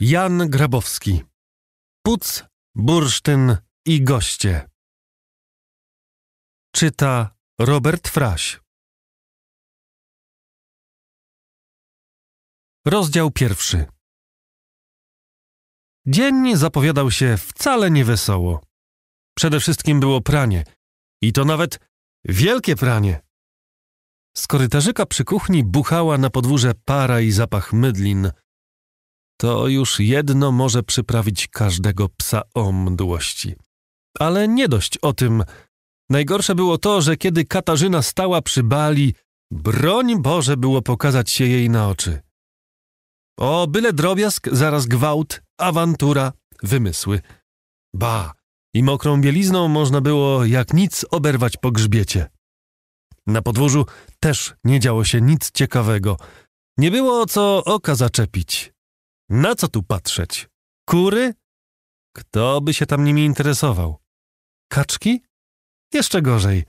Jan Grabowski. Puc, bursztyn i goście. Czyta Robert Fraś. Rozdział pierwszy. Dzień zapowiadał się wcale niewesoło. Przede wszystkim było pranie. I to nawet wielkie pranie. Z korytarzyka przy kuchni buchała na podwórze para i zapach mydlin – to już jedno może przyprawić każdego psa o mdłości. Ale nie dość o tym. Najgorsze było to, że kiedy Katarzyna stała przy bali, broń Boże było pokazać się jej na oczy. O, byle drobiazg, zaraz gwałt, awantura, wymysły. Ba, i mokrą bielizną można było jak nic oberwać po grzbiecie. Na podwórzu też nie działo się nic ciekawego. Nie było o co oka zaczepić. Na co tu patrzeć? Kury? Kto by się tam nimi interesował? Kaczki? Jeszcze gorzej.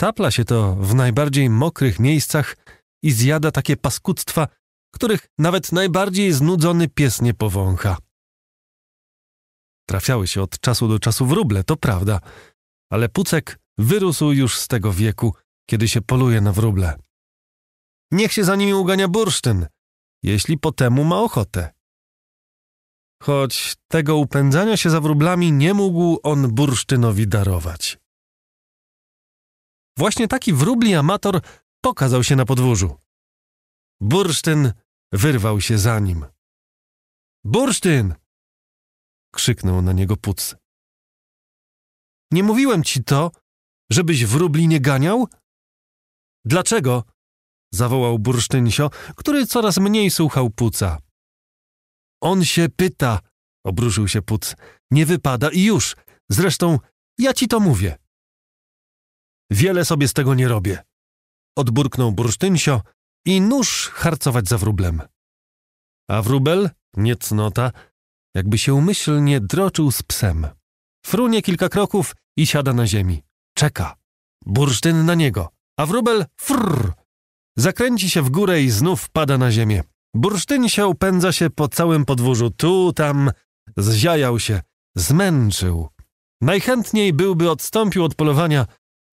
Tapla się to w najbardziej mokrych miejscach i zjada takie paskudztwa, których nawet najbardziej znudzony pies nie powącha. Trafiały się od czasu do czasu wróble, to prawda, ale Pucek wyrósł już z tego wieku, kiedy się poluje na wróble. Niech się za nimi ugania bursztyn, jeśli po temu ma ochotę. Choć tego upędzania się za wróblami nie mógł on bursztynowi darować. Właśnie taki wróbli amator pokazał się na podwórzu. Bursztyn wyrwał się za nim. Bursztyn! krzyknął na niego puc. Nie mówiłem ci to, żebyś wróbli nie ganiał? Dlaczego zawołał bursztynsio, który coraz mniej słuchał puca. On się pyta, obruszył się puc. Nie wypada i już. Zresztą ja ci to mówię. Wiele sobie z tego nie robię. Odburknął bursztynsio i nóż harcować za wróblem. A wróbel, niecnota, jakby się umyślnie droczył z psem. Frunie kilka kroków i siada na ziemi. Czeka. Bursztyn na niego, a wróbel frrr, Zakręci się w górę i znów pada na ziemię. Bursztyn się upędza się po całym podwórzu, tu, tam. Zziajał się, zmęczył. Najchętniej byłby odstąpił od polowania,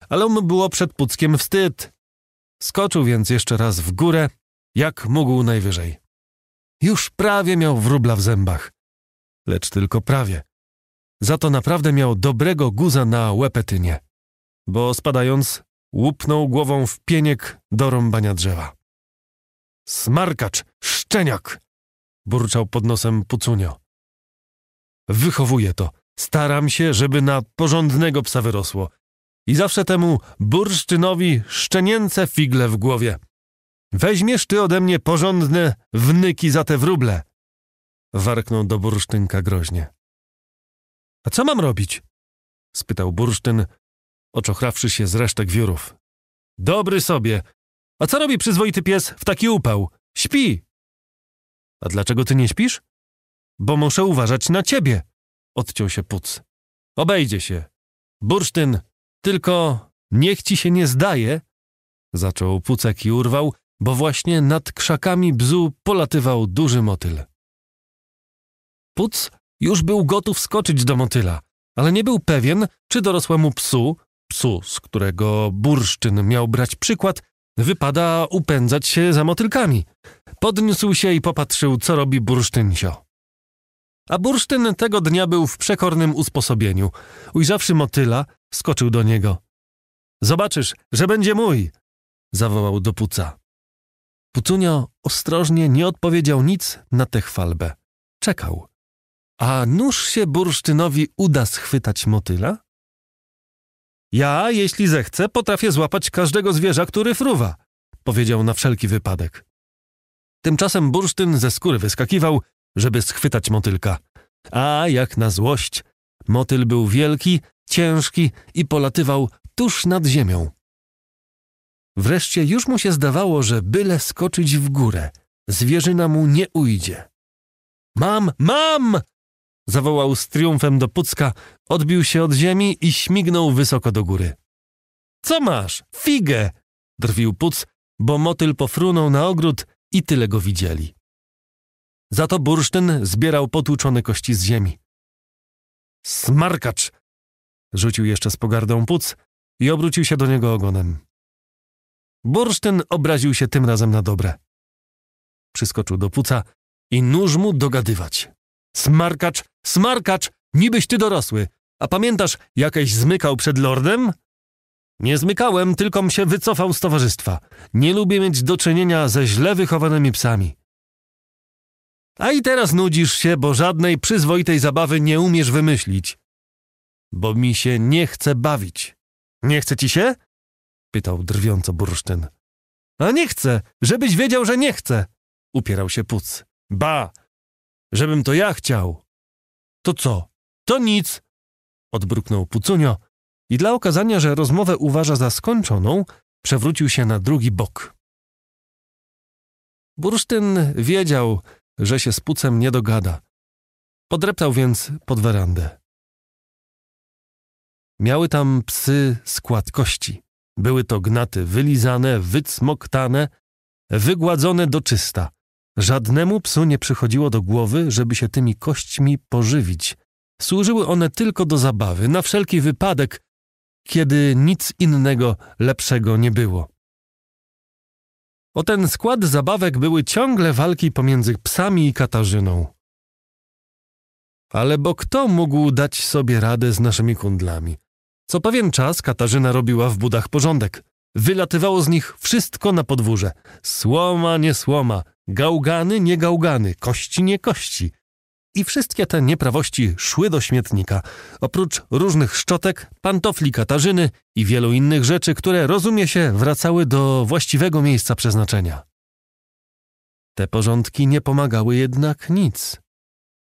ale mu było przed Puckiem wstyd. Skoczył więc jeszcze raz w górę, jak mógł najwyżej. Już prawie miał wróbla w zębach. Lecz tylko prawie. Za to naprawdę miał dobrego guza na łepetynie. Bo spadając, łupnął głową w pieniek do rąbania drzewa. Smarkacz, szczeniak! burczał pod nosem Pucunio. Wychowuję to. Staram się, żeby na porządnego psa wyrosło. I zawsze temu bursztynowi szczenięce figle w głowie. Weźmiesz ty ode mnie porządne wnyki za te wróble. Warknął do bursztynka groźnie. A co mam robić? spytał bursztyn, oczochrawszy się z resztek wiórów. Dobry sobie. A co robi przyzwoity pies w taki upał? Śpi! A dlaczego ty nie śpisz? Bo muszę uważać na ciebie, odciął się Puc. Obejdzie się. Bursztyn, tylko niech ci się nie zdaje, zaczął Pucek i urwał, bo właśnie nad krzakami bzu polatywał duży motyl. Puc już był gotów skoczyć do motyla, ale nie był pewien, czy dorosłemu psu psu, z którego bursztyn miał brać przykład, wypada upędzać się za motylkami. Podniósł się i popatrzył, co robi bursztynsio. A bursztyn tego dnia był w przekornym usposobieniu. Ujrzawszy motyla, skoczył do niego. Zobaczysz, że będzie mój! zawołał do puca. Pucunio ostrożnie nie odpowiedział nic na tę chwalbę. Czekał. A nóż się bursztynowi uda schwytać motyla? Ja, jeśli zechcę, potrafię złapać każdego zwierza, który fruwa, powiedział na wszelki wypadek. Tymczasem bursztyn ze skóry wyskakiwał, żeby schwytać motylka. A jak na złość, motyl był wielki, ciężki i polatywał tuż nad ziemią. Wreszcie już mu się zdawało, że byle skoczyć w górę, zwierzyna mu nie ujdzie. Mam, mam! zawołał z triumfem do Pucka, odbił się od ziemi i śmignął wysoko do góry. Co masz? Figę! drwił Puc, bo motyl pofrunął na ogród i tyle go widzieli. Za to bursztyn zbierał potłuczone kości z ziemi. Smarkacz! rzucił jeszcze z pogardą Puc i obrócił się do niego ogonem. Bursztyn obraził się tym razem na dobre. Przyskoczył do Puca i nóż mu dogadywać. Smarkacz, smarkacz, nibyś ty dorosły. A pamiętasz, jakeś zmykał przed lordem? Nie zmykałem, tylkom się wycofał z towarzystwa. Nie lubię mieć do czynienia ze źle wychowanymi psami. A i teraz nudzisz się, bo żadnej przyzwoitej zabawy nie umiesz wymyślić. Bo mi się nie chce bawić. Nie chce ci się? Pytał drwiąco bursztyn. A nie chcę, żebyś wiedział, że nie chcę. Upierał się puc. Ba, Żebym to ja chciał. To co? To nic! Odbruknął Pucunio i dla okazania, że rozmowę uważa za skończoną, przewrócił się na drugi bok. Bursztyn wiedział, że się z Pucem nie dogada. Podreptał więc pod werandę. Miały tam psy skład kości. Były to gnaty wylizane, wycmoktane, wygładzone do czysta – Żadnemu psu nie przychodziło do głowy, żeby się tymi kośćmi pożywić. Służyły one tylko do zabawy, na wszelki wypadek, kiedy nic innego lepszego nie było. O ten skład zabawek były ciągle walki pomiędzy psami i Katarzyną. Ale bo kto mógł dać sobie radę z naszymi kundlami? Co pewien czas Katarzyna robiła w budach porządek. Wylatywało z nich wszystko na podwórze. Słoma, nie słoma, Gałgany, nie gałgany, kości, nie kości. I wszystkie te nieprawości szły do śmietnika, oprócz różnych szczotek, pantofli Katarzyny i wielu innych rzeczy, które, rozumie się, wracały do właściwego miejsca przeznaczenia. Te porządki nie pomagały jednak nic.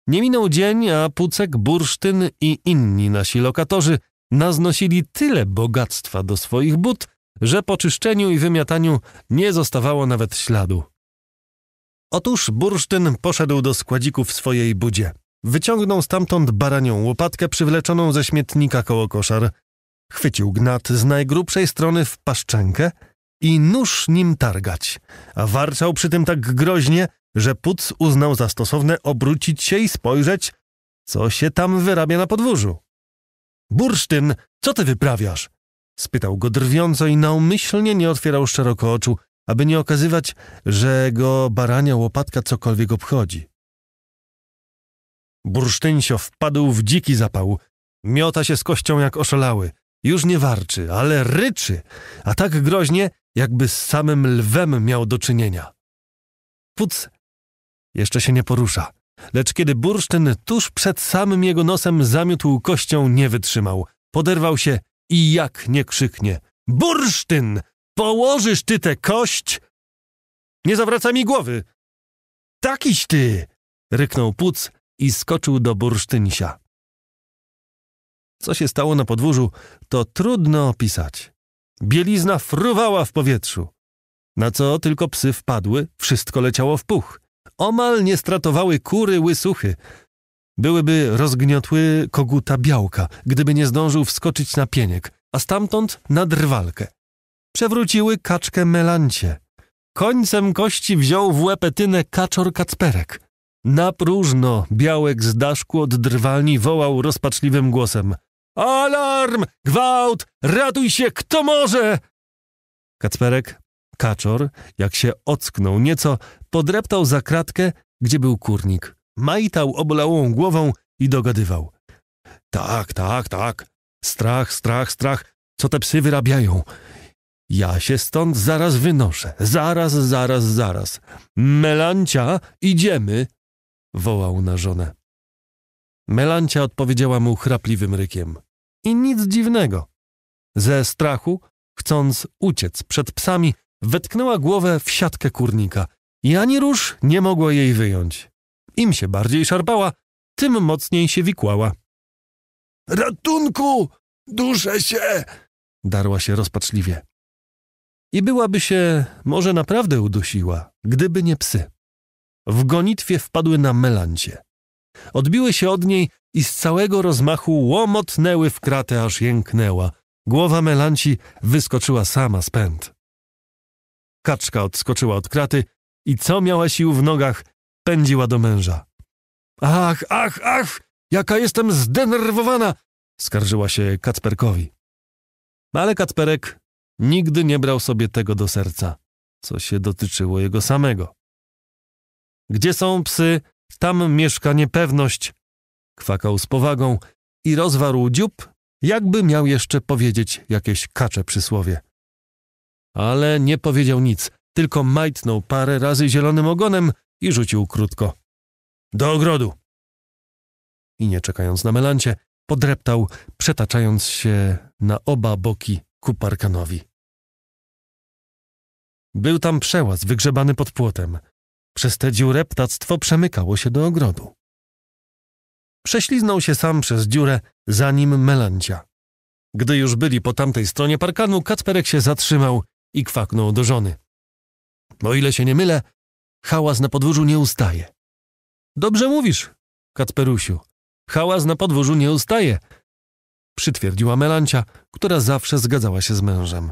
Nie minął dzień, a Pucek, Bursztyn i inni nasi lokatorzy naznosili tyle bogactwa do swoich but, że po czyszczeniu i wymiataniu nie zostawało nawet śladu. Otóż bursztyn poszedł do składziku w swojej budzie. Wyciągnął stamtąd baranią łopatkę przywleczoną ze śmietnika koło koszar. Chwycił gnat z najgrubszej strony w paszczenkę i nóż nim targać, a warczał przy tym tak groźnie, że Puc uznał za stosowne obrócić się i spojrzeć, co się tam wyrabia na podwórzu. Bursztyn, co ty wyprawiasz? spytał go drwiąco i naumyślnie nie otwierał szeroko oczu, aby nie okazywać, że go barania łopatka cokolwiek obchodzi. Bursztynsio wpadł w dziki zapał. Miota się z kością jak oszalały. Już nie warczy, ale ryczy, a tak groźnie, jakby z samym lwem miał do czynienia. Puc jeszcze się nie porusza, lecz kiedy bursztyn tuż przed samym jego nosem zamiótł kością, nie wytrzymał. Poderwał się i jak nie krzyknie. Bursztyn! Położysz ty tę kość? Nie zawraca mi głowy. Takiś ty! Ryknął Puc i skoczył do bursztynsia. Co się stało na podwórzu, to trudno opisać. Bielizna fruwała w powietrzu. Na co tylko psy wpadły, wszystko leciało w puch. Omal nie stratowały kury łysuchy. Byłyby rozgniotły koguta białka, gdyby nie zdążył wskoczyć na pieniek, a stamtąd na drwalkę przewróciły kaczkę Melancie. Końcem kości wziął w łepetynę kaczor Kacperek. Na próżno Białek z daszku od drwalni wołał rozpaczliwym głosem. Alarm! Gwałt! Ratuj się, kto może! Kacperek, kaczor, jak się ocknął nieco, podreptał za kratkę, gdzie był kurnik. Majtał obolałą głową i dogadywał. Tak, tak, tak. Strach, strach, strach. Co te psy wyrabiają? Ja się stąd zaraz wynoszę. Zaraz, zaraz, zaraz. Melancia, idziemy! wołał na żonę. Melancia odpowiedziała mu chrapliwym rykiem. I nic dziwnego. Ze strachu, chcąc uciec przed psami, wetknęła głowę w siatkę kurnika i ani róż nie mogło jej wyjąć. Im się bardziej szarpała, tym mocniej się wikłała. Ratunku! Duszę się! darła się rozpaczliwie i byłaby się może naprawdę udusiła, gdyby nie psy. W gonitwie wpadły na melancie. Odbiły się od niej i z całego rozmachu łomotnęły w kratę, aż jęknęła. Głowa melanci wyskoczyła sama z pęd. Kaczka odskoczyła od kraty i co miała sił w nogach, pędziła do męża. Ach, ach, ach, jaka jestem zdenerwowana! skarżyła się Kacperkowi. Ale Kacperek Nigdy nie brał sobie tego do serca, co się dotyczyło jego samego. Gdzie są psy, tam mieszka niepewność, kwakał z powagą i rozwarł dziób, jakby miał jeszcze powiedzieć jakieś kacze przysłowie. Ale nie powiedział nic, tylko majtnął parę razy zielonym ogonem i rzucił krótko. Do ogrodu! I nie czekając na melancie, podreptał, przetaczając się na oba boki ku parkanowi. Był tam przełaz wygrzebany pod płotem. Przez tę dziurę ptactwo przemykało się do ogrodu. Prześliznął się sam przez dziurę, zanim Melancia. Gdy już byli po tamtej stronie parkanu, Kacperek się zatrzymał i kwaknął do żony. O ile się nie mylę, hałas na podwórzu nie ustaje. Dobrze mówisz, Kacperusiu. Hałas na podwórzu nie ustaje, przytwierdziła Melancia, która zawsze zgadzała się z mężem.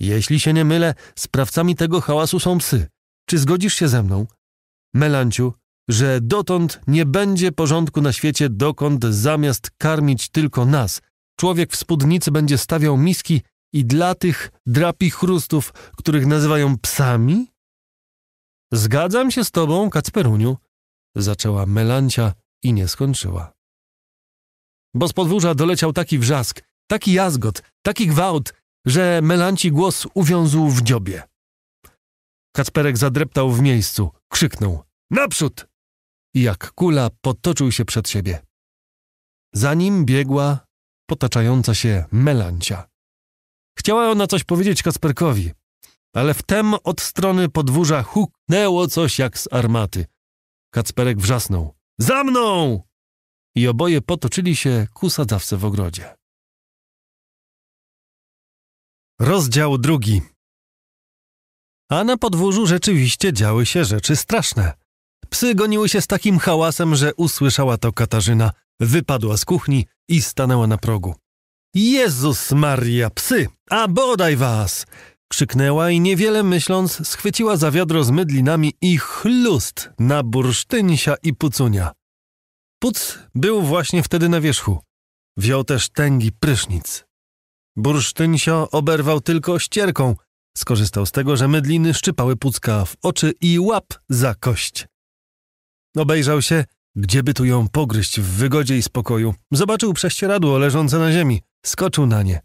Jeśli się nie mylę, sprawcami tego hałasu są psy. Czy zgodzisz się ze mną? Melanciu, że dotąd nie będzie porządku na świecie, dokąd zamiast karmić tylko nas, człowiek w spódnicy będzie stawiał miski i dla tych drapi chrustów, których nazywają psami? Zgadzam się z tobą, Kacperuniu, zaczęła Melancia i nie skończyła bo z podwórza doleciał taki wrzask, taki jazgot, taki gwałt, że Melanci głos uwiązł w dziobie. Kacperek zadreptał w miejscu, krzyknął – naprzód! I jak kula potoczył się przed siebie. Za nim biegła potaczająca się Melancia. Chciała ona coś powiedzieć Kacperkowi, ale wtem od strony podwórza huknęło coś jak z armaty. Kacperek wrzasnął. Za mną! i oboje potoczyli się ku sadzawce w ogrodzie. Rozdział drugi. A na podwórzu rzeczywiście działy się rzeczy straszne. Psy goniły się z takim hałasem, że usłyszała to Katarzyna, wypadła z kuchni i stanęła na progu. Jezus Maria, psy! A bodaj was! Krzyknęła i niewiele myśląc schwyciła za wiadro z mydlinami i chlust na bursztynsia i pucunia. Puc był właśnie wtedy na wierzchu. Wziął też tęgi prysznic. Bursztynsio oberwał tylko ścierką. Skorzystał z tego, że mydliny szczypały Pucka w oczy i łap za kość. Obejrzał się, gdzieby tu ją pogryźć w wygodzie i spokoju. Zobaczył prześcieradło leżące na ziemi. Skoczył na nie.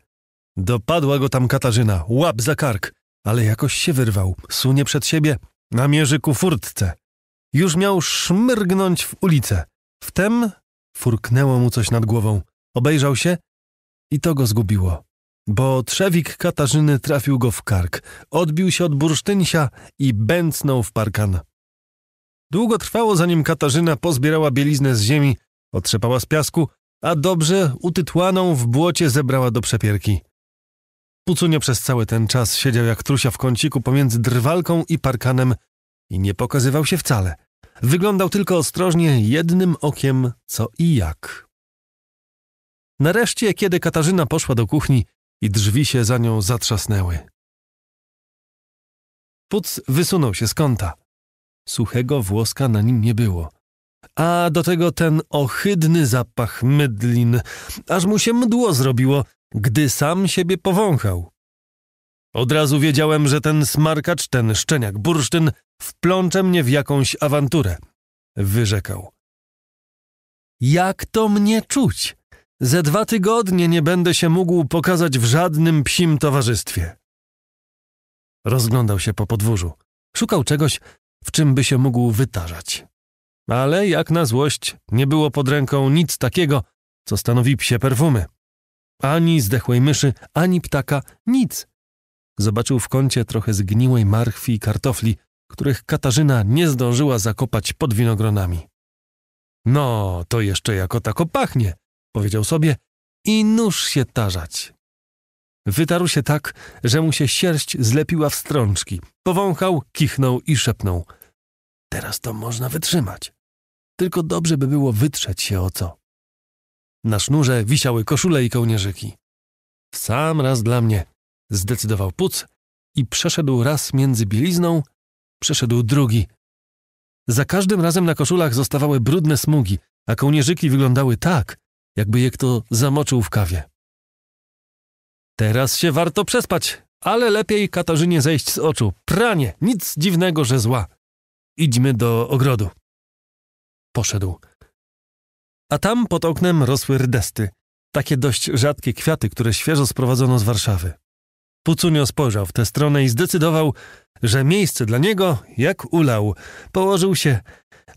Dopadła go tam Katarzyna, łap za kark, ale jakoś się wyrwał. Sunie przed siebie, namierzy ku furtce. Już miał szmyrgnąć w ulicę. Wtem furknęło mu coś nad głową. Obejrzał się i to go zgubiło, bo trzewik Katarzyny trafił go w kark, odbił się od bursztynsia i bęcnął w parkan. Długo trwało, zanim Katarzyna pozbierała bieliznę z ziemi, otrzepała z piasku, a dobrze utytłaną w błocie zebrała do przepierki. Pucunio przez cały ten czas siedział jak trusia w kąciku pomiędzy drwalką i parkanem i nie pokazywał się wcale. Wyglądał tylko ostrożnie jednym okiem, co i jak. Nareszcie, kiedy Katarzyna poszła do kuchni i drzwi się za nią zatrzasnęły. Puc wysunął się z kąta. Suchego włoska na nim nie było. A do tego ten ohydny zapach mydlin, aż mu się mdło zrobiło, gdy sam siebie powąchał. Od razu wiedziałem, że ten smarkacz, ten szczeniak bursztyn wplącze mnie w jakąś awanturę. Wyrzekał. Jak to mnie czuć? Ze dwa tygodnie nie będę się mógł pokazać w żadnym psim towarzystwie. Rozglądał się po podwórzu. Szukał czegoś, w czym by się mógł wytarzać. Ale jak na złość, nie było pod ręką nic takiego, co stanowi psie perfumy. Ani zdechłej myszy, ani ptaka, nic. Zobaczył w kącie trochę zgniłej marchwi i kartofli, których Katarzyna nie zdążyła zakopać pod winogronami. No, to jeszcze jako tako pachnie, powiedział sobie i nóż się tarzać. Wytarł się tak, że mu się sierść zlepiła w strączki. Powąchał, kichnął i szepnął. Teraz to można wytrzymać. Tylko dobrze by było wytrzeć się o co. Na sznurze wisiały koszule i kołnierzyki. W sam raz dla mnie, zdecydował Puc i przeszedł raz między bielizną, przeszedł drugi. Za każdym razem na koszulach zostawały brudne smugi, a kołnierzyki wyglądały tak, jakby je kto zamoczył w kawie. Teraz się warto przespać, ale lepiej Katarzynie zejść z oczu. Pranie, nic dziwnego, że zła. Idźmy do ogrodu. Poszedł. A tam pod oknem rosły rdesty, takie dość rzadkie kwiaty, które świeżo sprowadzono z Warszawy. Pucunio spojrzał w tę stronę i zdecydował, że miejsce dla niego, jak ulał, położył się,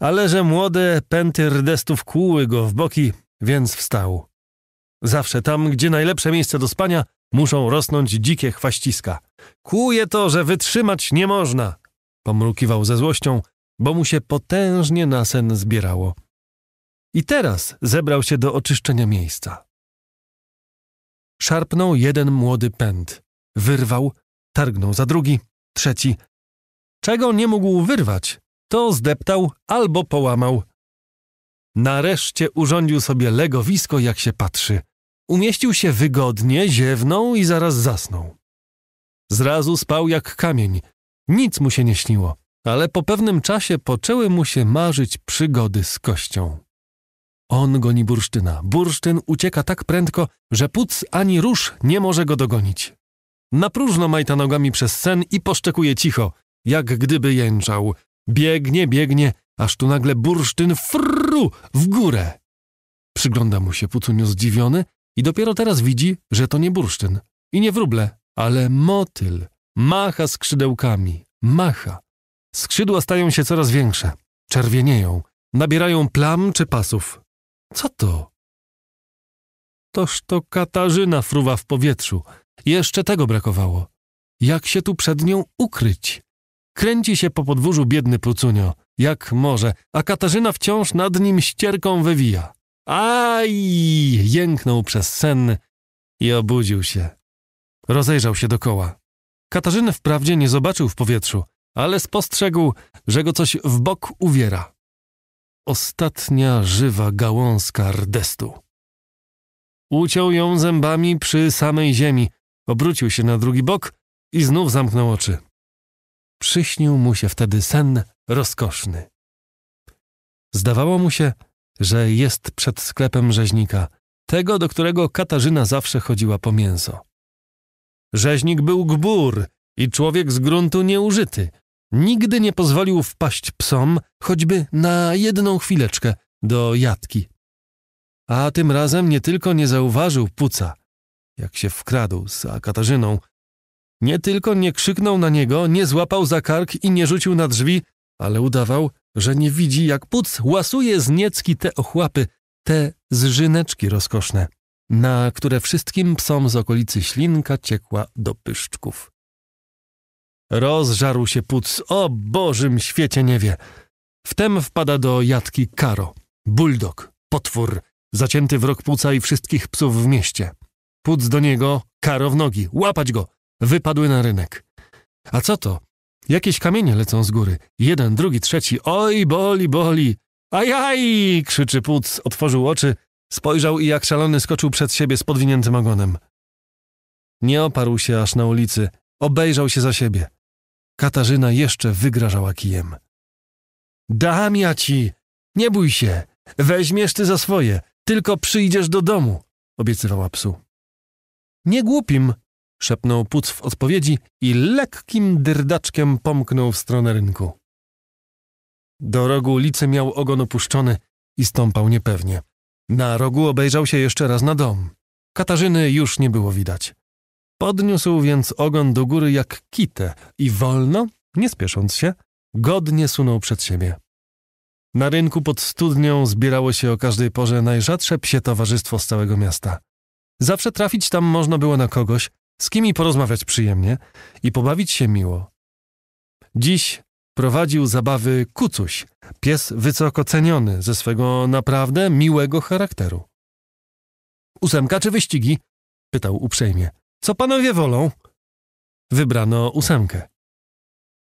ale że młode pęty rdestów kłuły go w boki, więc wstał. Zawsze tam, gdzie najlepsze miejsce do spania, muszą rosnąć dzikie chwaściska. Kłuje to, że wytrzymać nie można, pomrukiwał ze złością, bo mu się potężnie na sen zbierało. I teraz zebrał się do oczyszczenia miejsca. Szarpnął jeden młody pęd. Wyrwał, targnął za drugi, trzeci. Czego nie mógł wyrwać, to zdeptał albo połamał. Nareszcie urządził sobie legowisko, jak się patrzy. Umieścił się wygodnie, ziewnął i zaraz zasnął. Zrazu spał jak kamień. Nic mu się nie śniło, ale po pewnym czasie poczęły mu się marzyć przygody z kością. On goni bursztyna. Bursztyn ucieka tak prędko, że puc ani róż nie może go dogonić. Napróżno majta nogami przez sen i poszczekuje cicho, jak gdyby jęczał. Biegnie, biegnie, aż tu nagle bursztyn frru w górę. Przygląda mu się Pucuniu zdziwiony i dopiero teraz widzi, że to nie bursztyn. I nie wróble, ale motyl. Macha skrzydełkami. Macha. Skrzydła stają się coraz większe. Czerwienieją. Nabierają plam czy pasów. Co to? Toż to Katarzyna fruwa w powietrzu. Jeszcze tego brakowało. Jak się tu przed nią ukryć? Kręci się po podwórzu biedny plucunio, jak może, a Katarzyna wciąż nad nim ścierką wywija. Aj! Jęknął przez sen i obudził się. Rozejrzał się dokoła. Katarzynę wprawdzie nie zobaczył w powietrzu, ale spostrzegł, że go coś w bok uwiera. Ostatnia żywa gałązka rdestu. Uciął ją zębami przy samej ziemi, obrócił się na drugi bok i znów zamknął oczy. Przyśnił mu się wtedy sen rozkoszny. Zdawało mu się, że jest przed sklepem rzeźnika, tego, do którego Katarzyna zawsze chodziła po mięso. Rzeźnik był gbur i człowiek z gruntu nieużyty. Nigdy nie pozwolił wpaść psom, choćby na jedną chwileczkę, do jatki. A tym razem nie tylko nie zauważył puca – jak się wkradł z Katarzyną. Nie tylko nie krzyknął na niego, nie złapał za kark i nie rzucił na drzwi, ale udawał, że nie widzi, jak puc łasuje z niecki te ochłapy, te zżyneczki rozkoszne, na które wszystkim psom z okolicy ślinka ciekła do pyszczków. Rozżarł się puc, o Bożym świecie nie wie. Wtem wpada do jatki Karo, buldog, potwór, zacięty w rok i wszystkich psów w mieście. Puc do niego, karo w nogi, łapać go! Wypadły na rynek. A co to? Jakieś kamienie lecą z góry. Jeden, drugi, trzeci. Oj, boli, boli! Ajaj! krzyczy Puc, otworzył oczy, spojrzał i jak szalony skoczył przed siebie z podwiniętym ogonem. Nie oparł się aż na ulicy, obejrzał się za siebie. Katarzyna jeszcze wygrażała kijem. Dam ja ci! Nie bój się! Weźmiesz ty za swoje, tylko przyjdziesz do domu! obiecywała psu. Nie głupim, szepnął Puc w odpowiedzi i lekkim drdaczkiem pomknął w stronę rynku. Do rogu ulicy miał ogon opuszczony i stąpał niepewnie. Na rogu obejrzał się jeszcze raz na dom. Katarzyny już nie było widać. Podniósł więc ogon do góry jak kitę i wolno, nie spiesząc się, godnie sunął przed siebie. Na rynku pod studnią zbierało się o każdej porze najrzadsze psie towarzystwo z całego miasta – Zawsze trafić tam można było na kogoś, z kim porozmawiać przyjemnie i pobawić się miło. Dziś prowadził zabawy Kucuś, pies wysoko ceniony ze swego naprawdę miłego charakteru. Ósemka czy wyścigi? pytał uprzejmie. Co panowie wolą? Wybrano ósemkę.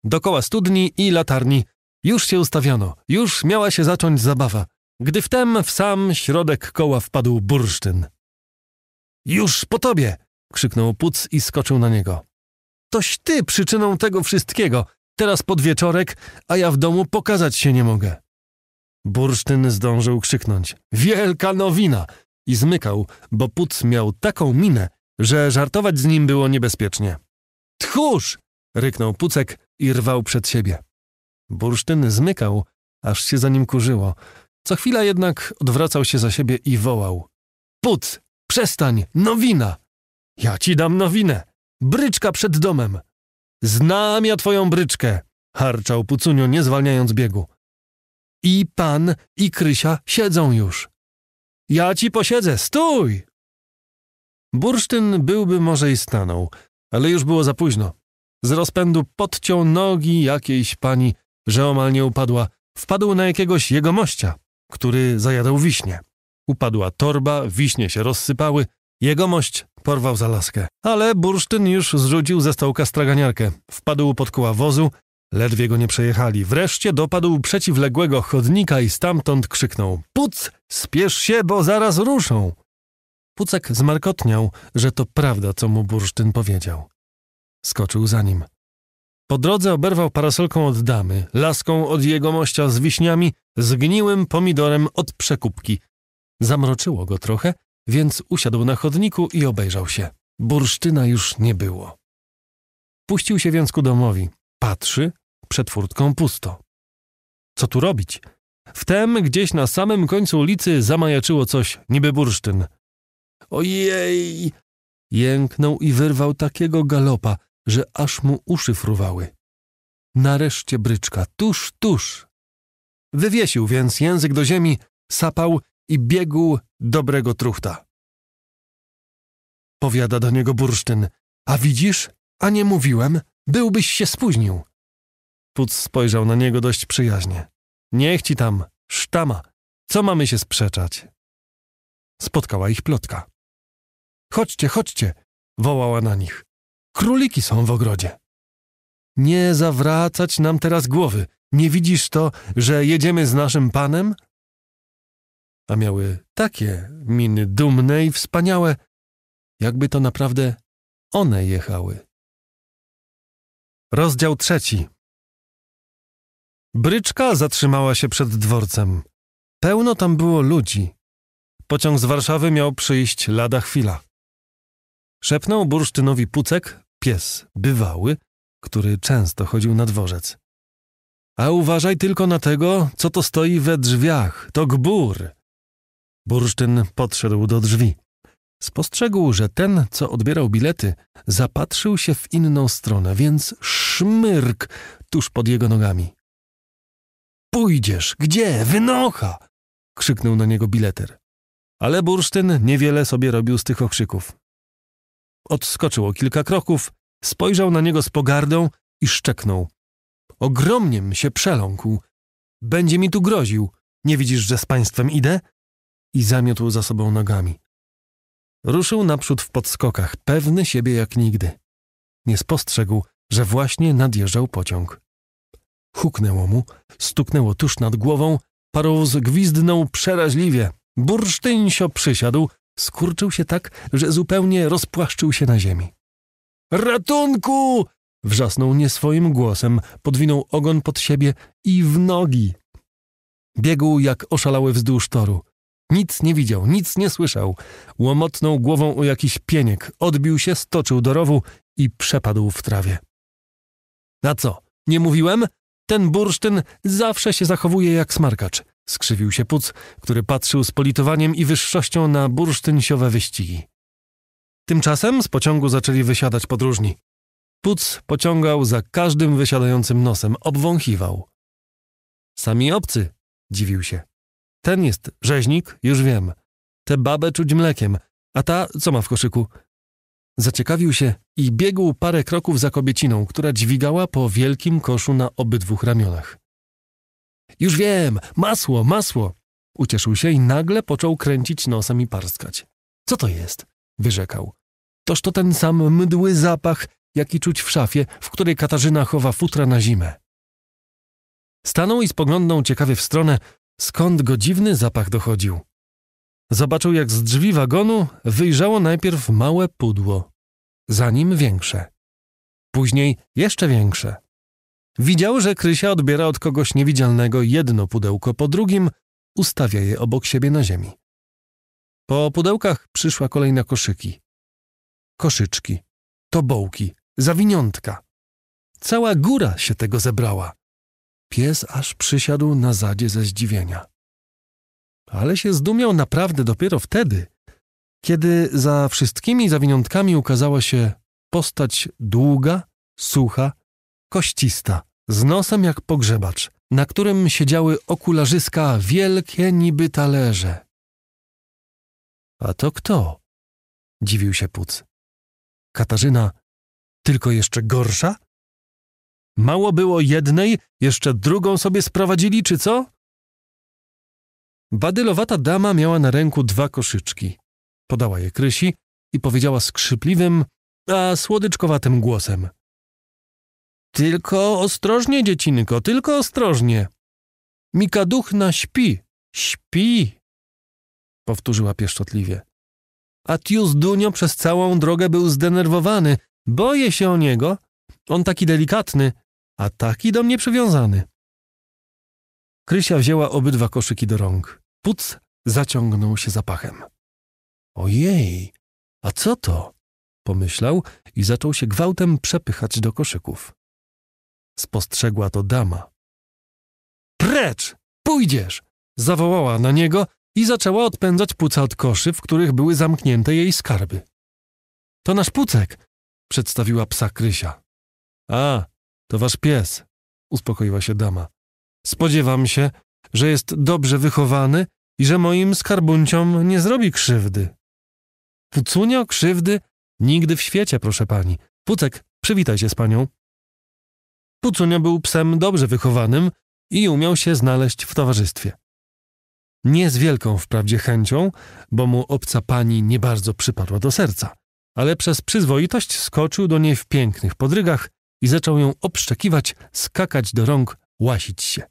Dokoła studni i latarni już się ustawiono, już miała się zacząć zabawa, gdy wtem w sam środek koła wpadł bursztyn. Już po tobie! krzyknął Puc i skoczył na niego. Toś ty przyczyną tego wszystkiego. Teraz podwieczorek, a ja w domu pokazać się nie mogę. Bursztyn zdążył krzyknąć. Wielka nowina! I zmykał, bo Puc miał taką minę, że żartować z nim było niebezpiecznie. Tchórz! ryknął Pucek i rwał przed siebie. Bursztyn zmykał, aż się za nim kurzyło. Co chwila jednak odwracał się za siebie i wołał. Puc, Przestań, nowina! Ja ci dam nowinę! Bryczka przed domem! Znam ja twoją bryczkę! Harczał Pucunio, nie zwalniając biegu. I pan, i Krysia siedzą już. Ja ci posiedzę, stój! Bursztyn byłby może i stanął, ale już było za późno. Z rozpędu podciął nogi jakiejś pani, że omal nie upadła. Wpadł na jakiegoś jegomościa, który zajadał wiśnie. Upadła torba, wiśnie się rozsypały. Jegomość porwał za laskę. Ale bursztyn już zrzucił ze stołka straganiarkę. Wpadł pod koła wozu, ledwie go nie przejechali. Wreszcie dopadł przeciwległego chodnika i stamtąd krzyknął. Puc, spiesz się, bo zaraz ruszą. Pucek zmarkotniał, że to prawda, co mu bursztyn powiedział. Skoczył za nim. Po drodze oberwał parasolką od damy, laską od jegomościa z wiśniami, zgniłym pomidorem od przekupki. Zamroczyło go trochę, więc usiadł na chodniku i obejrzał się. Bursztyna już nie było. Puścił się więc ku domowi. Patrzy, przed furtką pusto. Co tu robić? Wtem gdzieś na samym końcu ulicy zamajaczyło coś, niby bursztyn. Ojej! Jęknął i wyrwał takiego galopa, że aż mu uszy fruwały. Nareszcie bryczka, tuż, tuż. Wywiesił więc język do ziemi, sapał i biegł dobrego truchta. Powiada do niego bursztyn. A widzisz, a nie mówiłem, byłbyś się spóźnił. Puc spojrzał na niego dość przyjaźnie. Niech ci tam, sztama, co mamy się sprzeczać? Spotkała ich plotka. Chodźcie, chodźcie, wołała na nich. Króliki są w ogrodzie. Nie zawracać nam teraz głowy. Nie widzisz to, że jedziemy z naszym panem? a miały takie miny dumne i wspaniałe, jakby to naprawdę one jechały. Rozdział trzeci. Bryczka zatrzymała się przed dworcem. Pełno tam było ludzi. Pociąg z Warszawy miał przyjść lada chwila. Szepnął bursztynowi Pucek, pies bywały, który często chodził na dworzec. A uważaj tylko na tego, co to stoi we drzwiach. To gbur. Bursztyn podszedł do drzwi. Spostrzegł, że ten, co odbierał bilety, zapatrzył się w inną stronę, więc szmyrk tuż pod jego nogami. Pójdziesz, gdzie? Wynocha! krzyknął na niego bileter. Ale bursztyn niewiele sobie robił z tych okrzyków. Odskoczył o kilka kroków, spojrzał na niego z pogardą i szczeknął. Ogromnie się przeląkł. Będzie mi tu groził. Nie widzisz, że z państwem idę? i zamiotł za sobą nogami. Ruszył naprzód w podskokach, pewny siebie jak nigdy. Nie spostrzegł, że właśnie nadjeżdżał pociąg. Huknęło mu, stuknęło tuż nad głową, parowóz gwizdnął przeraźliwie. Bursztynsio przysiadł, skurczył się tak, że zupełnie rozpłaszczył się na ziemi. Ratunku! Wrzasnął nieswoim głosem, podwinął ogon pod siebie i w nogi. Biegł jak oszalały wzdłuż toru. Nic nie widział, nic nie słyszał. Łomotnął głową o jakiś pieniek, odbił się, stoczył do rowu i przepadł w trawie. Na co? Nie mówiłem? Ten bursztyn zawsze się zachowuje jak smarkacz. Skrzywił się Puc, który patrzył z politowaniem i wyższością na bursztynsiowe wyścigi. Tymczasem z pociągu zaczęli wysiadać podróżni. Puc pociągał za każdym wysiadającym nosem, obwąchiwał. Sami obcy, dziwił się. Ten jest rzeźnik, już wiem. Tę babę czuć mlekiem, a ta co ma w koszyku? Zaciekawił się i biegł parę kroków za kobieciną, która dźwigała po wielkim koszu na obydwu ramionach. Już wiem, masło, masło! Ucieszył się i nagle począł kręcić nosem i parskać. Co to jest? wyrzekał. Toż to ten sam mdły zapach, jaki czuć w szafie, w której Katarzyna chowa futra na zimę. Stanął i spoglądnął ciekawie w stronę, skąd go dziwny zapach dochodził. Zobaczył, jak z drzwi wagonu wyjrzało najpierw małe pudło, za nim większe, później jeszcze większe. Widział, że Krysia odbiera od kogoś niewidzialnego jedno pudełko po drugim, ustawia je obok siebie na ziemi. Po pudełkach przyszła kolej na koszyki. Koszyczki, tobołki, zawiniątka. Cała góra się tego zebrała. Pies aż przysiadł na zadzie ze zdziwienia. Ale się zdumiał naprawdę dopiero wtedy, kiedy za wszystkimi zawiniątkami ukazała się postać długa, sucha, koścista, z nosem jak pogrzebacz, na którym siedziały okularzyska wielkie niby talerze. A to kto? dziwił się Puc. Katarzyna, tylko jeszcze gorsza? Mało było jednej, jeszcze drugą sobie sprowadzili, czy co? Badylowata dama miała na ręku dwa koszyczki. Podała je Krysi i powiedziała skrzypliwym, a słodyczkowatym głosem. Tylko ostrożnie, dziecinko, tylko ostrożnie. Mikaduchna śpi, śpi, powtórzyła pieszczotliwie. A Tius Dunio przez całą drogę był zdenerwowany. Boję się o niego. On taki delikatny, a taki do mnie przywiązany. Krysia wzięła obydwa koszyki do rąk. Puc zaciągnął się zapachem. Ojej, a co to? Pomyślał i zaczął się gwałtem przepychać do koszyków. Spostrzegła to dama. Precz! Pójdziesz! Zawołała na niego i zaczęła odpędzać puca od koszy, w których były zamknięte jej skarby. To nasz pucek! Przedstawiła psa Krysia. A, to wasz pies, uspokoiła się dama. Spodziewam się, że jest dobrze wychowany i że moim skarbunciom nie zrobi krzywdy. Pucunio krzywdy? Nigdy w świecie, proszę pani. Pucek, przywitaj się z panią. Pucunio był psem dobrze wychowanym i umiał się znaleźć w towarzystwie. Nie z wielką wprawdzie chęcią, bo mu obca pani nie bardzo przypadła do serca, ale przez przyzwoitość skoczył do niej w pięknych podrygach i zaczął ją obszczekiwać, skakać do rąk, łasić się.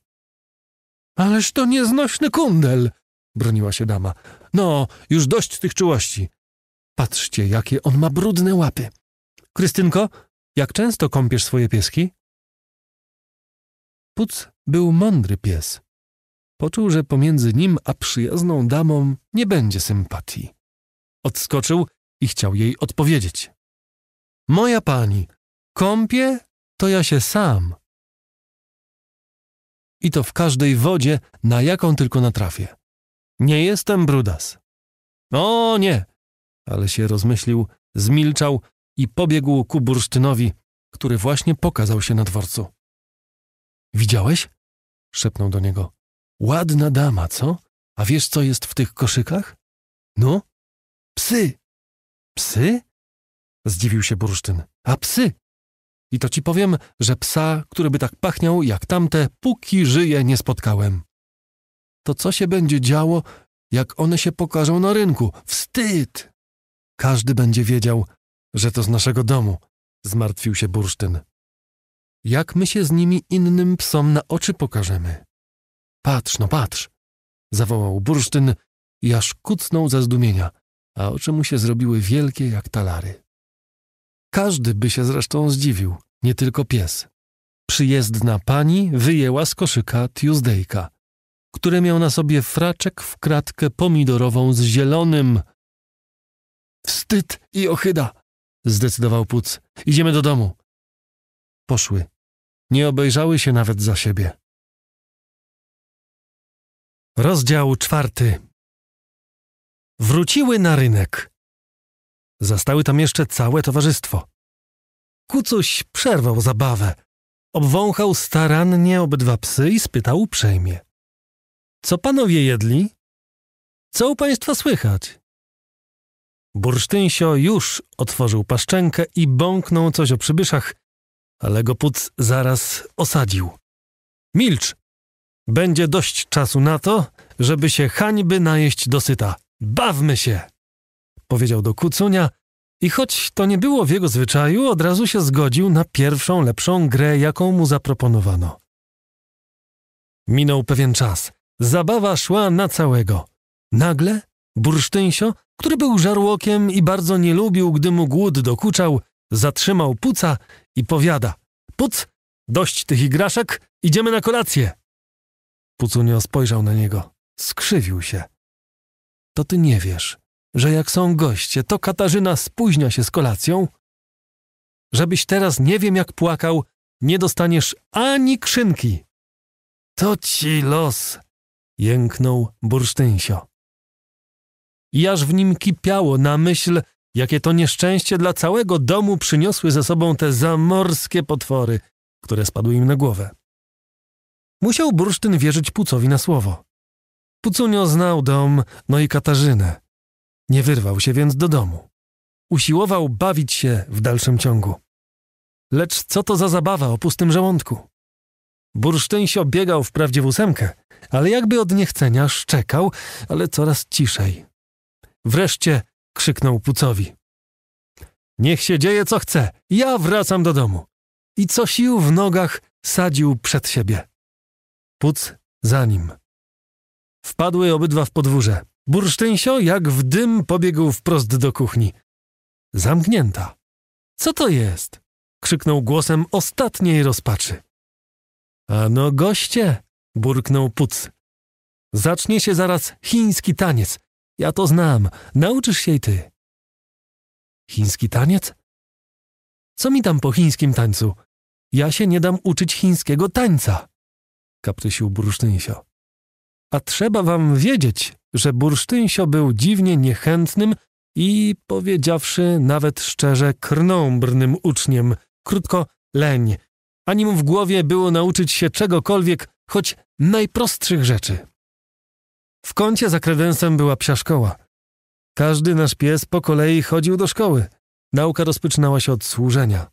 Ależ to nieznośny kundel! broniła się dama. No, już dość tych czułości. Patrzcie, jakie on ma brudne łapy. Krystynko, jak często kąpiesz swoje pieski? Puc był mądry pies. Poczuł, że pomiędzy nim a przyjazną damą nie będzie sympatii. Odskoczył i chciał jej odpowiedzieć. Moja pani, kąpie, to ja się sam. I to w każdej wodzie, na jaką tylko natrafię. Nie jestem brudas. O nie! Ale się rozmyślił, zmilczał i pobiegł ku bursztynowi, który właśnie pokazał się na dworcu. Widziałeś? szepnął do niego. Ładna dama, co? A wiesz, co jest w tych koszykach? No? Psy! Psy? Zdziwił się bursztyn. A psy? I to ci powiem, że psa, który by tak pachniał jak tamte, póki żyje, nie spotkałem. To co się będzie działo, jak one się pokażą na rynku? Wstyd! Każdy będzie wiedział, że to z naszego domu, zmartwił się bursztyn. Jak my się z nimi innym psom na oczy pokażemy? Patrz, no patrz! zawołał bursztyn i aż kucnął ze zdumienia, a oczy mu się zrobiły wielkie jak talary. Każdy by się zresztą zdziwił, nie tylko pies. Przyjezdna pani wyjęła z koszyka Tuesdayka, który miał na sobie fraczek w kratkę pomidorową z zielonym. Wstyd i ochyda! zdecydował Puc. Idziemy do domu. Poszły. Nie obejrzały się nawet za siebie. Rozdział czwarty. Wróciły na rynek. Zastały tam jeszcze całe towarzystwo. Kucuś przerwał zabawę. Obwąchał starannie obydwa psy i spytał uprzejmie. Co panowie jedli? Co u państwa słychać? Bursztynsio już otworzył paszczenkę i bąknął coś o przybyszach, ale go puc zaraz osadził. Milcz! Będzie dość czasu na to, żeby się hańby najeść dosyta. Bawmy się! powiedział do Kucunia i choć to nie było w jego zwyczaju, od razu się zgodził na pierwszą, lepszą grę, jaką mu zaproponowano. Minął pewien czas. Zabawa szła na całego. Nagle bursztynsio, który był żarłokiem i bardzo nie lubił, gdy mu głód dokuczał, zatrzymał puca i powiada – Puc, dość tych igraszek, idziemy na kolację. Pucunio spojrzał na niego. Skrzywił się. – To ty nie wiesz – że jak są goście, to Katarzyna spóźnia się z kolacją? Żebyś teraz nie wiem jak płakał, nie dostaniesz ani krzynki. To ci los, jęknął bursztynsio. I aż w nim kipiało na myśl, jakie to nieszczęście dla całego domu przyniosły ze sobą te zamorskie potwory, które spadły im na głowę. Musiał bursztyn wierzyć Pucowi na słowo. Pucunio znał dom, no i Katarzynę. Nie wyrwał się więc do domu. Usiłował bawić się w dalszym ciągu. Lecz co to za zabawa o pustym żołądku? się biegał wprawdzie w ósemkę, ale jakby od niechcenia szczekał, ale coraz ciszej. Wreszcie krzyknął Pucowi. Niech się dzieje co chce, ja wracam do domu. I co sił w nogach sadził przed siebie. Puc za nim. Wpadły obydwa w podwórze. Bursztynsio jak w dym pobiegł wprost do kuchni. Zamknięta. Co to jest? krzyknął głosem ostatniej rozpaczy. Ano goście, burknął Puc. Zacznie się zaraz chiński taniec. Ja to znam. Nauczysz się i ty. Chiński taniec? Co mi tam po chińskim tańcu? Ja się nie dam uczyć chińskiego tańca, kaprysił bursztynsio. A trzeba wam wiedzieć, że bursztynsio był dziwnie niechętnym i, powiedziawszy nawet szczerze, krnąbrnym uczniem, krótko leń, ani mu w głowie było nauczyć się czegokolwiek, choć najprostszych rzeczy. W kącie za kredensem była psia szkoła. Każdy nasz pies po kolei chodził do szkoły. Nauka rozpoczynała się od służenia.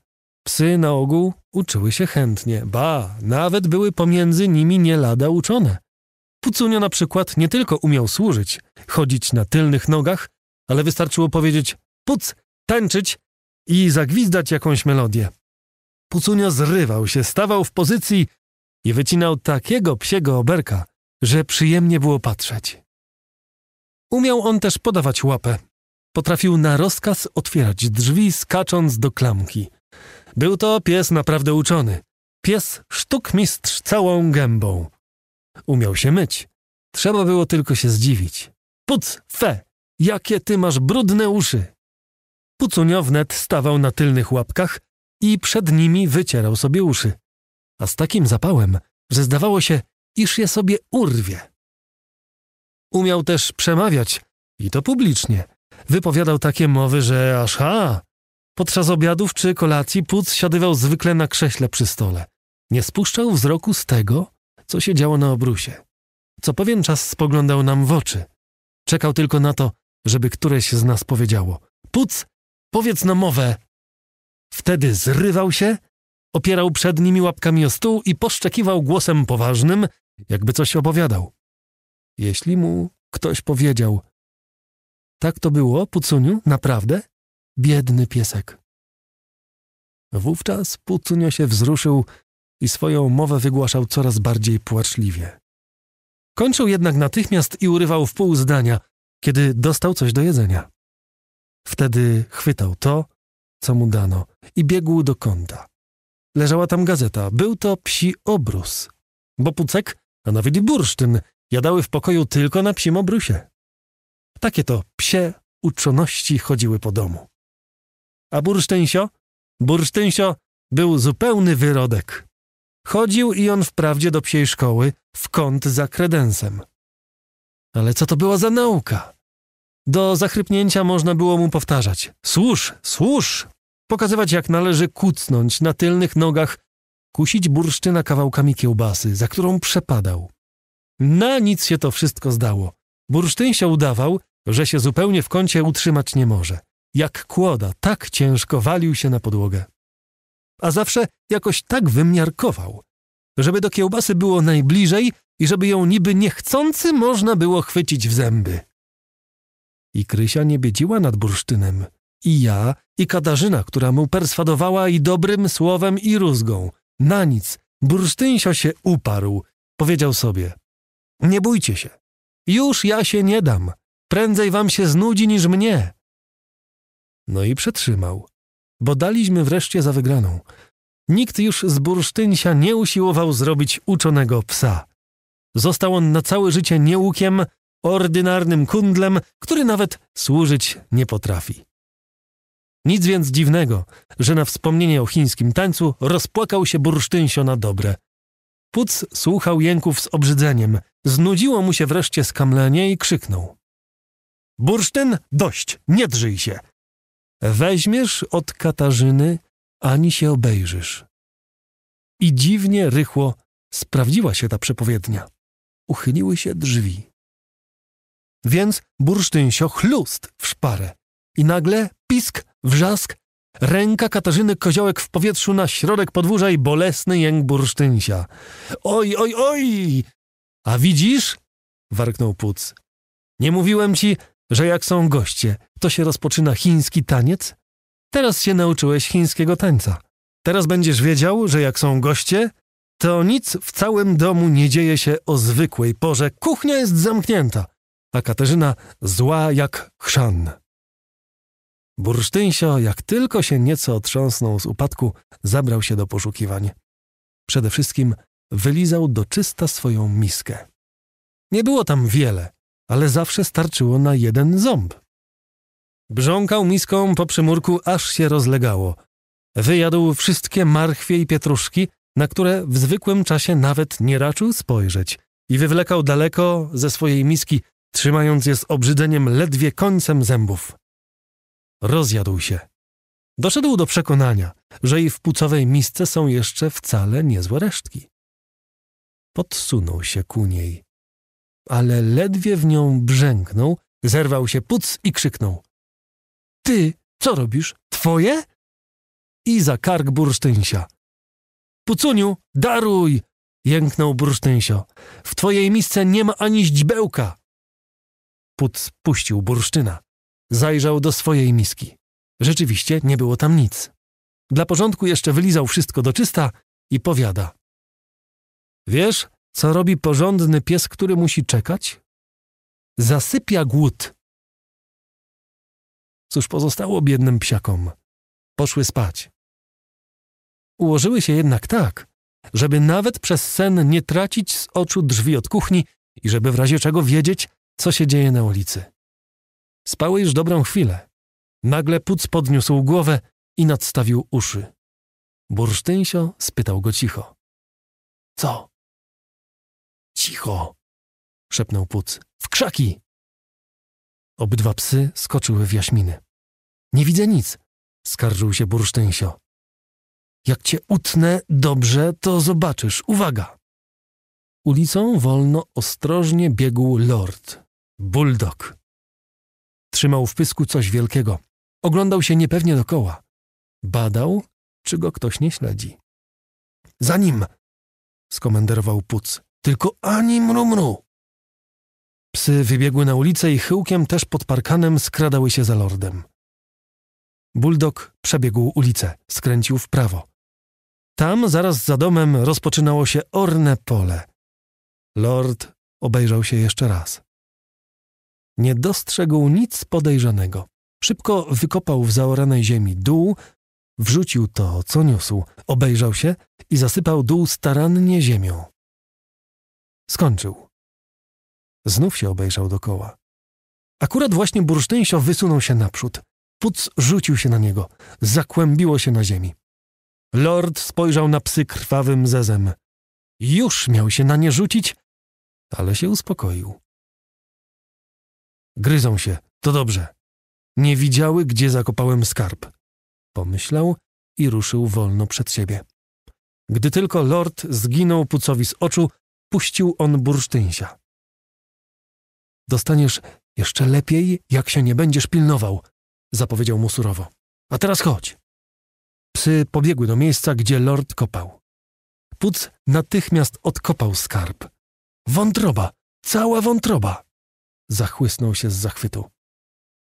Psy na ogół uczyły się chętnie, ba, nawet były pomiędzy nimi nie lada uczone. Pucunio na przykład nie tylko umiał służyć, chodzić na tylnych nogach, ale wystarczyło powiedzieć puc, tańczyć i zagwizdać jakąś melodię. Pucunio zrywał się, stawał w pozycji i wycinał takiego psiego oberka, że przyjemnie było patrzeć. Umiał on też podawać łapę. Potrafił na rozkaz otwierać drzwi, skacząc do klamki. Był to pies naprawdę uczony. Pies sztukmistrz całą gębą. Umiał się myć. Trzeba było tylko się zdziwić. Puc, fe! Jakie ty masz brudne uszy! Pucunio wnet stawał na tylnych łapkach i przed nimi wycierał sobie uszy. A z takim zapałem, że zdawało się, iż je sobie urwie. Umiał też przemawiać, i to publicznie. Wypowiadał takie mowy, że aż ha! Podczas obiadów czy kolacji Puc siadywał zwykle na krześle przy stole. Nie spuszczał wzroku z tego, co się działo na obrusie. Co pewien czas spoglądał nam w oczy. Czekał tylko na to, żeby któreś z nas powiedziało: Puc, powiedz na mowę! Wtedy zrywał się, opierał przed nimi łapkami o stół i poszczekiwał głosem poważnym, jakby coś opowiadał. Jeśli mu ktoś powiedział: Tak to było, Pucuniu, naprawdę? Biedny piesek. Wówczas Pucunio się wzruszył i swoją mowę wygłaszał coraz bardziej płaczliwie. Kończył jednak natychmiast i urywał w pół zdania, kiedy dostał coś do jedzenia. Wtedy chwytał to, co mu dano, i biegł do kąta. Leżała tam gazeta. Był to psi obrus. Bo pucek, a nawet i bursztyn, jadały w pokoju tylko na psim obrusie. Takie to psie uczoności chodziły po domu. A bursztynsio? Bursztynsio był zupełny wyrodek. Chodził i on wprawdzie do psiej szkoły, w kąt za kredensem. Ale co to była za nauka? Do zachrypnięcia można było mu powtarzać: Służ, służ! Pokazywać, jak należy kucnąć na tylnych nogach, kusić bursztyna kawałkami kiełbasy, za którą przepadał. Na nic się to wszystko zdało. Bursztyn się udawał, że się zupełnie w kącie utrzymać nie może. Jak kłoda, tak ciężko walił się na podłogę a zawsze jakoś tak wymiarkował, żeby do kiełbasy było najbliżej i żeby ją niby niechcący można było chwycić w zęby. I Krysia nie biedziła nad bursztynem. I ja, i Katarzyna, która mu perswadowała i dobrym słowem i rózgą. Na nic. Bursztynsio się uparł. Powiedział sobie. Nie bójcie się. Już ja się nie dam. Prędzej wam się znudzi niż mnie. No i przetrzymał bo daliśmy wreszcie za wygraną. Nikt już z bursztynsia nie usiłował zrobić uczonego psa. Został on na całe życie nieukiem, ordynarnym kundlem, który nawet służyć nie potrafi. Nic więc dziwnego, że na wspomnienie o chińskim tańcu rozpłakał się bursztynsio na dobre. Puc słuchał jęków z obrzydzeniem. Znudziło mu się wreszcie skamlenie i krzyknął. Bursztyn, dość, nie drżyj się. Weźmiesz od Katarzyny, ani się obejrzysz. I dziwnie rychło sprawdziła się ta przepowiednia. Uchyliły się drzwi. Więc bursztynsio chlust w szparę. I nagle pisk, wrzask, ręka Katarzyny Koziołek w powietrzu na środek podwórza i bolesny jęk bursztynsia. Oj, oj, oj! A widzisz? warknął Puc. Nie mówiłem ci, że jak są goście, to się rozpoczyna chiński taniec? Teraz się nauczyłeś chińskiego tańca. Teraz będziesz wiedział, że jak są goście, to nic w całym domu nie dzieje się o zwykłej porze. Kuchnia jest zamknięta, a Katarzyna zła jak chrzan. Bursztynsio, jak tylko się nieco otrząsnął z upadku, zabrał się do poszukiwań. Przede wszystkim wylizał do czysta swoją miskę. Nie było tam wiele, ale zawsze starczyło na jeden ząb. Brząkał miską po przymurku, aż się rozlegało. Wyjadł wszystkie marchwie i pietruszki, na które w zwykłym czasie nawet nie raczył spojrzeć i wywlekał daleko ze swojej miski, trzymając je z obrzydzeniem ledwie końcem zębów. Rozjadł się. Doszedł do przekonania, że i w pucowej misce są jeszcze wcale niezłe resztki. Podsunął się ku niej ale ledwie w nią brzęknął, zerwał się puc i krzyknął. Ty, co robisz? Twoje? I za kark bursztynsia. Pucuniu, daruj! jęknął bursztynsio. W twojej misce nie ma ani źdźbełka. Puc puścił bursztyna. Zajrzał do swojej miski. Rzeczywiście nie było tam nic. Dla porządku jeszcze wylizał wszystko do czysta i powiada. Wiesz, co robi porządny pies, który musi czekać? Zasypia głód. Cóż pozostało biednym psiakom? Poszły spać. Ułożyły się jednak tak, żeby nawet przez sen nie tracić z oczu drzwi od kuchni i żeby w razie czego wiedzieć, co się dzieje na ulicy. Spały już dobrą chwilę. Nagle Puc podniósł głowę i nadstawił uszy. Bursztynsio spytał go cicho. Co? Cicho! szepnął Puc. W krzaki! Obydwa psy skoczyły w jaśminy. Nie widzę nic, skarżył się bursztynsio. Jak cię utnę dobrze, to zobaczysz. Uwaga! Ulicą wolno ostrożnie biegł lord. Bulldog. Trzymał w pysku coś wielkiego. Oglądał się niepewnie dokoła. Badał, czy go ktoś nie śledzi. Za nim! skomenderował Puc. Tylko ani mrumru. Psy wybiegły na ulicę i chyłkiem też pod parkanem skradały się za lordem. Bulldog przebiegł ulicę, skręcił w prawo. Tam, zaraz za domem, rozpoczynało się orne pole. Lord obejrzał się jeszcze raz. Nie dostrzegł nic podejrzanego. Szybko wykopał w zaoranej ziemi dół, wrzucił to, co niósł, obejrzał się i zasypał dół starannie ziemią. Skończył. Znów się obejrzał dokoła. Akurat właśnie bursztynsio wysunął się naprzód. Puc rzucił się na niego. Zakłębiło się na ziemi. Lord spojrzał na psy krwawym zezem. Już miał się na nie rzucić, ale się uspokoił. Gryzą się, to dobrze. Nie widziały, gdzie zakopałem skarb. Pomyślał i ruszył wolno przed siebie. Gdy tylko lord zginął pucowi z oczu, puścił on bursztynsia. Dostaniesz jeszcze lepiej, jak się nie będziesz pilnował, zapowiedział mu surowo. A teraz chodź. Psy pobiegły do miejsca, gdzie lord kopał. Puc natychmiast odkopał skarb. Wątroba, cała wątroba! Zachłysnął się z zachwytu.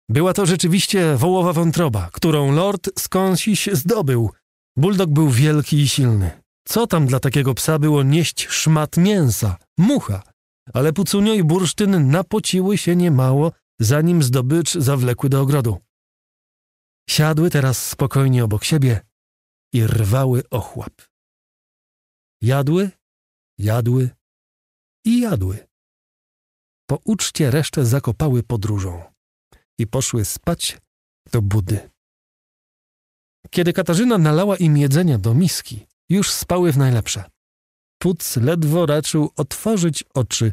Była to rzeczywiście wołowa wątroba, którą lord skądsiś zdobył. Buldog był wielki i silny. Co tam dla takiego psa było nieść szmat mięsa, mucha? Ale pucunio i bursztyn napociły się niemało, zanim zdobycz zawlekły do ogrodu. Siadły teraz spokojnie obok siebie i rwały ochłap. Jadły, jadły i jadły. Po uczcie resztę zakopały podróżą i poszły spać do budy. Kiedy Katarzyna nalała im jedzenia do miski, już spały w najlepsze. Puc ledwo raczył otworzyć oczy.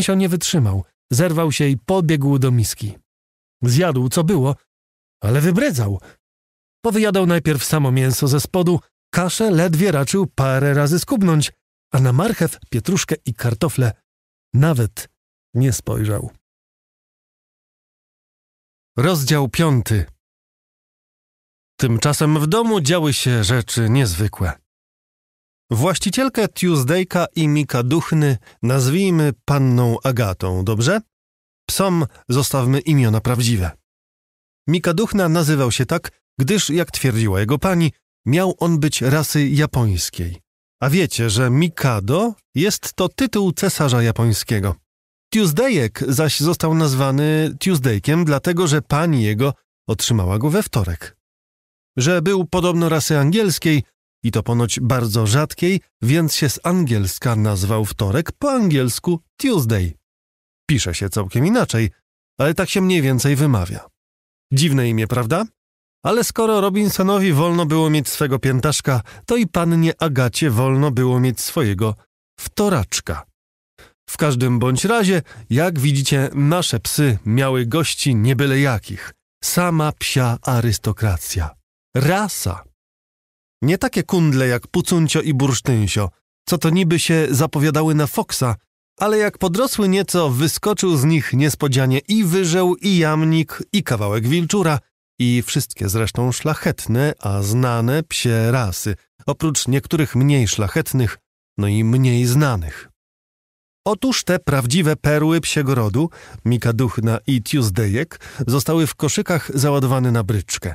się nie wytrzymał, zerwał się i pobiegł do miski. Zjadł, co było, ale wybredzał. Powyjadał najpierw samo mięso ze spodu, kaszę ledwie raczył parę razy skubnąć, a na marchew, pietruszkę i kartofle nawet nie spojrzał. Rozdział piąty Tymczasem w domu działy się rzeczy niezwykłe. Właścicielkę Tuesdayka i Mika Duchny nazwijmy panną Agatą, dobrze? Psom zostawmy imiona prawdziwe. Mika Duchna nazywał się tak, gdyż, jak twierdziła jego pani, miał on być rasy japońskiej. A wiecie, że Mikado jest to tytuł cesarza japońskiego. Tuesdayek zaś został nazwany Tuesdaykiem, dlatego że pani jego otrzymała go we wtorek że był podobno rasy angielskiej i to ponoć bardzo rzadkiej, więc się z angielska nazwał wtorek po angielsku Tuesday. Pisze się całkiem inaczej, ale tak się mniej więcej wymawia. Dziwne imię, prawda? Ale skoro Robinsonowi wolno było mieć swego piętaszka, to i pannie Agacie wolno było mieć swojego wtoraczka. W każdym bądź razie, jak widzicie, nasze psy miały gości nie byle jakich. Sama psia arystokracja rasa. Nie takie kundle jak Pucuncio i Bursztynsio, co to niby się zapowiadały na foksa, ale jak podrosły nieco, wyskoczył z nich niespodzianie i wyżeł, i jamnik, i kawałek wilczura, i wszystkie zresztą szlachetne, a znane psie rasy, oprócz niektórych mniej szlachetnych, no i mniej znanych. Otóż te prawdziwe perły psiego rodu, Mika Duchna i Tuesdayek, zostały w koszykach załadowane na bryczkę.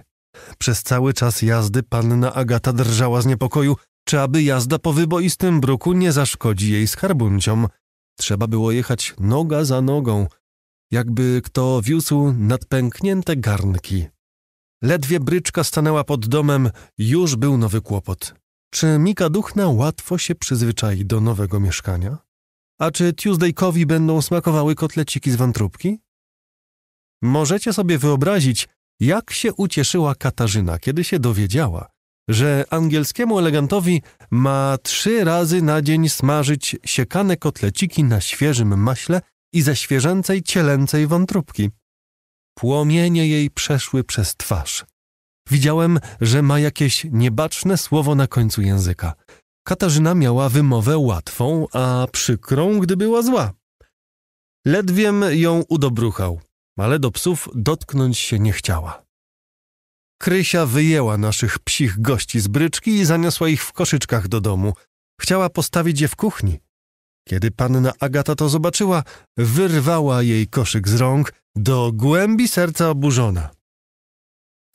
Przez cały czas jazdy panna Agata drżała z niepokoju, czy aby jazda po wyboistym bruku nie zaszkodzi jej skarbunciom. Trzeba było jechać noga za nogą, jakby kto wiózł nadpęknięte garnki. Ledwie bryczka stanęła pod domem, już był nowy kłopot. Czy Mika Duchna łatwo się przyzwyczai do nowego mieszkania? A czy Tuesdaykowi będą smakowały kotleciki z wątróbki? Możecie sobie wyobrazić, jak się ucieszyła Katarzyna, kiedy się dowiedziała, że angielskiemu elegantowi ma trzy razy na dzień smażyć siekane kotleciki na świeżym maśle i ze świeżęcej cielęcej wątróbki. Płomienie jej przeszły przez twarz. Widziałem, że ma jakieś niebaczne słowo na końcu języka. Katarzyna miała wymowę łatwą, a przykrą, gdy była zła. Ledwiem ją udobruchał ale do psów dotknąć się nie chciała. Krysia wyjęła naszych psich gości z bryczki i zaniosła ich w koszyczkach do domu. Chciała postawić je w kuchni. Kiedy panna Agata to zobaczyła, wyrwała jej koszyk z rąk, do głębi serca oburzona.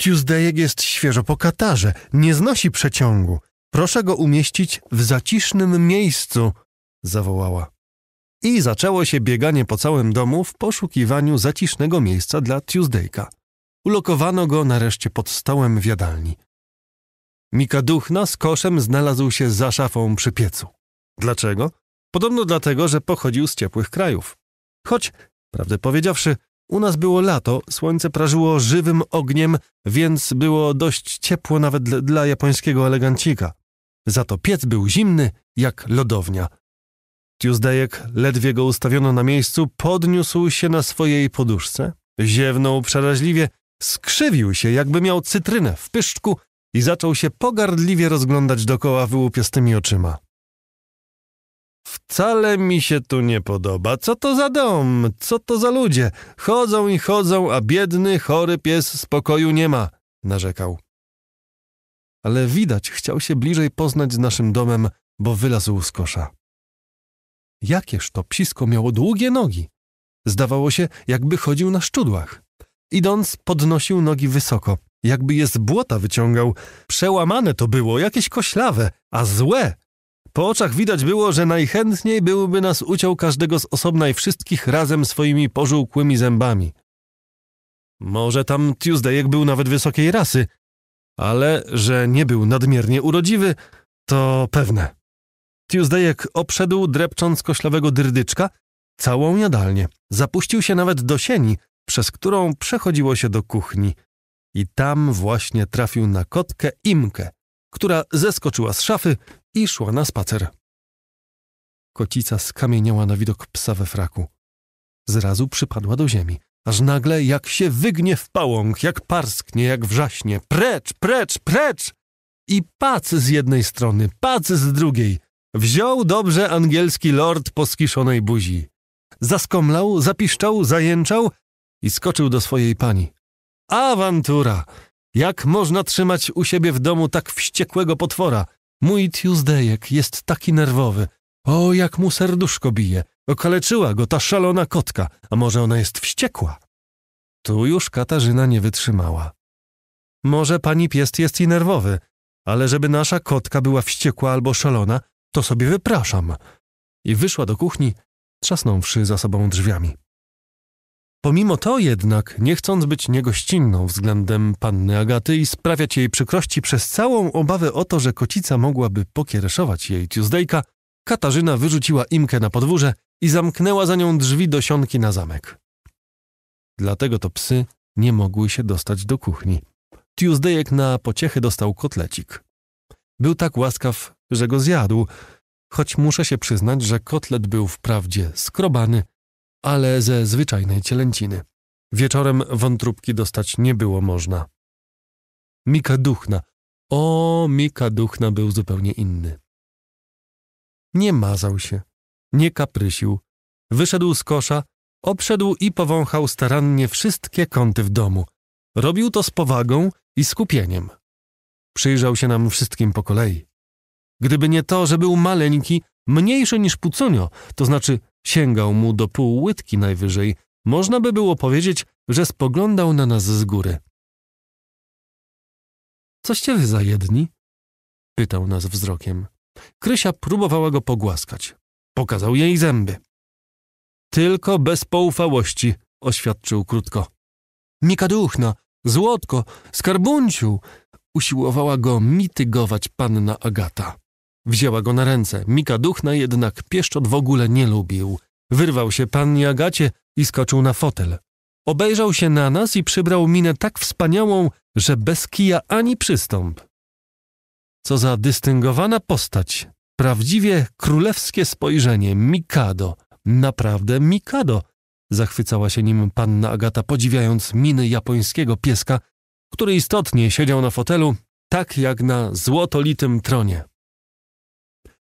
Tuesdayek jest świeżo po katarze, nie znosi przeciągu. Proszę go umieścić w zacisznym miejscu, zawołała. I zaczęło się bieganie po całym domu w poszukiwaniu zacisznego miejsca dla Tuesdayka. Ulokowano go nareszcie pod stołem w jadalni. Mika Duchna z koszem znalazł się za szafą przy piecu. Dlaczego? Podobno dlatego, że pochodził z ciepłych krajów. Choć, prawdę powiedziawszy, u nas było lato, słońce prażyło żywym ogniem, więc było dość ciepło nawet dla japońskiego elegancika. Za to piec był zimny jak lodownia, Tuesdayek, ledwie go ustawiono na miejscu, podniósł się na swojej poduszce, ziewnął przeraźliwie, skrzywił się, jakby miał cytrynę w pyszczku i zaczął się pogardliwie rozglądać dokoła wyłupiastymi oczyma. Wcale mi się tu nie podoba. Co to za dom? Co to za ludzie? Chodzą i chodzą, a biedny, chory pies spokoju nie ma, narzekał. Ale widać, chciał się bliżej poznać z naszym domem, bo wylazł z kosza. Jakież to psisko miało długie nogi! Zdawało się, jakby chodził na szczudłach. Idąc, podnosił nogi wysoko, jakby je z błota wyciągał. Przełamane to było, jakieś koślawe, a złe. Po oczach widać było, że najchętniej byłby nas uciął każdego z osobna i wszystkich razem swoimi pożółkłymi zębami. Może tam Tuesdayek był nawet wysokiej rasy, ale że nie był nadmiernie urodziwy, to pewne. Tuesdayek obszedł, drepcząc koślawego dyrdyczka, całą jadalnię. Zapuścił się nawet do sieni, przez którą przechodziło się do kuchni. I tam właśnie trafił na kotkę Imkę, która zeskoczyła z szafy i szła na spacer. Kocica skamieniała na widok psa we fraku. Zrazu przypadła do ziemi, aż nagle jak się wygnie w pałąk, jak parsknie, jak wrzaśnie. Precz, precz, precz! I pac z jednej strony, pac z drugiej – Wziął dobrze angielski lord po skiszonej buzi. Zaskomlał, zapiszczał, zajęczał i skoczył do swojej pani. Awantura! Jak można trzymać u siebie w domu tak wściekłego potwora? Mój Tuesdayek jest taki nerwowy. O, jak mu serduszko bije. Okaleczyła go ta szalona kotka, a może ona jest wściekła? Tu już Katarzyna nie wytrzymała. Może pani pies jest i nerwowy, ale żeby nasza kotka była wściekła albo szalona, to sobie wypraszam. I wyszła do kuchni, trzasnąwszy za sobą drzwiami. Pomimo to jednak, nie chcąc być niegościnną względem panny Agaty i sprawiać jej przykrości przez całą obawę o to, że kocica mogłaby pokiereszować jej Tuesdayka, Katarzyna wyrzuciła Imkę na podwórze i zamknęła za nią drzwi do sionki na zamek. Dlatego to psy nie mogły się dostać do kuchni. Tuesdayek na pociechy dostał kotlecik. Był tak łaskaw, że go zjadł, choć muszę się przyznać, że kotlet był wprawdzie skrobany, ale ze zwyczajnej cielęciny. Wieczorem wątróbki dostać nie było można. Mika Duchna. O, Mika Duchna był zupełnie inny. Nie mazał się, nie kaprysił. Wyszedł z kosza, obszedł i powąchał starannie wszystkie kąty w domu. Robił to z powagą i skupieniem. Przyjrzał się nam wszystkim po kolei. Gdyby nie to, że był maleńki, mniejszy niż Puconio, to znaczy sięgał mu do pół łydki najwyżej, można by było powiedzieć, że spoglądał na nas z góry. Coście wy za jedni? Pytał nas wzrokiem. Krysia próbowała go pogłaskać. Pokazał jej zęby. Tylko bez poufałości, oświadczył krótko. Mikaduchna, złotko, skarbunciu, usiłowała go mitygować panna Agata. Wzięła go na ręce. Mika Duchna jednak pieszczot w ogóle nie lubił. Wyrwał się pannie Agacie i skoczył na fotel. Obejrzał się na nas i przybrał minę tak wspaniałą, że bez kija ani przystąp. Co za dystyngowana postać. Prawdziwie królewskie spojrzenie. Mikado. Naprawdę Mikado. Zachwycała się nim panna Agata, podziwiając miny japońskiego pieska, który istotnie siedział na fotelu, tak jak na złotolitym tronie.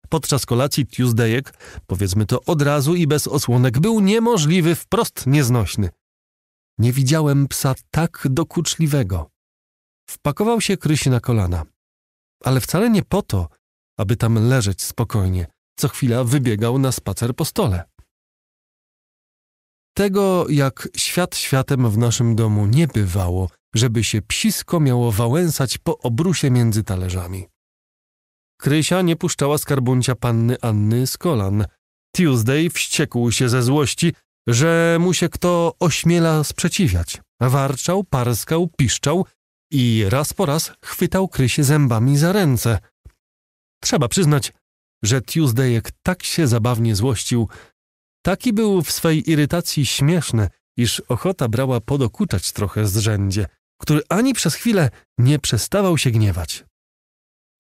Podczas kolacji Tuesdayek, powiedzmy to od razu i bez osłonek, był niemożliwy, wprost nieznośny. Nie widziałem psa tak dokuczliwego. Wpakował się Krysi na kolana. Ale wcale nie po to, aby tam leżeć spokojnie. Co chwila wybiegał na spacer po stole. Tego, jak świat światem w naszym domu nie bywało, żeby się psisko miało wałęsać po obrusie między talerzami. Krysia nie puszczała skarbuncia panny Anny z kolan. Tuesday wściekł się ze złości, że mu się kto ośmiela sprzeciwiać. Warczał, parskał, piszczał i raz po raz chwytał Krysię zębami za ręce. Trzeba przyznać, że Tuesdayek tak się zabawnie złościł. Taki był w swej irytacji śmieszny, iż ochota brała podokuczać trochę z rzędzie, który ani przez chwilę nie przestawał się gniewać.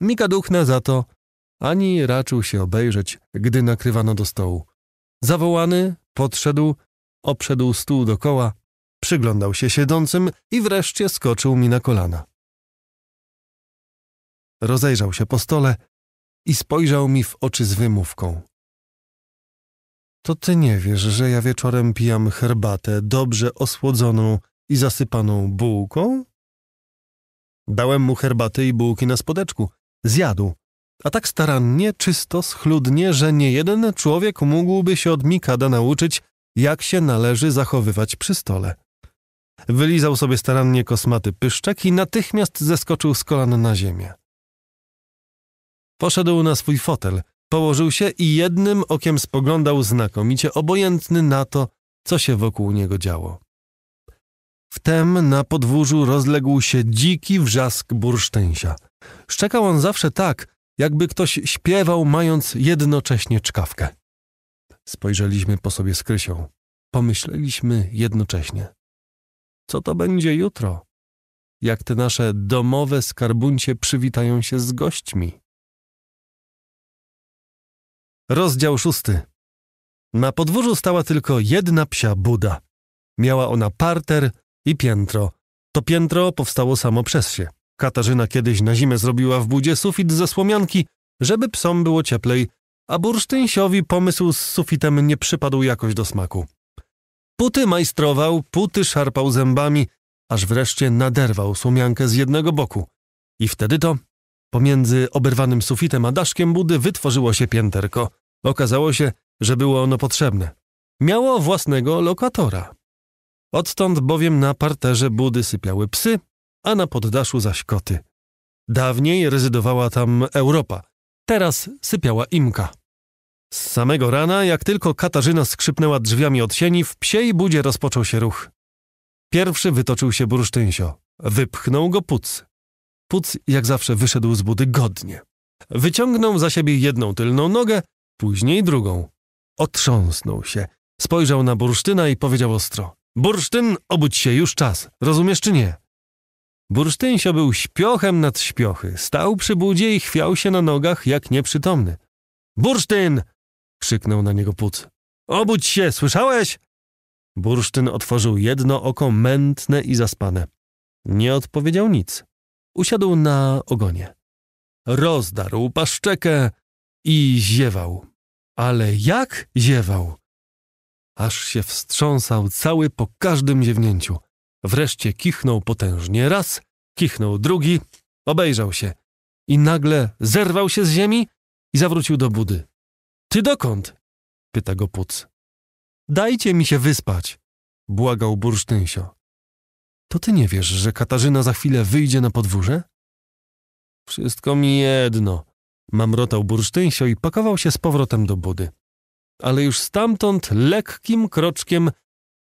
Mika Duchna za to ani raczył się obejrzeć, gdy nakrywano do stołu. Zawołany, podszedł, obszedł stół dokoła, przyglądał się siedzącym i wreszcie skoczył mi na kolana. Rozejrzał się po stole i spojrzał mi w oczy z wymówką. To ty nie wiesz, że ja wieczorem pijam herbatę dobrze osłodzoną i zasypaną bułką? Dałem mu herbaty i bułki na spodeczku Zjadł. A tak starannie, czysto, schludnie, że nie jeden człowiek mógłby się od Mikada nauczyć, jak się należy zachowywać przy stole. Wylizał sobie starannie kosmaty pyszczek i natychmiast zeskoczył z kolan na ziemię. Poszedł na swój fotel, położył się i jednym okiem spoglądał znakomicie obojętny na to, co się wokół niego działo. Wtem na podwórzu rozległ się dziki wrzask bursztynsia. Szczekał on zawsze tak, jakby ktoś śpiewał, mając jednocześnie czkawkę. Spojrzeliśmy po sobie z Krysią. Pomyśleliśmy jednocześnie. Co to będzie jutro? Jak te nasze domowe skarbuncie przywitają się z gośćmi? Rozdział szósty. Na podwórzu stała tylko jedna psia buda. Miała ona parter i piętro. To piętro powstało samo przez się. Katarzyna kiedyś na zimę zrobiła w budzie sufit ze słomianki, żeby psom było cieplej, a bursztynsiowi pomysł z sufitem nie przypadł jakoś do smaku. Puty majstrował, puty szarpał zębami, aż wreszcie naderwał słomiankę z jednego boku. I wtedy to, pomiędzy oberwanym sufitem a daszkiem budy wytworzyło się pięterko. Okazało się, że było ono potrzebne. Miało własnego lokatora. Odtąd bowiem na parterze budy sypiały psy, a na poddaszu zaś koty. Dawniej rezydowała tam Europa, teraz sypiała Imka. Z samego rana, jak tylko Katarzyna skrzypnęła drzwiami od sieni, w psiej budzie rozpoczął się ruch. Pierwszy wytoczył się bursztynsio. Wypchnął go puc. Puc, jak zawsze, wyszedł z budy godnie. Wyciągnął za siebie jedną tylną nogę, później drugą. Otrząsnął się, spojrzał na bursztyna i powiedział ostro. Bursztyn, obudź się, już czas. Rozumiesz czy nie? Bursztynsio był śpiochem nad śpiochy. Stał przy budzie i chwiał się na nogach jak nieprzytomny. Bursztyn! krzyknął na niego puc. Obudź się, słyszałeś? Bursztyn otworzył jedno oko mętne i zaspane. Nie odpowiedział nic. Usiadł na ogonie. Rozdarł paszczekę i ziewał. Ale jak ziewał? aż się wstrząsał cały po każdym ziewnięciu. Wreszcie kichnął potężnie raz, kichnął drugi, obejrzał się i nagle zerwał się z ziemi i zawrócił do budy. Ty dokąd? pyta go Puc. Dajcie mi się wyspać, błagał bursztynsio. To ty nie wiesz, że Katarzyna za chwilę wyjdzie na podwórze? Wszystko mi jedno, mamrotał bursztynsio i pakował się z powrotem do budy ale już stamtąd lekkim kroczkiem,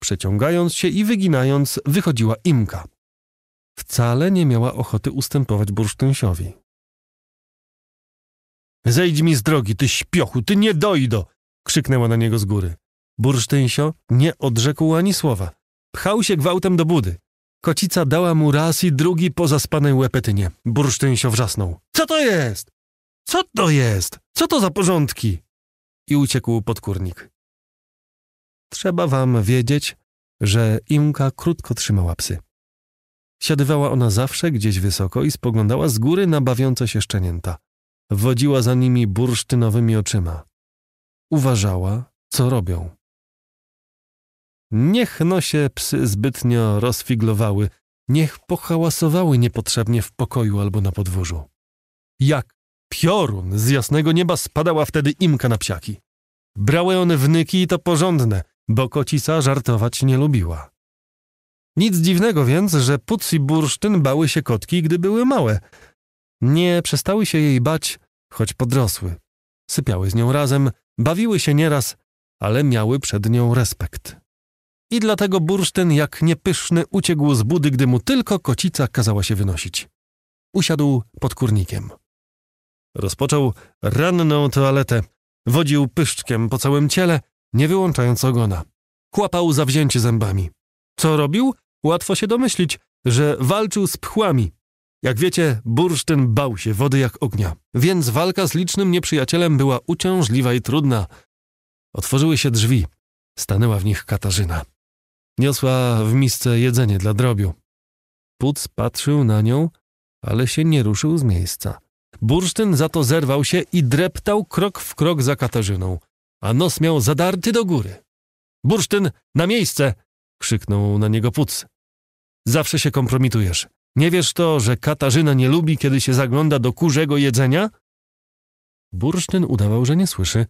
przeciągając się i wyginając, wychodziła Imka. Wcale nie miała ochoty ustępować bursztynsiowi. Zejdź mi z drogi, ty śpiochu, ty nie dojdo! krzyknęła na niego z góry. Bursztynsio nie odrzekł ani słowa. Pchał się gwałtem do budy. Kocica dała mu raz i drugi po zaspanej łepetynie. Bursztynsio wrzasnął. Co to jest? Co to jest? Co to za porządki? i uciekł pod kurnik. Trzeba wam wiedzieć, że Imka krótko trzymała psy. Siadywała ona zawsze gdzieś wysoko i spoglądała z góry na bawiące się szczenięta. Wodziła za nimi bursztynowymi oczyma. Uważała, co robią. Niech no się psy zbytnio rozfiglowały, niech pohałasowały niepotrzebnie w pokoju albo na podwórzu. Jak Piorun z jasnego nieba spadała wtedy imka na psiaki. Brały one wnyki i to porządne, bo kocica żartować nie lubiła. Nic dziwnego więc, że Puc i Bursztyn bały się kotki, gdy były małe. Nie przestały się jej bać, choć podrosły. Sypiały z nią razem, bawiły się nieraz, ale miały przed nią respekt. I dlatego Bursztyn, jak niepyszny, uciekł z budy, gdy mu tylko kocica kazała się wynosić. Usiadł pod kurnikiem. Rozpoczął ranną toaletę. Wodził pyszczkiem po całym ciele, nie wyłączając ogona. Kłapał zawzięcie zębami. Co robił? Łatwo się domyślić, że walczył z pchłami. Jak wiecie, bursztyn bał się wody jak ognia, więc walka z licznym nieprzyjacielem była uciążliwa i trudna. Otworzyły się drzwi. Stanęła w nich Katarzyna. Niosła w misce jedzenie dla drobiu. Puc patrzył na nią, ale się nie ruszył z miejsca. Bursztyn za to zerwał się i dreptał krok w krok za Katarzyną, a nos miał zadarty do góry. Bursztyn, na miejsce! krzyknął na niego Puc. Zawsze się kompromitujesz. Nie wiesz to, że Katarzyna nie lubi, kiedy się zagląda do kurzego jedzenia? Bursztyn udawał, że nie słyszy.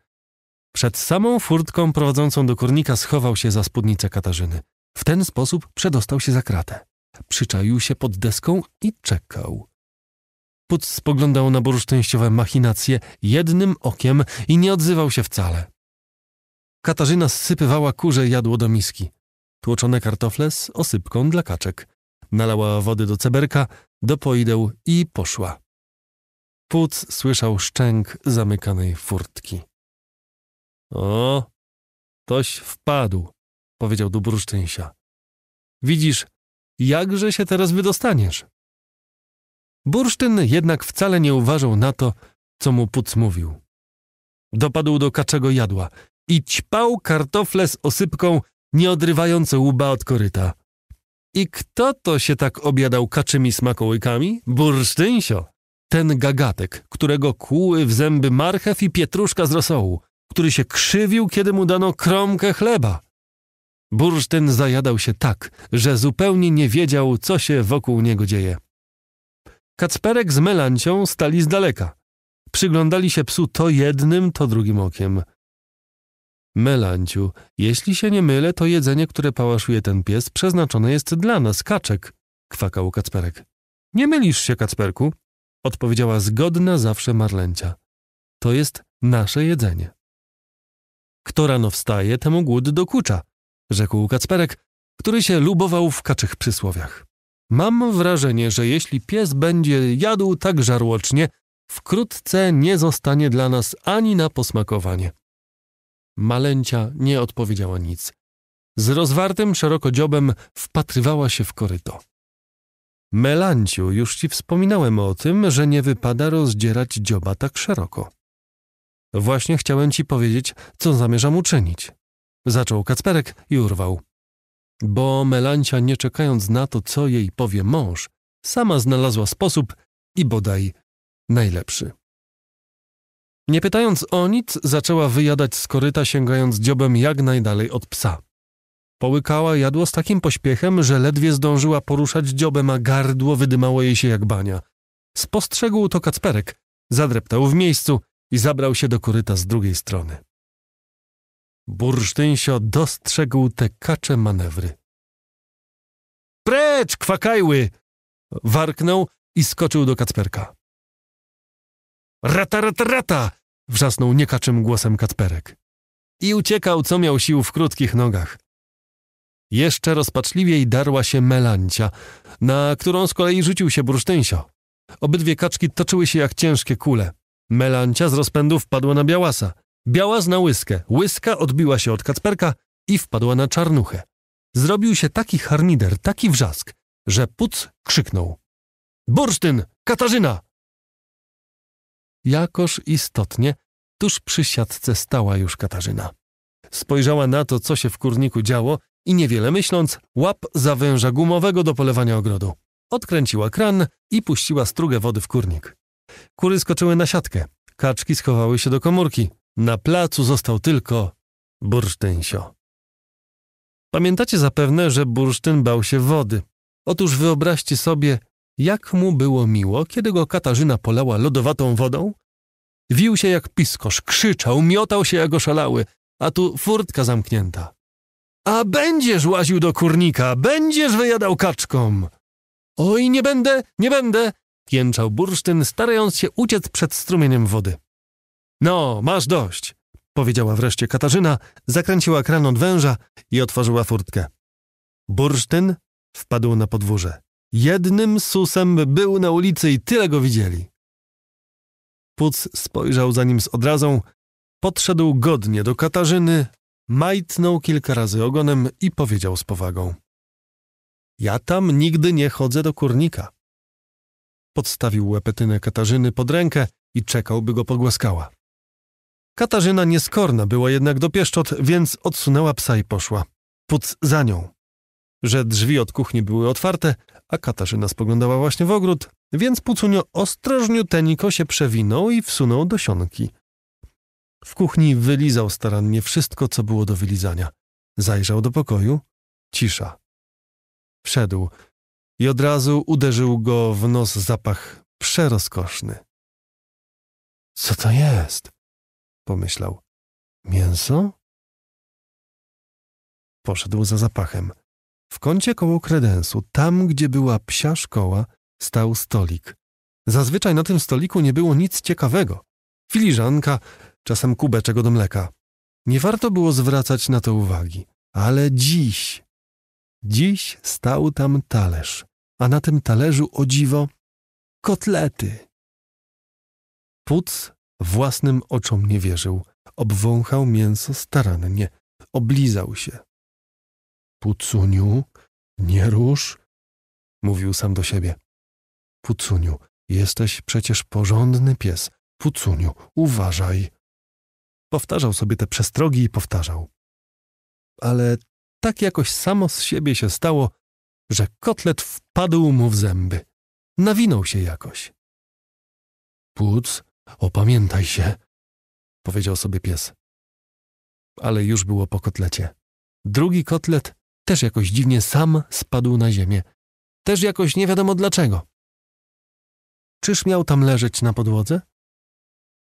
Przed samą furtką prowadzącą do kurnika schował się za spódnicę Katarzyny. W ten sposób przedostał się za kratę. Przyczaił się pod deską i czekał. Put spoglądał na bursztyńściowe machinacje jednym okiem i nie odzywał się wcale. Katarzyna zsypywała kurze jadło do miski. Tłoczone kartofle z osypką dla kaczek. Nalała wody do ceberka, do poideł i poszła. Put słyszał szczęk zamykanej furtki. O, toś wpadł, powiedział do bursztynsia. Widzisz, jakże się teraz wydostaniesz? Bursztyn jednak wcale nie uważał na to, co mu Puc mówił. Dopadł do kaczego jadła i ćpał kartofle z osypką, nie odrywając łuba od koryta. I kto to się tak obiadał kaczymi smakołykami? Bursztynsio! Ten gagatek, którego kłuły w zęby marchew i pietruszka z rosołu, który się krzywił, kiedy mu dano kromkę chleba. Bursztyn zajadał się tak, że zupełnie nie wiedział, co się wokół niego dzieje. Kacperek z Melancią stali z daleka. Przyglądali się psu to jednym, to drugim okiem. Melanciu, jeśli się nie mylę, to jedzenie, które pałaszuje ten pies, przeznaczone jest dla nas, kaczek, kwakał Kacperek. Nie mylisz się, Kacperku, odpowiedziała zgodna zawsze Marlęcia. To jest nasze jedzenie. Kto rano wstaje, temu głód dokucza, rzekł Kacperek, który się lubował w kaczych przysłowiach. Mam wrażenie, że jeśli pies będzie jadł tak żarłocznie, wkrótce nie zostanie dla nas ani na posmakowanie. Malęcia nie odpowiedziała nic. Z rozwartym szeroko dziobem wpatrywała się w koryto. Melanciu, już ci wspominałem o tym, że nie wypada rozdzierać dzioba tak szeroko. Właśnie chciałem ci powiedzieć, co zamierzam uczynić. Zaczął Kacperek i urwał. Bo Melancia, nie czekając na to, co jej powie mąż, sama znalazła sposób i bodaj najlepszy. Nie pytając o nic, zaczęła wyjadać z koryta, sięgając dziobem jak najdalej od psa. Połykała jadło z takim pośpiechem, że ledwie zdążyła poruszać dziobem, a gardło wydymało jej się jak bania. Spostrzegł to kacperek, zadreptał w miejscu i zabrał się do koryta z drugiej strony. Bursztynsio dostrzegł te kacze manewry. Precz, kwakajły! Warknął i skoczył do Kacperka. Rata, rata, rata! Wrzasnął niekaczym głosem Kacperek. I uciekał, co miał sił w krótkich nogach. Jeszcze rozpaczliwiej darła się melancia, na którą z kolei rzucił się bursztynsio. Obydwie kaczki toczyły się jak ciężkie kule. Melancia z rozpędu wpadła na białasa. Biała zna łyskę. Łyska odbiła się od kacperka i wpadła na czarnuchę. Zrobił się taki harnider, taki wrzask, że Puc krzyknął. Bursztyn! Katarzyna! Jakoż istotnie, tuż przy siatce stała już Katarzyna. Spojrzała na to, co się w kurniku działo i niewiele myśląc, łap węża gumowego do polewania ogrodu. Odkręciła kran i puściła strugę wody w kurnik. Kury skoczyły na siatkę. Kaczki schowały się do komórki. Na placu został tylko bursztynsio. Pamiętacie zapewne, że bursztyn bał się wody. Otóż wyobraźcie sobie, jak mu było miło, kiedy go Katarzyna polała lodowatą wodą. Wił się jak piskosz, krzyczał, miotał się jak oszalały, a tu furtka zamknięta. A będziesz łaził do kurnika, będziesz wyjadał kaczkom. Oj, nie będę, nie będę, jęczał bursztyn, starając się uciec przed strumieniem wody. No, masz dość, powiedziała wreszcie Katarzyna, zakręciła kran od węża i otworzyła furtkę. Bursztyn wpadł na podwórze. Jednym susem był na ulicy i tyle go widzieli. Puc spojrzał za nim z odrazą, podszedł godnie do Katarzyny, majtnął kilka razy ogonem i powiedział z powagą. Ja tam nigdy nie chodzę do kurnika. Podstawił łepetynę Katarzyny pod rękę i czekał, by go pogłaskała. Katarzyna nieskorna była jednak do pieszczot, więc odsunęła psa i poszła. Puc za nią. Że drzwi od kuchni były otwarte, a Katarzyna spoglądała właśnie w ogród, więc Pucunio ostrożniuteńko się przewinął i wsunął do sionki. W kuchni wylizał starannie wszystko, co było do wylizania. Zajrzał do pokoju. Cisza. Wszedł i od razu uderzył go w nos zapach przerozkoszny. Co to jest? pomyślał. Mięso? Poszedł za zapachem. W kącie koło kredensu, tam gdzie była psia szkoła, stał stolik. Zazwyczaj na tym stoliku nie było nic ciekawego. Filiżanka, czasem kubeczek do mleka. Nie warto było zwracać na to uwagi, ale dziś... Dziś stał tam talerz, a na tym talerzu, o dziwo, kotlety. Puc Własnym oczom nie wierzył. Obwąchał mięso starannie. Oblizał się. Pucuniu, nie rusz, mówił sam do siebie. Pucuniu, jesteś przecież porządny pies. Pucuniu, uważaj. Powtarzał sobie te przestrogi i powtarzał. Ale tak jakoś samo z siebie się stało, że kotlet wpadł mu w zęby. Nawinął się jakoś. Puc, Opamiętaj się, powiedział sobie pies. Ale już było po kotlecie. Drugi kotlet też jakoś dziwnie sam spadł na ziemię. Też jakoś nie wiadomo dlaczego. Czyż miał tam leżeć na podłodze?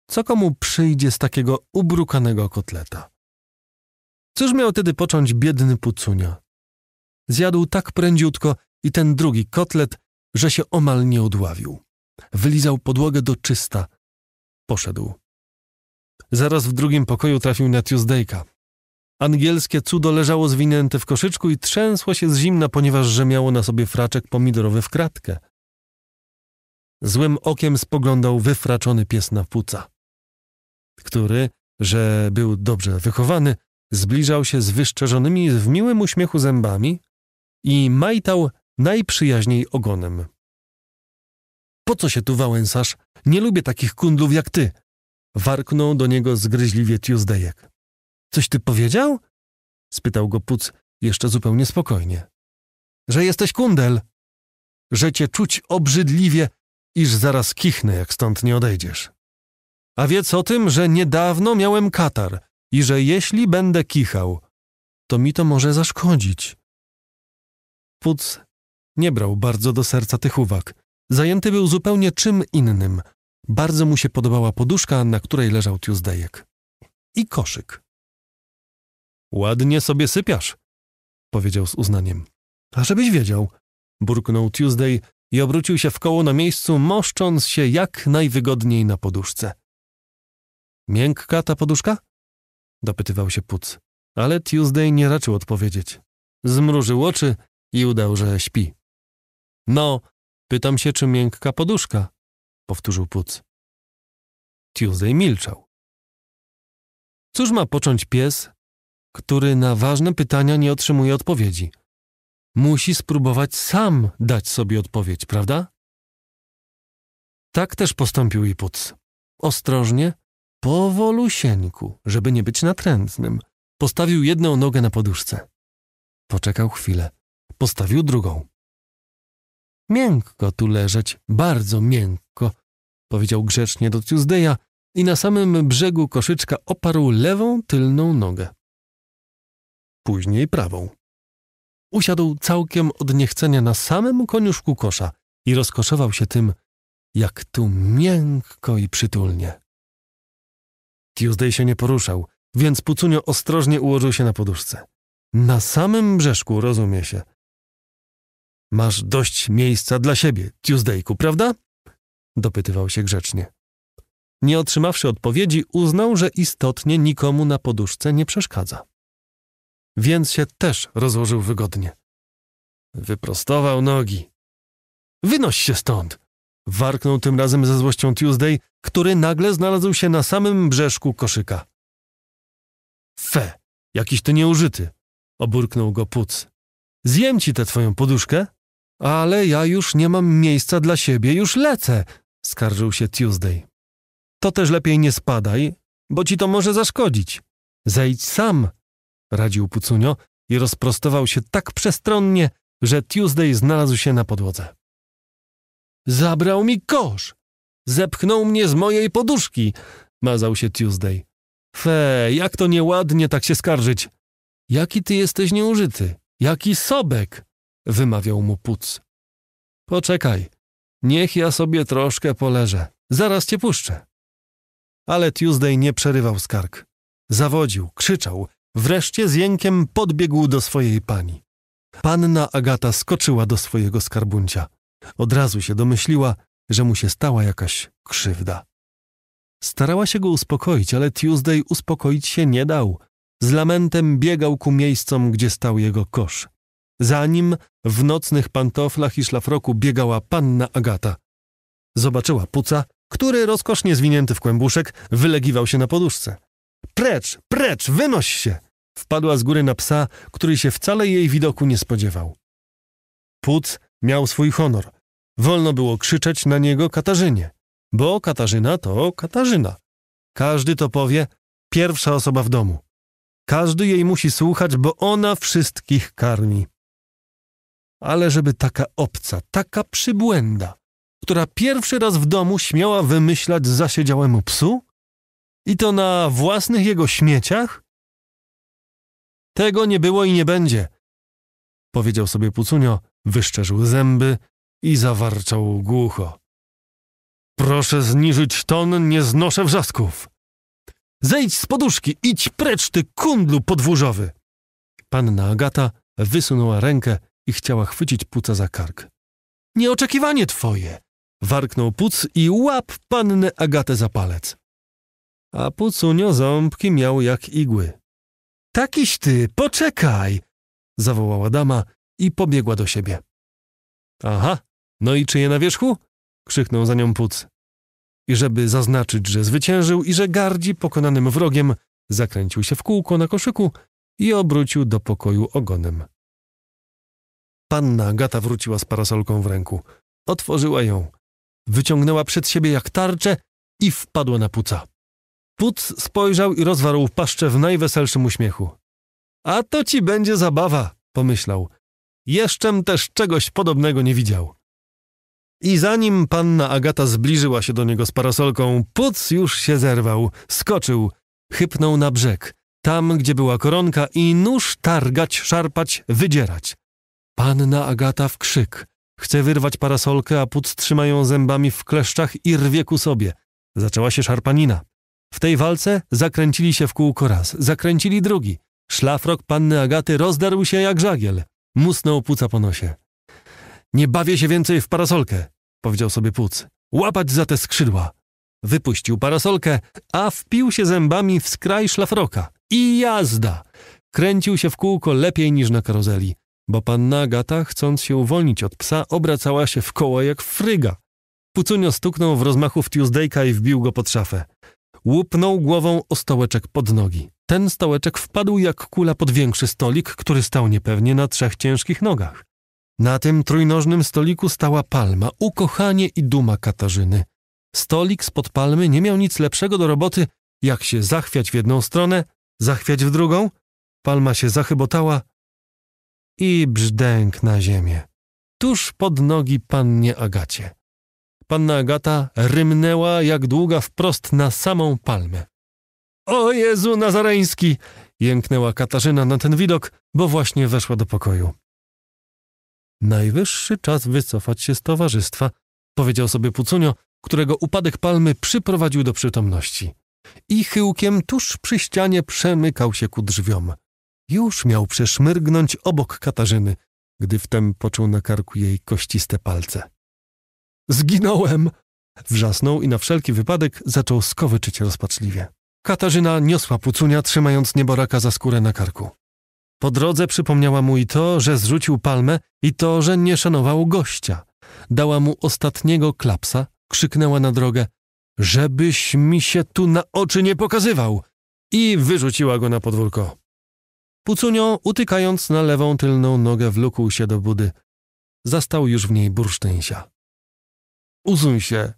Co komu przyjdzie z takiego ubrukanego kotleta? Cóż miał tedy począć biedny pucunia? Zjadł tak prędziutko i ten drugi kotlet, że się omal nie odławił. Wylizał podłogę do czysta – Poszedł. Zaraz w drugim pokoju trafił na Tuesdayka. Angielskie cudo leżało zwinięte w koszyczku i trzęsło się z zimna, ponieważ miało na sobie fraczek pomidorowy w kratkę. Złym okiem spoglądał wyfraczony pies na puca, który, że był dobrze wychowany, zbliżał się z wyszczerzonymi w miłym uśmiechu zębami i majtał najprzyjaźniej ogonem. Po co się tu wałęsasz? Nie lubię takich kundlów jak ty. Warknął do niego zgryźliwie Tuesdayek. Coś ty powiedział? spytał go Puc jeszcze zupełnie spokojnie. Że jesteś kundel. Że cię czuć obrzydliwie, iż zaraz kichnę, jak stąd nie odejdziesz. A wiedz o tym, że niedawno miałem katar i że jeśli będę kichał, to mi to może zaszkodzić. Puc nie brał bardzo do serca tych uwag Zajęty był zupełnie czym innym. Bardzo mu się podobała poduszka, na której leżał Tuesdayek. I koszyk. Ładnie sobie sypiasz, powiedział z uznaniem. A żebyś wiedział, burknął Tuesday i obrócił się w koło na miejscu, moszcząc się jak najwygodniej na poduszce. Miękka ta poduszka? dopytywał się Puc, ale Tuesday nie raczył odpowiedzieć. Zmrużył oczy i udał, że śpi. No, Pytam się, czy miękka poduszka, powtórzył Puc. Tuesday milczał. Cóż ma począć pies, który na ważne pytania nie otrzymuje odpowiedzi? Musi spróbować sam dać sobie odpowiedź, prawda? Tak też postąpił i Puc. Ostrożnie, powolusieńku, żeby nie być natrętnym, postawił jedną nogę na poduszce. Poczekał chwilę, postawił drugą. Miękko tu leżeć, bardzo miękko, powiedział grzecznie do Tuesdaya i na samym brzegu koszyczka oparł lewą tylną nogę. Później prawą. Usiadł całkiem od niechcenia na samym koniuszku kosza i rozkoszował się tym, jak tu miękko i przytulnie. Tuesday się nie poruszał, więc Pucunio ostrożnie ułożył się na poduszce. Na samym brzeszku, rozumie się, Masz dość miejsca dla siebie, Tuesdayku, prawda? Dopytywał się grzecznie. Nie otrzymawszy odpowiedzi, uznał, że istotnie nikomu na poduszce nie przeszkadza. Więc się też rozłożył wygodnie. Wyprostował nogi. Wynoś się stąd! Warknął tym razem ze złością Tuesday, który nagle znalazł się na samym brzeszku koszyka. Fe, jakiś ty nieużyty! Oburknął go Puc. Zjem ci tę twoją poduszkę ale ja już nie mam miejsca dla siebie, już lecę, skarżył się Tuesday. To też lepiej nie spadaj, bo ci to może zaszkodzić. Zejdź sam, radził Pucunio i rozprostował się tak przestronnie, że Tuesday znalazł się na podłodze. Zabrał mi kosz! Zepchnął mnie z mojej poduszki! mazał się Tuesday. Fe, jak to nieładnie tak się skarżyć! Jaki ty jesteś nieużyty! Jaki sobek! wymawiał mu Puc. Poczekaj, niech ja sobie troszkę poleżę, zaraz cię puszczę. Ale Tuesday nie przerywał skarg. Zawodził, krzyczał, wreszcie z jękiem podbiegł do swojej pani. Panna Agata skoczyła do swojego skarbuncia. Od razu się domyśliła, że mu się stała jakaś krzywda. Starała się go uspokoić, ale Tuesday uspokoić się nie dał. Z lamentem biegał ku miejscom, gdzie stał jego kosz. Za nim w nocnych pantoflach i szlafroku biegała panna Agata. Zobaczyła puca, który rozkosznie zwinięty w kłębuszek wylegiwał się na poduszce. Precz, precz, wynoś się! Wpadła z góry na psa, który się wcale jej widoku nie spodziewał. Puc miał swój honor. Wolno było krzyczeć na niego Katarzynie, bo Katarzyna to Katarzyna. Każdy to powie, pierwsza osoba w domu. Każdy jej musi słuchać, bo ona wszystkich karmi ale żeby taka obca, taka przybłęda, która pierwszy raz w domu śmiała wymyślać zasiedziałemu psu? I to na własnych jego śmieciach? Tego nie było i nie będzie, powiedział sobie Pucunio, wyszczerzył zęby i zawarczał głucho. Proszę zniżyć ton, nie znoszę wrzasków. Zejdź z poduszki, idź precz, ty kundlu podwórzowy! Panna Agata wysunęła rękę i chciała chwycić puca za kark. Nieoczekiwanie twoje! Warknął puc i łap pannę Agatę za palec. A pucunio ząbki miał jak igły. Takiś ty, poczekaj! zawołała dama i pobiegła do siebie. Aha, no i czyje na wierzchu? krzyknął za nią puc. I żeby zaznaczyć, że zwyciężył i że gardzi pokonanym wrogiem, zakręcił się w kółko na koszyku i obrócił do pokoju ogonem. Panna Agata wróciła z parasolką w ręku. Otworzyła ją. Wyciągnęła przed siebie jak tarczę i wpadła na puca. Puc spojrzał i rozwarł paszczę w najweselszym uśmiechu. A to ci będzie zabawa, pomyślał. Jeszczem też czegoś podobnego nie widział. I zanim panna Agata zbliżyła się do niego z parasolką, puc już się zerwał, skoczył, chypnął na brzeg, tam gdzie była koronka i nóż targać, szarpać, wydzierać. Panna Agata w krzyk. Chce wyrwać parasolkę, a Put trzyma ją zębami w kleszczach i rwie ku sobie. Zaczęła się szarpanina. W tej walce zakręcili się w kółko raz, zakręcili drugi. Szlafrok panny Agaty rozdarł się jak żagiel. Musnął Puca po nosie. Nie bawię się więcej w parasolkę, powiedział sobie Puc. Łapać za te skrzydła. Wypuścił parasolkę, a wpił się zębami w skraj szlafroka. I jazda! Kręcił się w kółko lepiej niż na karuzeli. Bo panna Agata, chcąc się uwolnić od psa, obracała się w koło jak fryga. Pucunio stuknął w rozmachu w Tuesdayka i wbił go pod szafę. Łupnął głową o stołeczek pod nogi. Ten stołeczek wpadł jak kula pod większy stolik, który stał niepewnie na trzech ciężkich nogach. Na tym trójnożnym stoliku stała palma, ukochanie i duma Katarzyny. Stolik spod palmy nie miał nic lepszego do roboty, jak się zachwiać w jedną stronę, zachwiać w drugą. Palma się zachybotała, i brzdęk na ziemię. Tuż pod nogi pannie Agacie. Panna Agata rymnęła jak długa wprost na samą palmę. O Jezu Nazareński! jęknęła Katarzyna na ten widok, bo właśnie weszła do pokoju. Najwyższy czas wycofać się z towarzystwa, powiedział sobie Pucunio, którego upadek palmy przyprowadził do przytomności. I chyłkiem tuż przy ścianie przemykał się ku drzwiom. Już miał przeszmyrgnąć obok Katarzyny, gdy wtem poczuł na karku jej kościste palce. Zginąłem! Wrzasnął i na wszelki wypadek zaczął skowyczyć rozpaczliwie. Katarzyna niosła pucunia, trzymając nieboraka za skórę na karku. Po drodze przypomniała mu i to, że zrzucił palmę, i to, że nie szanował gościa. Dała mu ostatniego klapsa, krzyknęła na drogę: Żebyś mi się tu na oczy nie pokazywał! I wyrzuciła go na podwórko. Pucunią, utykając na lewą tylną nogę, wlókł się do budy. Zastał już w niej bursztynsia. Uzuń się,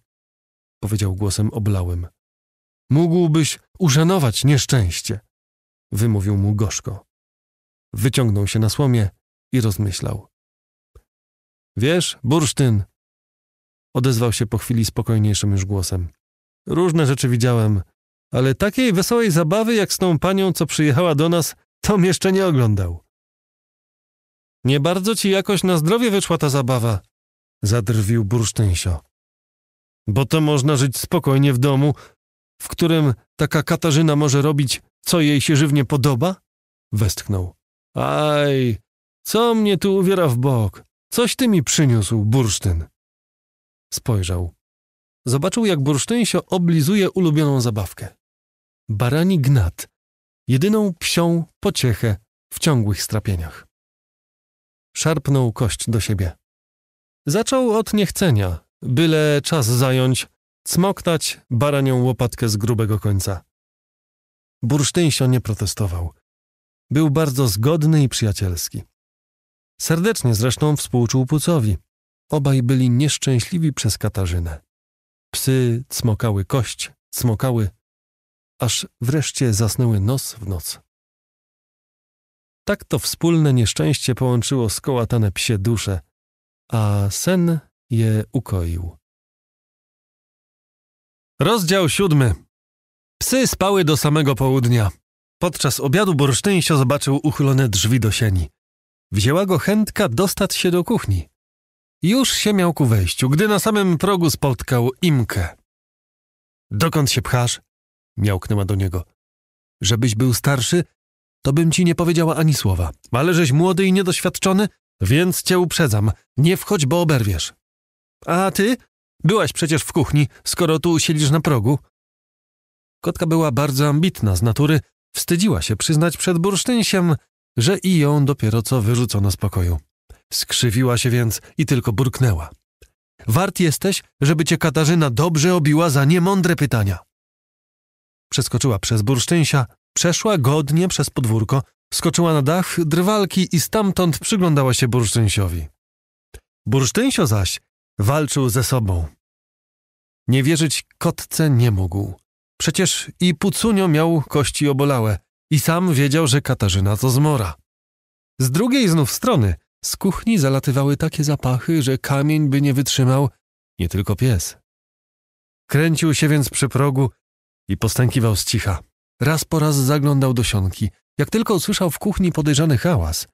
powiedział głosem oblałym. Mógłbyś uszanować nieszczęście, wymówił mu gorzko. Wyciągnął się na słomie i rozmyślał. Wiesz, bursztyn, odezwał się po chwili spokojniejszym już głosem. Różne rzeczy widziałem, ale takiej wesołej zabawy jak z tą panią, co przyjechała do nas, Tom jeszcze nie oglądał. Nie bardzo ci jakoś na zdrowie wyszła ta zabawa, zadrwił bursztynsio. Bo to można żyć spokojnie w domu, w którym taka Katarzyna może robić, co jej się żywnie podoba? Westchnął. Aj, co mnie tu uwiera w bok? Coś ty mi przyniósł, bursztyn. Spojrzał. Zobaczył, jak bursztynsio oblizuje ulubioną zabawkę. Barani gnat jedyną psią pociechę w ciągłych strapieniach. Szarpnął kość do siebie. Zaczął od niechcenia, byle czas zająć, cmoktać baranią łopatkę z grubego końca. się nie protestował. Był bardzo zgodny i przyjacielski. Serdecznie zresztą współczuł Pucowi. Obaj byli nieszczęśliwi przez Katarzynę. Psy cmokały kość, cmokały aż wreszcie zasnęły nos w noc. Tak to wspólne nieszczęście połączyło skołatane psie dusze, a sen je ukoił. Rozdział siódmy. Psy spały do samego południa. Podczas obiadu bursztynsio zobaczył uchylone drzwi do sieni. Wzięła go chętka dostać się do kuchni. Już się miał ku wejściu, gdy na samym progu spotkał Imkę. Dokąd się pchasz? miałknęła do niego. Żebyś był starszy, to bym ci nie powiedziała ani słowa. Ale żeś młody i niedoświadczony, więc cię uprzedzam. Nie wchodź, bo oberwiesz. A ty? Byłaś przecież w kuchni, skoro tu siedzisz na progu. Kotka była bardzo ambitna z natury, wstydziła się przyznać przed bursztynsiem, że i ją dopiero co wyrzucono z pokoju. Skrzywiła się więc i tylko burknęła. Wart jesteś, żeby cię Katarzyna dobrze obiła za niemądre pytania. Przeskoczyła przez bursztyńsia, przeszła godnie przez podwórko, skoczyła na dach drwalki i stamtąd przyglądała się bursztyńsiowi. Bursztyńsio zaś walczył ze sobą. Nie wierzyć kotce nie mógł. Przecież i Pucunio miał kości obolałe i sam wiedział, że Katarzyna to zmora. Z drugiej znów strony z kuchni zalatywały takie zapachy, że kamień by nie wytrzymał, nie tylko pies. Kręcił się więc przy progu i postękiwał z cicha. Raz po raz zaglądał do sionki. Jak tylko usłyszał w kuchni podejrzany hałas,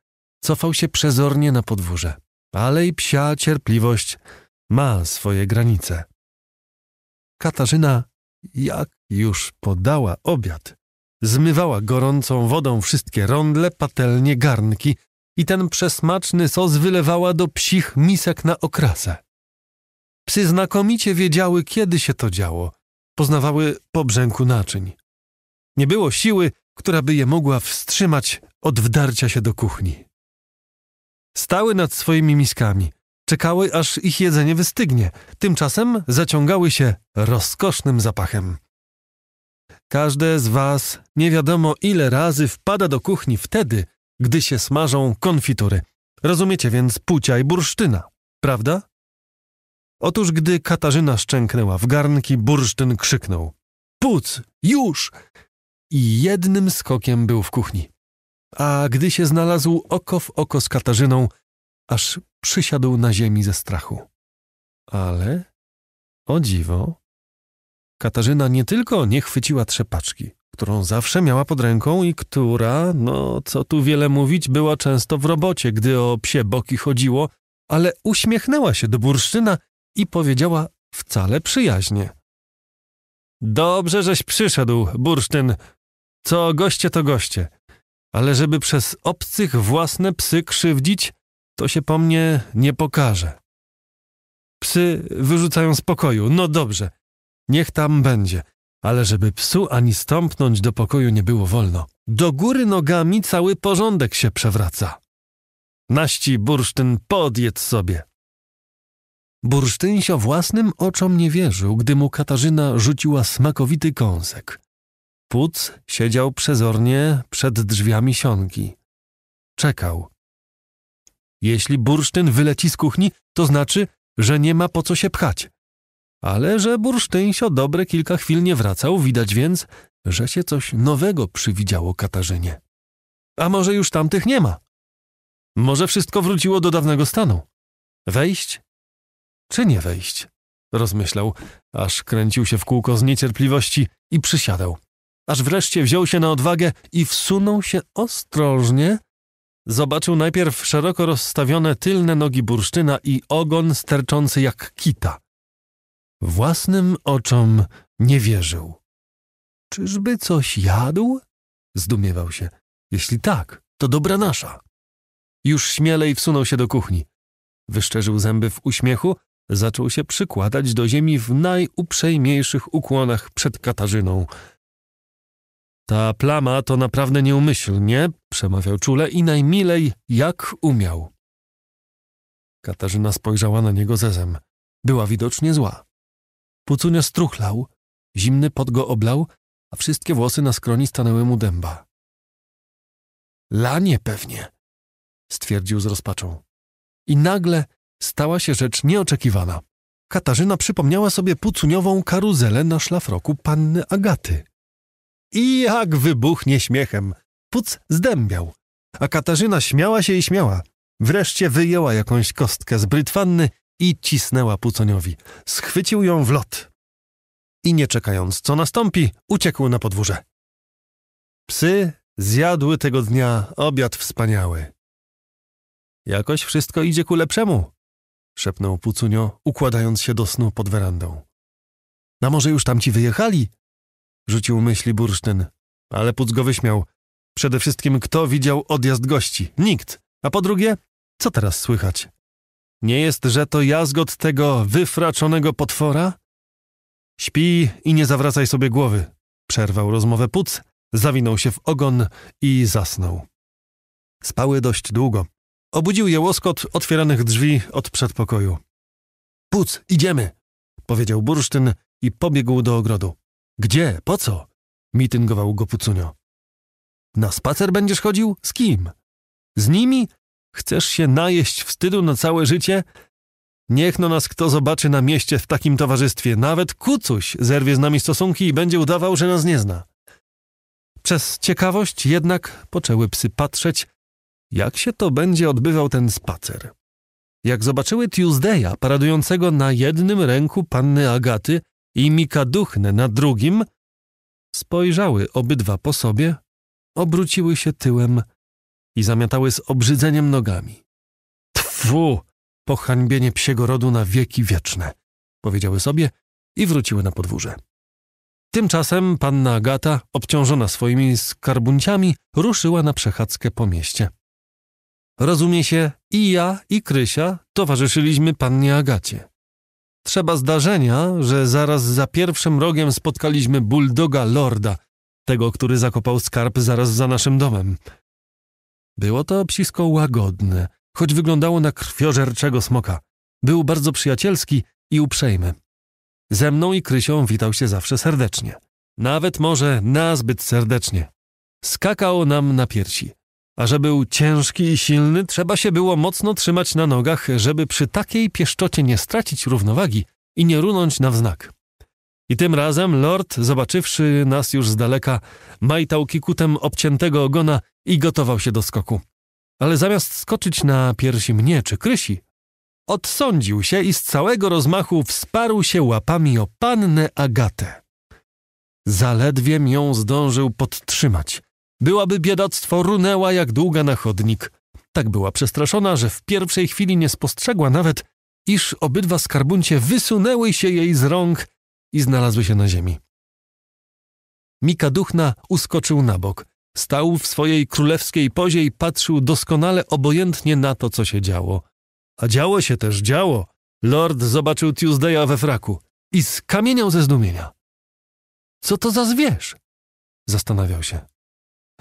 cofał się przezornie na podwórze. Ale i psia cierpliwość ma swoje granice. Katarzyna, jak już podała obiad, zmywała gorącą wodą wszystkie rondle, patelnie, garnki i ten przesmaczny sos wylewała do psich misek na okrasę. Psy znakomicie wiedziały, kiedy się to działo poznawały po brzęku naczyń. Nie było siły, która by je mogła wstrzymać od wdarcia się do kuchni. Stały nad swoimi miskami, czekały aż ich jedzenie wystygnie, tymczasem zaciągały się rozkosznym zapachem. Każde z was nie wiadomo ile razy wpada do kuchni wtedy, gdy się smażą konfitury. Rozumiecie więc pucia i bursztyna, prawda? Otóż gdy Katarzyna szczęknęła w garnki, bursztyn krzyknął. Puc! Już! I jednym skokiem był w kuchni. A gdy się znalazł oko w oko z Katarzyną, aż przysiadł na ziemi ze strachu. Ale, o dziwo, Katarzyna nie tylko nie chwyciła trzepaczki, którą zawsze miała pod ręką i która, no co tu wiele mówić, była często w robocie, gdy o psie boki chodziło, ale uśmiechnęła się do bursztyna i powiedziała wcale przyjaźnie. Dobrze, żeś przyszedł, bursztyn. Co goście, to goście. Ale żeby przez obcych własne psy krzywdzić, to się po mnie nie pokaże. Psy wyrzucają z pokoju, no dobrze. Niech tam będzie. Ale żeby psu ani stąpnąć do pokoju nie było wolno. Do góry nogami cały porządek się przewraca. Naści bursztyn, podjedz sobie. Bursztynsio własnym oczom nie wierzył, gdy mu Katarzyna rzuciła smakowity kąsek. Puc siedział przezornie przed drzwiami sionki. Czekał. Jeśli bursztyn wyleci z kuchni, to znaczy, że nie ma po co się pchać. Ale że bursztynsio dobre kilka chwil nie wracał, widać więc, że się coś nowego przywidziało Katarzynie. A może już tamtych nie ma? Może wszystko wróciło do dawnego stanu? Wejść, czy nie wejść? Rozmyślał, aż kręcił się w kółko z niecierpliwości i przysiadał. Aż wreszcie wziął się na odwagę i wsunął się ostrożnie. Zobaczył najpierw szeroko rozstawione tylne nogi bursztyna i ogon sterczący jak kita. Własnym oczom nie wierzył. Czyżby coś jadł? Zdumiewał się. Jeśli tak, to dobra nasza. Już śmielej wsunął się do kuchni. Wyszczerzył zęby w uśmiechu zaczął się przykładać do ziemi w najuprzejmiejszych ukłonach przed Katarzyną. Ta plama to naprawdę nieumyślnie, przemawiał czule i najmilej jak umiał. Katarzyna spojrzała na niego zezem. Była widocznie zła. Pucunia struchlał, zimny pot go oblał, a wszystkie włosy na skroni stanęły mu dęba. Lanie pewnie, stwierdził z rozpaczą. I nagle stała się rzecz nieoczekiwana. Katarzyna przypomniała sobie pucuniową karuzelę na szlafroku panny Agaty. I jak wybuchnie śmiechem! Puc zdębiał, a Katarzyna śmiała się i śmiała. Wreszcie wyjęła jakąś kostkę z brytwanny i cisnęła puconiowi. Schwycił ją w lot. I nie czekając, co nastąpi, uciekł na podwórze. Psy zjadły tego dnia obiad wspaniały. Jakoś wszystko idzie ku lepszemu, szepnął Pucunio, układając się do snu pod werandą. Na może już tamci wyjechali? Rzucił myśli bursztyn, ale Puc go wyśmiał. Przede wszystkim kto widział odjazd gości? Nikt. A po drugie, co teraz słychać? Nie jest, że to jazgot tego wyfraczonego potwora? Śpi i nie zawracaj sobie głowy. Przerwał rozmowę Puc, zawinął się w ogon i zasnął. Spały dość długo. Obudził je łoskot otwieranych drzwi od przedpokoju. Puc, idziemy! powiedział bursztyn i pobiegł do ogrodu. Gdzie? Po co? mityngował go Pucunio. Na spacer będziesz chodził? Z kim? Z nimi? Chcesz się najeść wstydu na całe życie? Niech no nas kto zobaczy na mieście w takim towarzystwie. Nawet kucuś zerwie z nami stosunki i będzie udawał, że nas nie zna. Przez ciekawość jednak poczęły psy patrzeć, jak się to będzie odbywał ten spacer. Jak zobaczyły Tuesdaya paradującego na jednym ręku panny Agaty i Mika Duchnę na drugim, spojrzały obydwa po sobie, obróciły się tyłem i zamiatały z obrzydzeniem nogami. Tfu! Pohańbienie psiego rodu na wieki wieczne, powiedziały sobie i wróciły na podwórze. Tymczasem panna Agata, obciążona swoimi skarbunciami, ruszyła na przechadzkę po mieście. Rozumie się, i ja, i Krysia towarzyszyliśmy pannie Agacie. Trzeba zdarzenia, że zaraz za pierwszym rogiem spotkaliśmy buldoga lorda, tego, który zakopał skarb zaraz za naszym domem. Było to psisko łagodne, choć wyglądało na krwiożerczego smoka. Był bardzo przyjacielski i uprzejmy. Ze mną i Krysią witał się zawsze serdecznie. Nawet może nazbyt serdecznie. Skakał nam na piersi, a że był ciężki i silny, trzeba się było mocno trzymać na nogach, żeby przy takiej pieszczocie nie stracić równowagi i nie runąć na wznak. I tym razem lord, zobaczywszy nas już z daleka, majtał kikutem obciętego ogona i gotował się do skoku. Ale zamiast skoczyć na piersi mnie czy Krysi, odsądził się i z całego rozmachu wsparł się łapami o pannę Agatę. Zaledwie ją zdążył podtrzymać, Byłaby biedactwo runęła jak długa na chodnik. Tak była przestraszona, że w pierwszej chwili nie spostrzegła nawet, iż obydwa skarbuncie wysunęły się jej z rąk i znalazły się na ziemi. Mika Duchna uskoczył na bok. Stał w swojej królewskiej pozie i patrzył doskonale obojętnie na to, co się działo. A działo się też, działo. Lord zobaczył Tuesdaya we fraku i skamieniał ze zdumienia. Co to za zwierz? Zastanawiał się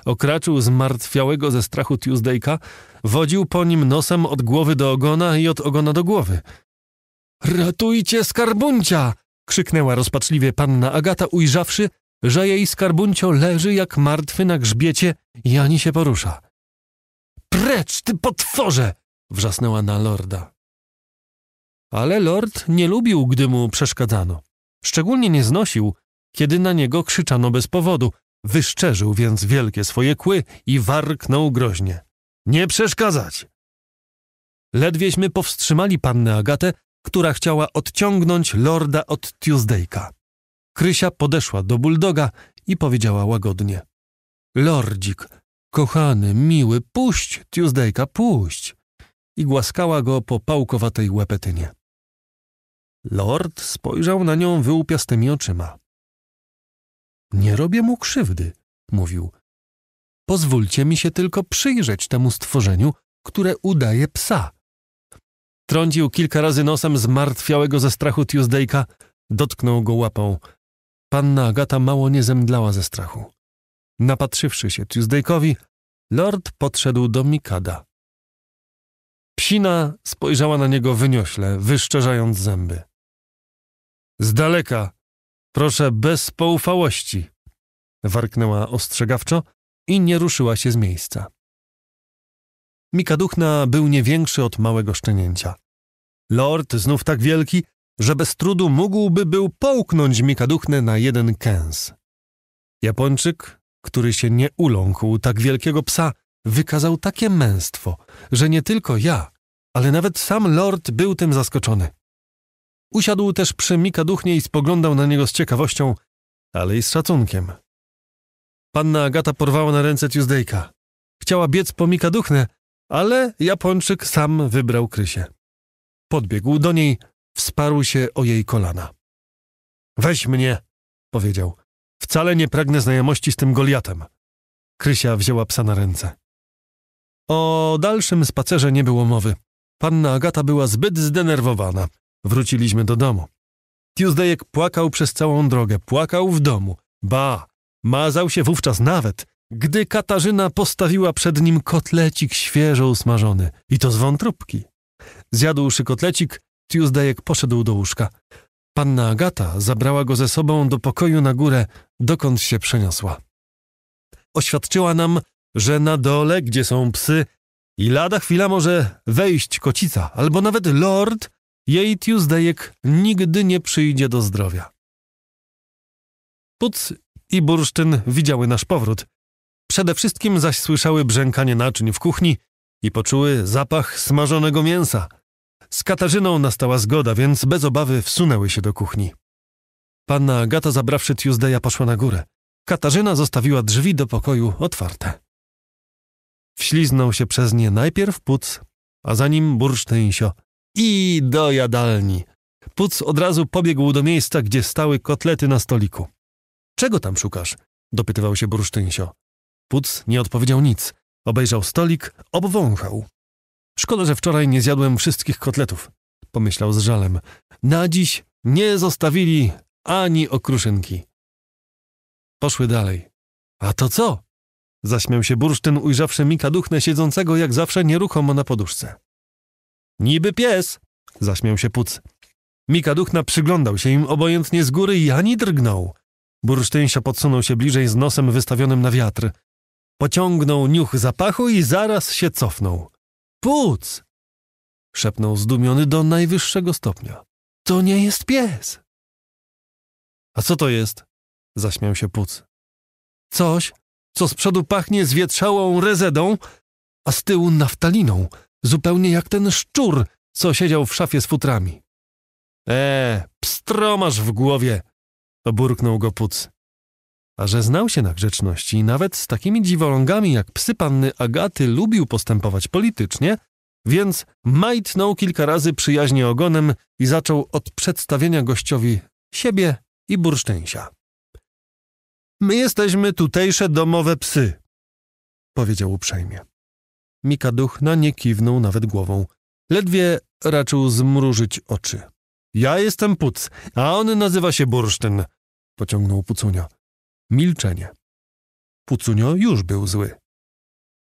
okraczył zmartwiałego ze strachu Tuesdayka, wodził po nim nosem od głowy do ogona i od ogona do głowy. Ratujcie skarbuncia! krzyknęła rozpaczliwie panna Agata, ujrzawszy, że jej skarbuncio leży jak martwy na grzbiecie i ani się porusza. Precz, ty potworze! wrzasnęła na lorda. Ale lord nie lubił, gdy mu przeszkadzano. Szczególnie nie znosił, kiedy na niego krzyczano bez powodu, Wyszczerzył więc wielkie swoje kły i warknął groźnie. Nie przeszkadzać! Ledwieśmy powstrzymali pannę Agatę, która chciała odciągnąć lorda od Tuesdayka. Krysia podeszła do buldoga i powiedziała łagodnie. Lordzik, kochany, miły, puść Tuesdayka, puść! I głaskała go po pałkowatej łepetynie. Lord spojrzał na nią wyłupiastymi oczyma. Nie robię mu krzywdy, mówił. Pozwólcie mi się tylko przyjrzeć temu stworzeniu, które udaje psa. Trącił kilka razy nosem zmartwiałego ze strachu Tuesdayka, dotknął go łapą. Panna Agata mało nie zemdlała ze strachu. Napatrzywszy się Tuesdaykowi, lord podszedł do Mikada. Psina spojrzała na niego wyniośle, wyszczerzając zęby. Z daleka, Proszę bez poufałości, warknęła ostrzegawczo i nie ruszyła się z miejsca. Mikaduchna był nie większy od małego szczenięcia. Lord, znów tak wielki, że bez trudu mógłby był połknąć Mikaduchnę na jeden kęs. Japończyk, który się nie uląkł tak wielkiego psa, wykazał takie męstwo, że nie tylko ja, ale nawet sam lord był tym zaskoczony. Usiadł też przy Mika Duchnie i spoglądał na niego z ciekawością, ale i z szacunkiem. Panna Agata porwała na ręce Tuesdayka. Chciała biec po Mika Duchne, ale Japończyk sam wybrał Krysię. Podbiegł do niej, wsparł się o jej kolana. Weź mnie, powiedział. Wcale nie pragnę znajomości z tym Goliatem. Krysia wzięła psa na ręce. O dalszym spacerze nie było mowy. Panna Agata była zbyt zdenerwowana. Wróciliśmy do domu. Tuesdayek płakał przez całą drogę, płakał w domu. Ba, mazał się wówczas nawet, gdy Katarzyna postawiła przed nim kotlecik świeżo usmażony. I to z wątróbki. Zjadłszy kotlecik, Tuesdayek poszedł do łóżka. Panna Agata zabrała go ze sobą do pokoju na górę, dokąd się przeniosła. Oświadczyła nam, że na dole, gdzie są psy, i lada chwila może wejść kocica, albo nawet lord jej Tuesdayek nigdy nie przyjdzie do zdrowia. Puc i bursztyn widziały nasz powrót. Przede wszystkim zaś słyszały brzękanie naczyń w kuchni i poczuły zapach smażonego mięsa. Z Katarzyną nastała zgoda, więc bez obawy wsunęły się do kuchni. Panna Agata, zabrawszy Tuesdaya, poszła na górę. Katarzyna zostawiła drzwi do pokoju otwarte. Wśliznął się przez nie najpierw Puc, a za nim bursztynsio – i do jadalni. Puc od razu pobiegł do miejsca, gdzie stały kotlety na stoliku. Czego tam szukasz? dopytywał się bursztynsio. Puc nie odpowiedział nic. Obejrzał stolik, obwąchał. Szkoda, że wczoraj nie zjadłem wszystkich kotletów, pomyślał z żalem. Na dziś nie zostawili ani okruszynki. Poszły dalej. A to co? Zaśmiał się bursztyn, ujrzawszy Mika Duchne siedzącego jak zawsze nieruchomo na poduszce. Niby pies! Zaśmiał się Puc. Mika Duchna przyglądał się im obojętnie z góry i ani drgnął. Bursztynsia podsunął się bliżej z nosem wystawionym na wiatr. Pociągnął niuch zapachu i zaraz się cofnął. Puc! Szepnął zdumiony do najwyższego stopnia. To nie jest pies! A co to jest? Zaśmiał się Puc. Coś, co z przodu pachnie zwietrzałą rezedą, a z tyłu naftaliną – zupełnie jak ten szczur, co siedział w szafie z futrami. E, pstromasz w głowie! oburknął go Puc. A że znał się na grzeczności i nawet z takimi dziwolągami jak psy panny Agaty lubił postępować politycznie, więc majtnął kilka razy przyjaźnie ogonem i zaczął od przedstawienia gościowi siebie i bursztynsia. My jesteśmy tutejsze domowe psy, powiedział uprzejmie. Mika na nie kiwnął nawet głową. Ledwie raczył zmrużyć oczy. Ja jestem Puc, a on nazywa się Bursztyn, pociągnął Pucunio. Milczenie. Pucunio już był zły.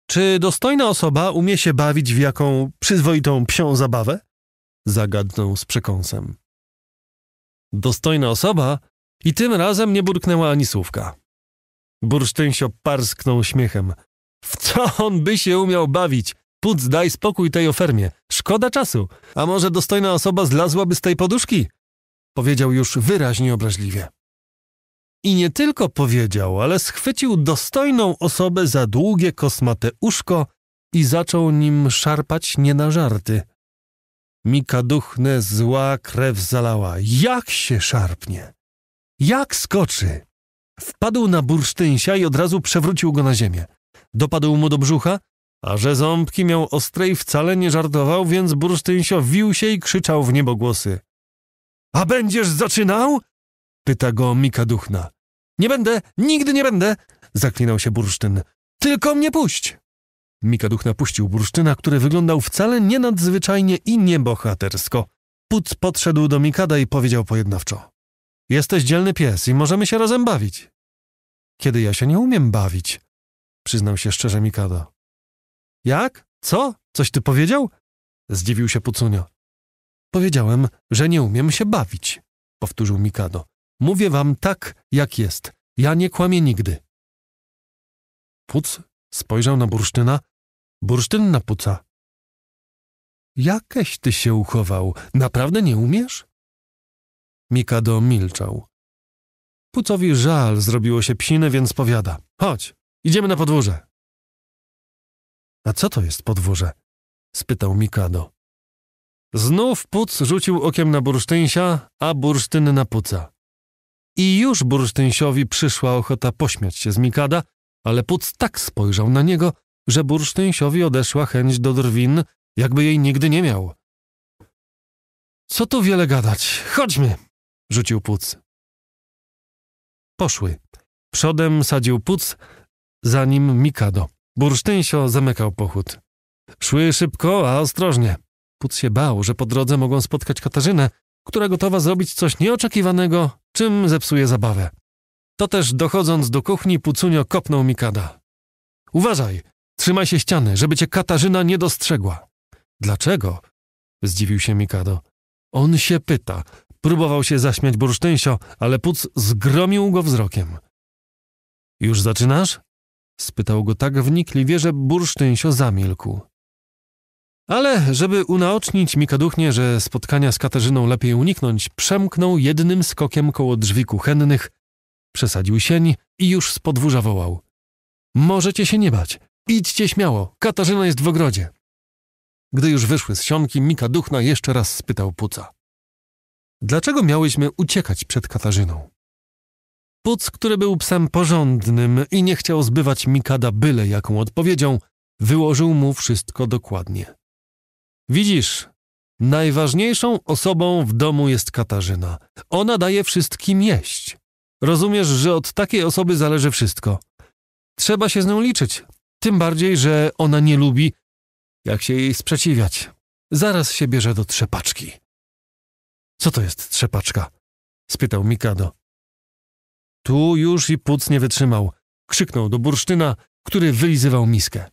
Czy dostojna osoba umie się bawić w jaką przyzwoitą psią zabawę? Zagadnął z przekąsem. Dostojna osoba i tym razem nie burknęła ani słówka. Bursztyn się parsknął śmiechem. W co on by się umiał bawić? Pudz, daj spokój tej ofermie. Szkoda czasu. A może dostojna osoba zlazłaby z tej poduszki? Powiedział już wyraźnie obraźliwie. I nie tylko powiedział, ale schwycił dostojną osobę za długie kosmate uszko i zaczął nim szarpać nie na żarty. Mika duchne zła krew zalała. Jak się szarpnie! Jak skoczy! Wpadł na bursztynsia i od razu przewrócił go na ziemię dopadł mu do brzucha, a że ząbki miał ostre i wcale nie żartował, więc bursztynsio wił się i krzyczał w niebogłosy. A będziesz zaczynał? pyta go Mika Duchna. Nie będę, nigdy nie będę, zaklinał się bursztyn. Tylko mnie puść! Mika Duchna puścił bursztyna, który wyglądał wcale nie nadzwyczajnie i niebohatersko. Put podszedł do Mikada i powiedział pojednawczo. Jesteś dzielny pies i możemy się razem bawić. Kiedy ja się nie umiem bawić, przyznał się szczerze Mikado. Jak? Co? Coś ty powiedział? Zdziwił się Pucunio. Powiedziałem, że nie umiem się bawić, powtórzył Mikado. Mówię wam tak, jak jest. Ja nie kłamię nigdy. Puc spojrzał na bursztyna. Bursztyn na puca. Jakeś ty się uchował. Naprawdę nie umiesz? Mikado milczał. Pucowi żal zrobiło się psiny, więc powiada. Chodź, Idziemy na podwórze. A co to jest podwórze? spytał Mikado. Znów Puc rzucił okiem na bursztynsia, a bursztyn na Puca. I już bursztynsiowi przyszła ochota pośmiać się z Mikada, ale Puc tak spojrzał na niego, że bursztynsiowi odeszła chęć do drwin, jakby jej nigdy nie miał. Co tu wiele gadać, chodźmy! rzucił Puc. Poszły. Przodem sadził Puc, za nim Mikado. Bursztynsio zamykał pochód. Szły szybko, a ostrożnie. Puc się bał, że po drodze mogą spotkać Katarzynę, która gotowa zrobić coś nieoczekiwanego, czym zepsuje zabawę. To też dochodząc do kuchni, Pucunio kopnął Mikada. Uważaj, trzymaj się ściany, żeby cię Katarzyna nie dostrzegła. Dlaczego? Zdziwił się Mikado. On się pyta. Próbował się zaśmiać bursztynsio, ale Puc zgromił go wzrokiem. Już zaczynasz? spytał go tak wnikliwie, że bursztynsio zamilkł. Ale żeby unaocznić Mikaduchnie, że spotkania z Katarzyną lepiej uniknąć, przemknął jednym skokiem koło drzwi kuchennych, przesadził sień i już z podwórza wołał. Możecie się nie bać. Idźcie śmiało. Katarzyna jest w ogrodzie. Gdy już wyszły z sionki, Mika jeszcze raz spytał Puca. Dlaczego miałyśmy uciekać przed Katarzyną? Puc, który był psem porządnym i nie chciał zbywać Mikada byle jaką odpowiedzią, wyłożył mu wszystko dokładnie. Widzisz, najważniejszą osobą w domu jest Katarzyna. Ona daje wszystkim jeść. Rozumiesz, że od takiej osoby zależy wszystko. Trzeba się z nią liczyć, tym bardziej, że ona nie lubi, jak się jej sprzeciwiać. Zaraz się bierze do trzepaczki. Co to jest trzepaczka? spytał Mikado. Tu już i puc nie wytrzymał. Krzyknął do bursztyna, który wylizywał miskę.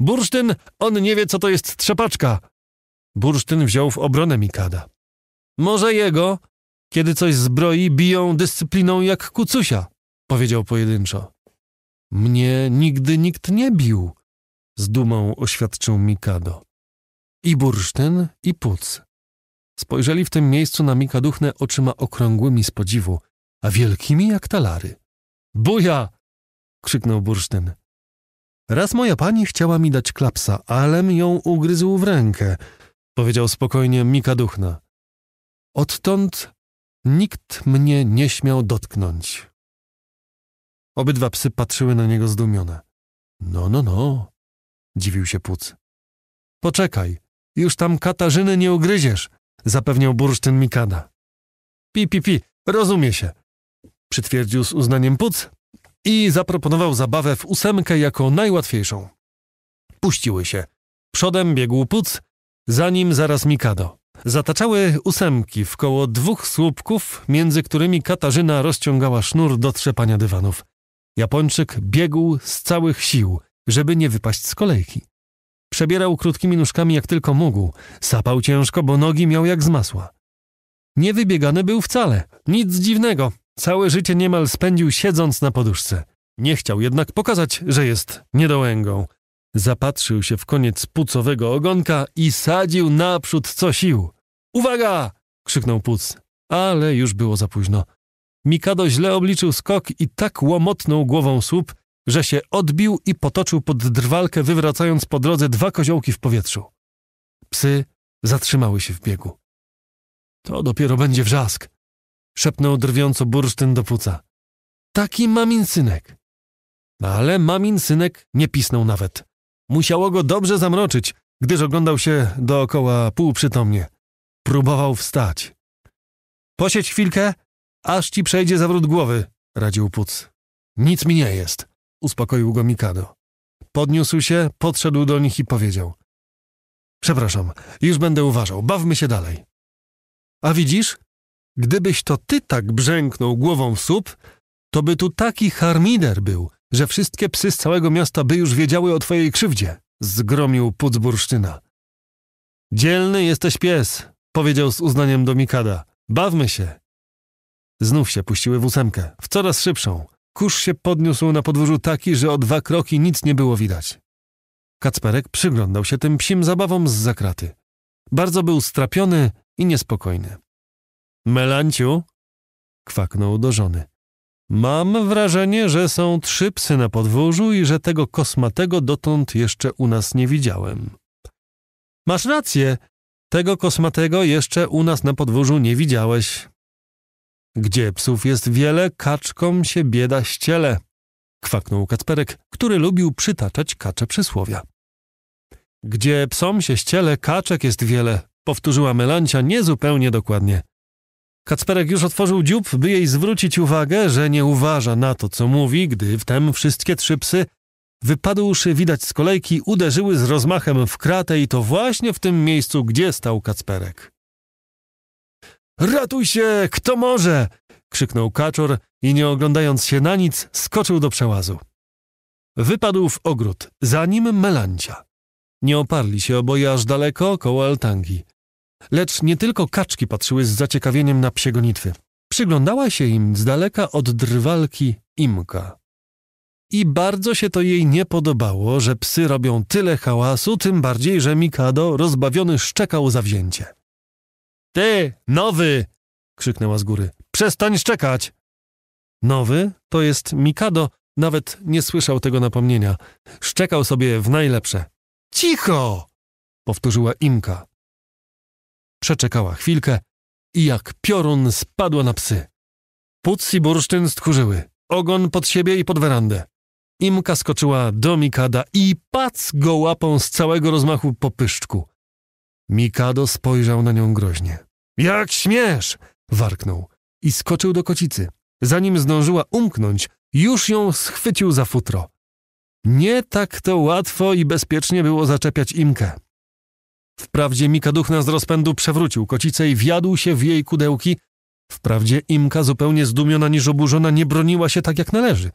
Bursztyn, on nie wie, co to jest trzepaczka. Bursztyn wziął w obronę Mikada. Może jego, kiedy coś zbroi, biją dyscypliną jak kucusia, powiedział pojedynczo. Mnie nigdy nikt nie bił, z dumą oświadczył Mikado. I bursztyn, i puc. Spojrzeli w tym miejscu na Mikaduchne oczyma okrągłymi z podziwu – a wielkimi jak talary. Buja! krzyknął bursztyn. Raz moja pani chciała mi dać klapsa, alem ją ugryzł w rękę, powiedział spokojnie Mika Duchna. Odtąd nikt mnie nie śmiał dotknąć. Obydwa psy patrzyły na niego zdumione. No, no, no, dziwił się Puc. Poczekaj, już tam Katarzyny nie ugryziesz, zapewniał bursztyn Mikada. Pi, pi, pi, rozumie się, Przytwierdził z uznaniem Puc i zaproponował zabawę w ósemkę jako najłatwiejszą. Puściły się. Przodem biegł Puc, za nim zaraz Mikado. Zataczały ósemki w koło dwóch słupków, między którymi Katarzyna rozciągała sznur do trzepania dywanów. Japończyk biegł z całych sił, żeby nie wypaść z kolejki. Przebierał krótkimi nóżkami jak tylko mógł, sapał ciężko, bo nogi miał jak z masła. Nie wybiegany był wcale, nic dziwnego, Całe życie niemal spędził siedząc na poduszce. Nie chciał jednak pokazać, że jest niedołęgą. Zapatrzył się w koniec pucowego ogonka i sadził naprzód co sił. Uwaga! krzyknął puc, ale już było za późno. Mikado źle obliczył skok i tak łomotnął głową słup, że się odbił i potoczył pod drwalkę, wywracając po drodze dwa koziołki w powietrzu. Psy zatrzymały się w biegu. To dopiero będzie wrzask, szepnął drwiąco bursztyn do płuca. Taki mamin synek. No ale mamin synek nie pisnął nawet. Musiało go dobrze zamroczyć, gdyż oglądał się dookoła półprzytomnie. Próbował wstać. Posiedź chwilkę, aż ci przejdzie zawrót głowy, radził Puc. Nic mi nie jest, uspokoił go Mikado. Podniósł się, podszedł do nich i powiedział. Przepraszam, już będę uważał, bawmy się dalej. A widzisz, Gdybyś to ty tak brzęknął głową w słup, to by tu taki harmider był, że wszystkie psy z całego miasta by już wiedziały o twojej krzywdzie, zgromił Pucburszczyna. Dzielny jesteś pies, powiedział z uznaniem do Mikada. Bawmy się. Znów się puściły w ósemkę, w coraz szybszą. Kurz się podniósł na podwórzu taki, że o dwa kroki nic nie było widać. Kacperek przyglądał się tym psim zabawom z zakraty. Bardzo był strapiony i niespokojny. Melanciu, kwaknął do żony. Mam wrażenie, że są trzy psy na podwórzu i że tego kosmatego dotąd jeszcze u nas nie widziałem. Masz rację, tego kosmatego jeszcze u nas na podwórzu nie widziałeś. Gdzie psów jest wiele, kaczkom się bieda ściele, kwaknął Kacperek, który lubił przytaczać kacze przysłowia. Gdzie psom się ściele, kaczek jest wiele, powtórzyła Melancia niezupełnie dokładnie. Kacperek już otworzył dziób, by jej zwrócić uwagę, że nie uważa na to, co mówi, gdy wtem wszystkie trzy psy, wypadłszy widać z kolejki, uderzyły z rozmachem w kratę i to właśnie w tym miejscu, gdzie stał Kacperek. Ratuj się, kto może! krzyknął kaczor i nie oglądając się na nic, skoczył do przełazu. Wypadł w ogród, za nim melancia. Nie oparli się oboje aż daleko koło altangi. Lecz nie tylko kaczki patrzyły z zaciekawieniem na psie gonitwy. Przyglądała się im z daleka od drwalki Imka. I bardzo się to jej nie podobało, że psy robią tyle hałasu, tym bardziej, że Mikado rozbawiony szczekał zawzięcie. Ty, nowy! krzyknęła z góry. Przestań szczekać! Nowy to jest Mikado, nawet nie słyszał tego napomnienia. Szczekał sobie w najlepsze. Cicho! powtórzyła Imka. Przeczekała chwilkę i jak piorun spadła na psy. Puc i bursztyn stchórzyły. Ogon pod siebie i pod werandę. Imka skoczyła do Mikada i pac go łapą z całego rozmachu po pyszczku. Mikado spojrzał na nią groźnie. Jak śmiesz! warknął i skoczył do kocicy. Zanim zdążyła umknąć, już ją schwycił za futro. Nie tak to łatwo i bezpiecznie było zaczepiać Imkę. Wprawdzie Mikaduchna z rozpędu przewrócił kocicę i wjadł się w jej kudełki. Wprawdzie Imka, zupełnie zdumiona niż oburzona, nie broniła się tak jak należy.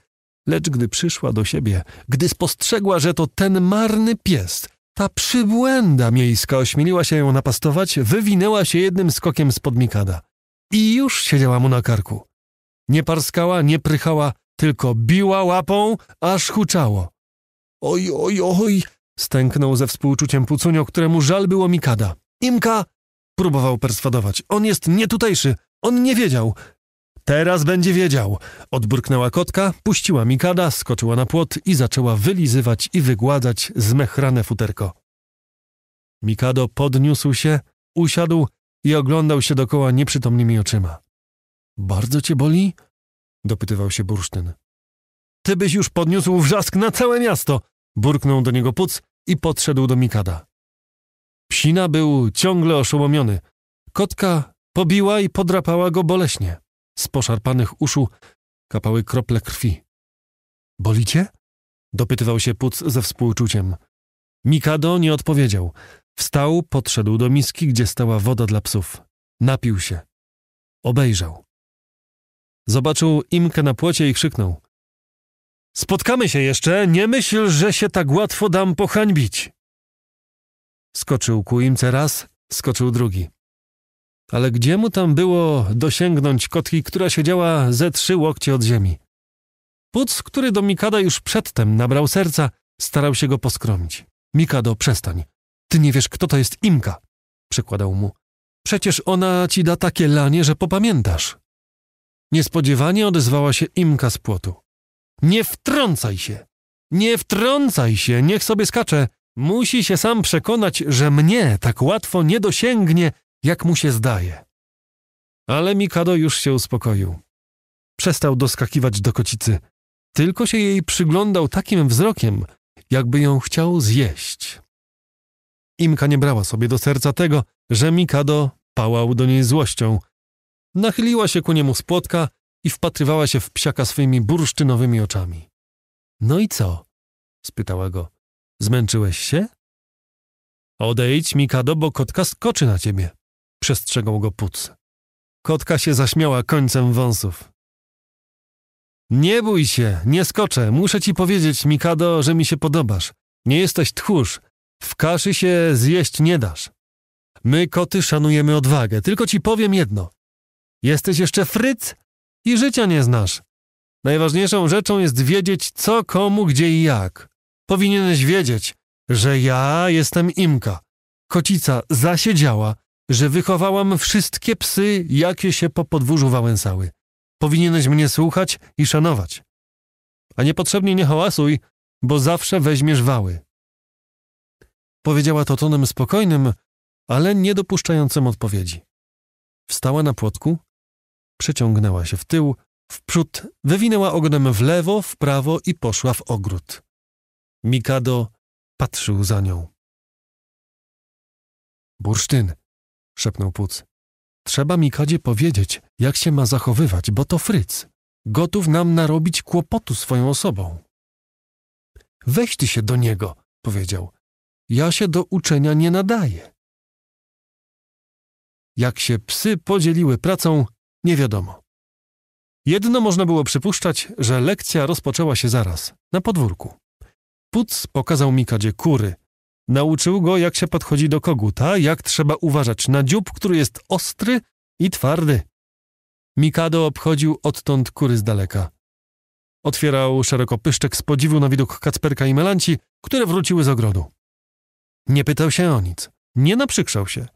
Lecz gdy przyszła do siebie, gdy spostrzegła, że to ten marny pies, ta przybłęda miejska ośmieliła się ją napastować, wywinęła się jednym skokiem spod Mikada. I już siedziała mu na karku. Nie parskała, nie prychała, tylko biła łapą, aż huczało. Oj, oj, oj, Stęknął ze współczuciem Pucunio, któremu żal było Mikada. Imka! Próbował perswadować. On jest nietutejszy. On nie wiedział. Teraz będzie wiedział. Odburknęła kotka, puściła Mikada, skoczyła na płot i zaczęła wylizywać i wygładzać zmechrane futerko. Mikado podniósł się, usiadł i oglądał się dokoła nieprzytomnymi oczyma. Bardzo cię boli? dopytywał się bursztyn. Ty byś już podniósł wrzask na całe miasto. Burknął do niego puc i podszedł do Mikada. Psina był ciągle oszołomiony. Kotka pobiła i podrapała go boleśnie. Z poszarpanych uszu kapały krople krwi. Bolicie? dopytywał się Puc ze współczuciem. Mikado nie odpowiedział. Wstał, podszedł do miski, gdzie stała woda dla psów. Napił się. Obejrzał. Zobaczył Imkę na płocie i krzyknął. Spotkamy się jeszcze, nie myśl, że się tak łatwo dam pohańbić. Skoczył ku imce raz, skoczył drugi. Ale gdzie mu tam było dosięgnąć kotki, która siedziała ze trzy łokcie od ziemi? Puc, który do Mikada już przedtem nabrał serca, starał się go poskromić. Mikado, przestań. Ty nie wiesz, kto to jest Imka, przykładał mu. Przecież ona ci da takie lanie, że popamiętasz. Niespodziewanie odezwała się Imka z płotu. Nie wtrącaj się! Nie wtrącaj się, niech sobie skacze. Musi się sam przekonać, że mnie tak łatwo nie dosięgnie, jak mu się zdaje. Ale Mikado już się uspokoił. Przestał doskakiwać do kocicy. Tylko się jej przyglądał takim wzrokiem, jakby ją chciał zjeść. Imka nie brała sobie do serca tego, że Mikado pałał do niej złością. Nachyliła się ku niemu z płotka i wpatrywała się w psiaka swoimi bursztynowymi oczami. No i co? spytała go. Zmęczyłeś się? Odejdź, Mikado, bo kotka skoczy na ciebie, przestrzegał go Puc. Kotka się zaśmiała końcem wąsów. Nie bój się, nie skoczę. Muszę ci powiedzieć, Mikado, że mi się podobasz. Nie jesteś tchórz. W kaszy się zjeść nie dasz. My, koty, szanujemy odwagę. Tylko ci powiem jedno. Jesteś jeszcze fryc, i życia nie znasz. Najważniejszą rzeczą jest wiedzieć, co, komu, gdzie i jak. Powinieneś wiedzieć, że ja jestem Imka. Kocica zasiedziała, że wychowałam wszystkie psy, jakie się po podwórzu wałęsały. Powinieneś mnie słuchać i szanować. A niepotrzebnie nie hałasuj, bo zawsze weźmiesz wały. Powiedziała to tonem spokojnym, ale nie dopuszczającym odpowiedzi. Wstała na płotku, Przeciągnęła się w tył, w przód, wywinęła ogonem w lewo, w prawo i poszła w ogród. Mikado patrzył za nią. Bursztyn, szepnął Puc. Trzeba Mikadzie powiedzieć, jak się ma zachowywać, bo to Fryc. Gotów nam narobić kłopotu swoją osobą. Weź ty się do niego, powiedział. Ja się do uczenia nie nadaję. Jak się psy podzieliły pracą, nie wiadomo. Jedno można było przypuszczać, że lekcja rozpoczęła się zaraz, na podwórku. Puc pokazał Mikadzie kury. Nauczył go, jak się podchodzi do koguta, jak trzeba uważać na dziób, który jest ostry i twardy. Mikado obchodził odtąd kury z daleka. Otwierał szeroko pyszczek z podziwu na widok Kacperka i Melanci, które wróciły z ogrodu. Nie pytał się o nic, nie naprzykrzał się,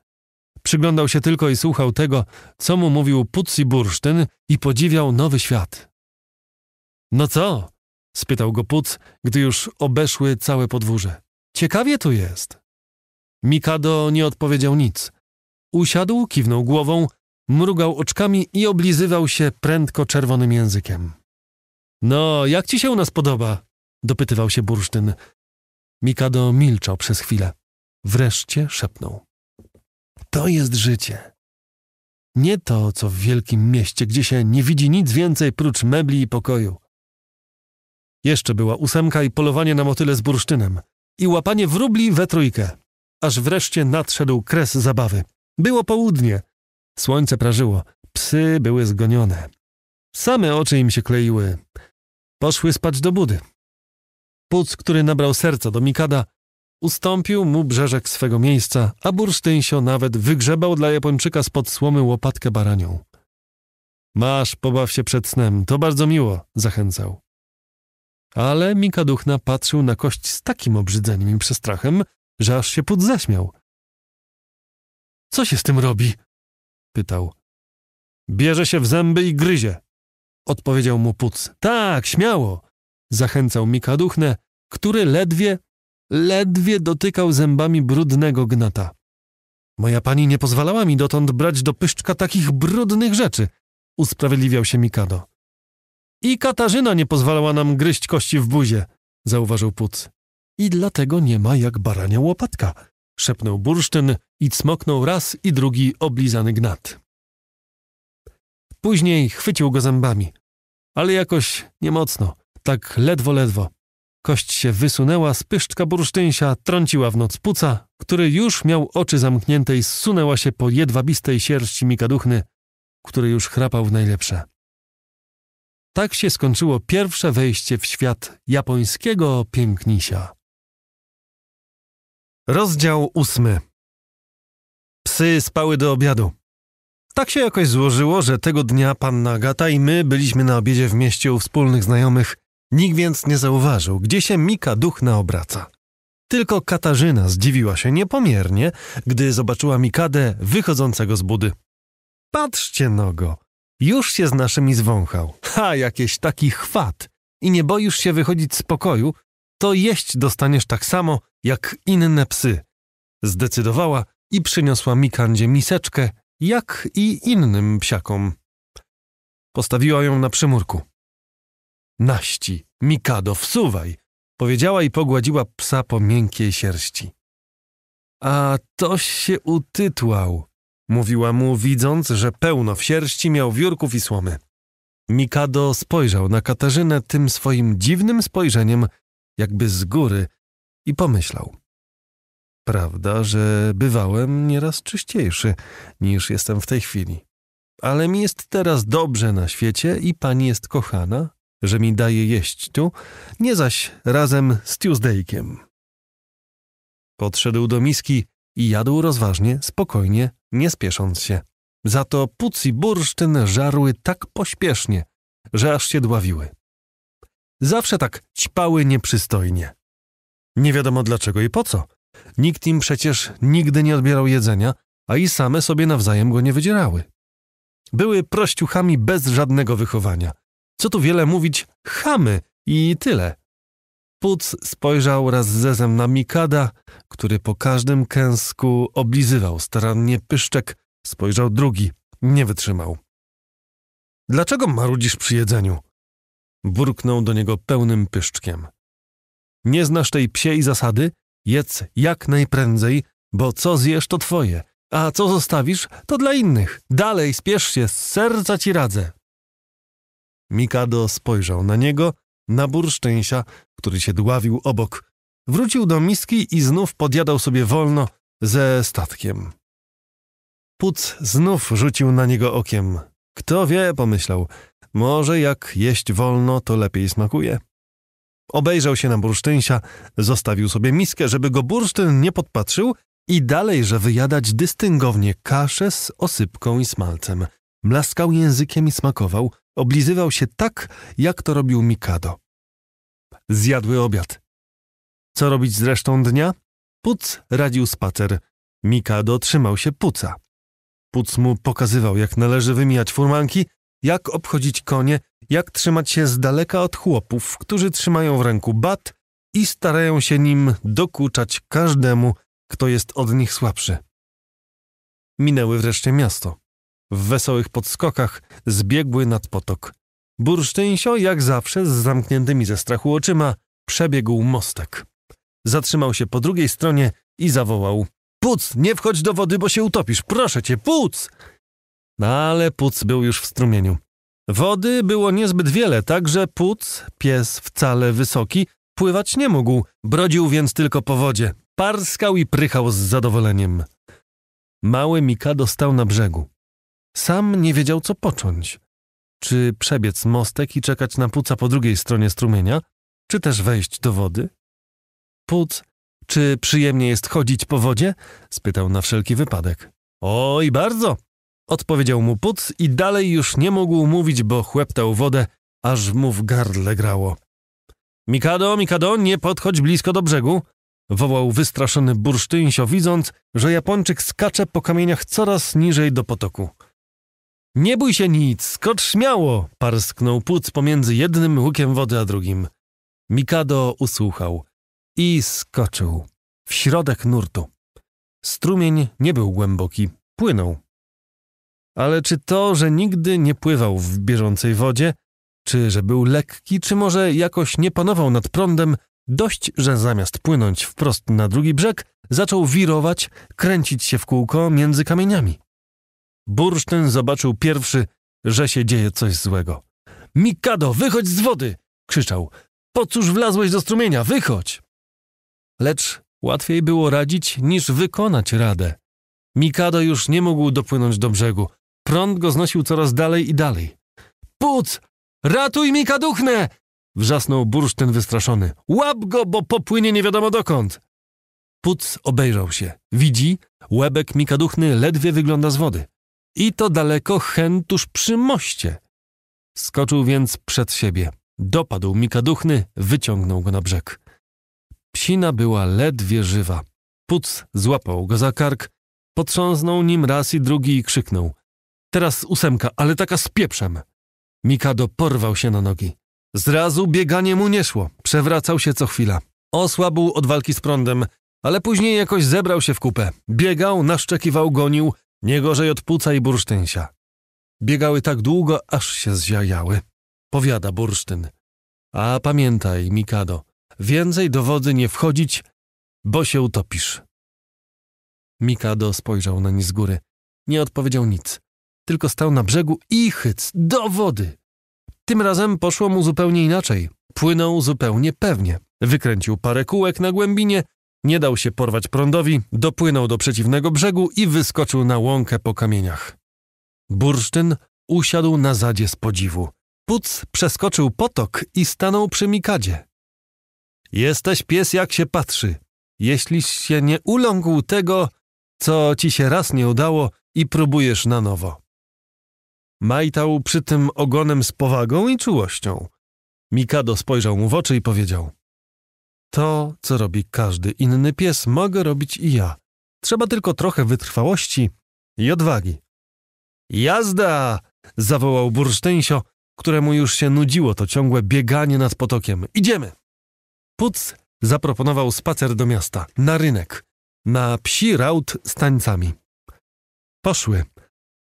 Przyglądał się tylko i słuchał tego, co mu mówił Putzi Bursztyn i podziwiał nowy świat. No co? spytał go Puc, gdy już obeszły całe podwórze. Ciekawie tu jest. Mikado nie odpowiedział nic. Usiadł, kiwnął głową, mrugał oczkami i oblizywał się prędko czerwonym językiem. No, jak ci się u nas podoba? dopytywał się bursztyn. Mikado milczał przez chwilę. Wreszcie szepnął. To jest życie. Nie to, co w wielkim mieście, gdzie się nie widzi nic więcej prócz mebli i pokoju. Jeszcze była ósemka i polowanie na motyle z bursztynem. I łapanie wróbli we trójkę. Aż wreszcie nadszedł kres zabawy. Było południe. Słońce prażyło. Psy były zgonione. Same oczy im się kleiły. Poszły spać do budy. Puc, który nabrał serca do Mikada, Ustąpił mu Brzeżek swego miejsca, a Bursztynsio nawet wygrzebał dla Japończyka spod słomy łopatkę baranią. Masz, pobaw się przed snem, to bardzo miło, zachęcał. Ale Mika Duchna patrzył na kość z takim obrzydzeniem i przestrachem, że aż się pud zaśmiał. Co się z tym robi? pytał. Bierze się w zęby i gryzie, odpowiedział mu Puc. Tak, śmiało, zachęcał Mika Duchnę, który ledwie Ledwie dotykał zębami brudnego gnata. Moja pani nie pozwalała mi dotąd brać do pyszczka takich brudnych rzeczy, usprawiedliwiał się Mikado. I Katarzyna nie pozwalała nam gryźć kości w buzie, zauważył Puc. I dlatego nie ma jak barania łopatka, szepnął bursztyn i cmoknął raz i drugi oblizany gnat. Później chwycił go zębami, ale jakoś niemocno, tak ledwo, ledwo. Kość się wysunęła z pyszczka bursztynsia, trąciła w noc puca, który już miał oczy zamknięte i zsunęła się po jedwabistej sierści mikaduchny, który już chrapał w najlepsze. Tak się skończyło pierwsze wejście w świat japońskiego pięknisia. Rozdział ósmy. Psy spały do obiadu. Tak się jakoś złożyło, że tego dnia panna Agata i my byliśmy na obiedzie w mieście u wspólnych znajomych Nikt więc nie zauważył, gdzie się Mika duchna obraca. Tylko Katarzyna zdziwiła się niepomiernie, gdy zobaczyła Mikadę wychodzącego z budy. Patrzcie nogo, go! Już się z naszymi zwąchał. Ha, jakieś taki chwat! I nie boisz się wychodzić z pokoju, to jeść dostaniesz tak samo jak inne psy. Zdecydowała i przyniosła Mikandzie miseczkę, jak i innym psiakom. Postawiła ją na przymurku. Naści, Mikado, wsuwaj! Powiedziała i pogładziła psa po miękkiej sierści. A toś się utytłał, mówiła mu, widząc, że pełno w sierści miał wiórków i słomy. Mikado spojrzał na Katarzynę tym swoim dziwnym spojrzeniem, jakby z góry, i pomyślał. Prawda, że bywałem nieraz czyściejszy niż jestem w tej chwili. Ale mi jest teraz dobrze na świecie i pani jest kochana, że mi daje jeść tu, nie zaś razem z Tuesdaykiem. Podszedł do miski i jadł rozważnie, spokojnie, nie spiesząc się. Za to puc i bursztyn żarły tak pośpiesznie, że aż się dławiły. Zawsze tak ćpały nieprzystojnie. Nie wiadomo dlaczego i po co. Nikt im przecież nigdy nie odbierał jedzenia, a i same sobie nawzajem go nie wydzierały. Były prościuchami bez żadnego wychowania. Co tu wiele mówić, chamy i tyle. Puc spojrzał raz zezem na Mikada, który po każdym kęsku oblizywał starannie pyszczek, spojrzał drugi, nie wytrzymał. Dlaczego marudzisz przy jedzeniu? Burknął do niego pełnym pyszczkiem. Nie znasz tej psiej zasady? Jedz jak najprędzej, bo co zjesz to twoje, a co zostawisz to dla innych. Dalej, spiesz się, z serca ci radzę. Mikado spojrzał na niego, na bór szczęścia, który się dławił obok. Wrócił do miski i znów podjadał sobie wolno ze statkiem. Puc znów rzucił na niego okiem. Kto wie, pomyślał, może jak jeść wolno, to lepiej smakuje. Obejrzał się na bursztynsia, zostawił sobie miskę, żeby go bursztyn nie podpatrzył i dalej, że wyjadać dystyngownie kaszę z osypką i smalcem. Blaskał językiem i smakował, Oblizywał się tak, jak to robił Mikado. Zjadły obiad. Co robić z resztą dnia? Puc radził spacer. Mikado trzymał się puca. Puc mu pokazywał, jak należy wymijać furmanki, jak obchodzić konie, jak trzymać się z daleka od chłopów, którzy trzymają w ręku bat i starają się nim dokuczać każdemu, kto jest od nich słabszy. Minęły wreszcie miasto w wesołych podskokach zbiegły nad potok. Bursztynsio, jak zawsze, z zamkniętymi ze strachu oczyma, przebiegł mostek. Zatrzymał się po drugiej stronie i zawołał. Puc, nie wchodź do wody, bo się utopisz. Proszę cię, puc! No, ale puc był już w strumieniu. Wody było niezbyt wiele, tak że puc, pies wcale wysoki, pływać nie mógł, brodził więc tylko po wodzie. Parskał i prychał z zadowoleniem. Mały Mika dostał na brzegu. Sam nie wiedział, co począć. Czy przebiec mostek i czekać na puca po drugiej stronie strumienia, czy też wejść do wody? Puc, czy przyjemnie jest chodzić po wodzie? spytał na wszelki wypadek. Oj, bardzo! Odpowiedział mu puc i dalej już nie mógł mówić, bo chłeptał wodę, aż mu w gardle grało. Mikado, Mikado, nie podchodź blisko do brzegu! wołał wystraszony bursztynsio, widząc, że Japończyk skacze po kamieniach coraz niżej do potoku. Nie bój się nic, skocz śmiało! parsknął płuc pomiędzy jednym łukiem wody a drugim. Mikado usłuchał i skoczył w środek nurtu. Strumień nie był głęboki, płynął. Ale czy to, że nigdy nie pływał w bieżącej wodzie, czy że był lekki, czy może jakoś nie panował nad prądem, dość, że zamiast płynąć wprost na drugi brzeg, zaczął wirować, kręcić się w kółko między kamieniami. Bursztyn zobaczył pierwszy, że się dzieje coś złego. Mikado, wychodź z wody! krzyczał. Po cóż wlazłeś do strumienia? Wychodź! Lecz łatwiej było radzić niż wykonać radę. Mikado już nie mógł dopłynąć do brzegu. Prąd go znosił coraz dalej i dalej. Puc! Ratuj Mikaduchnę! Wrzasnął bursztyn wystraszony. Łap go, bo popłynie nie wiadomo dokąd! Puc obejrzał się. Widzi, łebek Mikaduchny ledwie wygląda z wody. I to daleko tuż przy moście. Skoczył więc przed siebie. Dopadł Mika wyciągnął go na brzeg. Psina była ledwie żywa. Puc złapał go za kark, potrząsnął nim raz i drugi i krzyknął. Teraz ósemka, ale taka z pieprzem. Mikado porwał się na nogi. Zrazu bieganie mu nie szło, przewracał się co chwila. Osłabł od walki z prądem, ale później jakoś zebrał się w kupę. Biegał, naszczekiwał, gonił, nie gorzej od i bursztynsia. Biegały tak długo, aż się zziajały. Powiada bursztyn. A pamiętaj, Mikado, więcej do wody nie wchodzić, bo się utopisz. Mikado spojrzał na nie z góry. Nie odpowiedział nic. Tylko stał na brzegu i chyc, do wody. Tym razem poszło mu zupełnie inaczej. Płynął zupełnie pewnie. Wykręcił parę kółek na głębinie nie dał się porwać prądowi, dopłynął do przeciwnego brzegu i wyskoczył na łąkę po kamieniach. Bursztyn usiadł na zadzie z podziwu. Puc przeskoczył potok i stanął przy Mikadzie. Jesteś pies jak się patrzy. Jeśliś się nie uląkł tego, co ci się raz nie udało i próbujesz na nowo. Majtał przy tym ogonem z powagą i czułością. Mikado spojrzał mu w oczy i powiedział – to, co robi każdy inny pies, mogę robić i ja. Trzeba tylko trochę wytrwałości i odwagi. Jazda! zawołał bursztynsio, któremu już się nudziło to ciągłe bieganie nad potokiem. Idziemy! Puc zaproponował spacer do miasta, na rynek, na psi raut z tańcami. Poszły.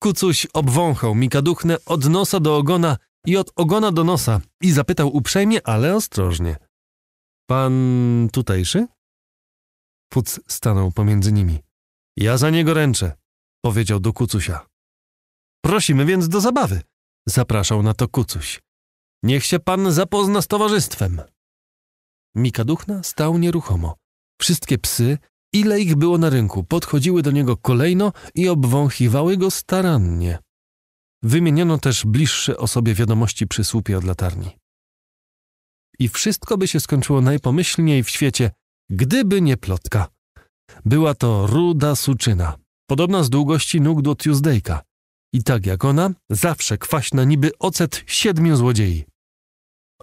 Kucuś obwąchał mikaduchnę od nosa do ogona i od ogona do nosa i zapytał uprzejmie, ale ostrożnie. Pan tutejszy? Puc stanął pomiędzy nimi. Ja za niego ręczę, powiedział do kucusia. Prosimy więc do zabawy, zapraszał na to kucuś. Niech się pan zapozna z towarzystwem. Mika Duchna stał nieruchomo. Wszystkie psy, ile ich było na rynku, podchodziły do niego kolejno i obwąchiwały go starannie. Wymieniono też bliższe o sobie wiadomości przy słupie od latarni i wszystko by się skończyło najpomyślniej w świecie, gdyby nie plotka. Była to ruda suczyna, podobna z długości nóg do Tuesdayka. I tak jak ona, zawsze kwaśna niby ocet siedmiu złodziei.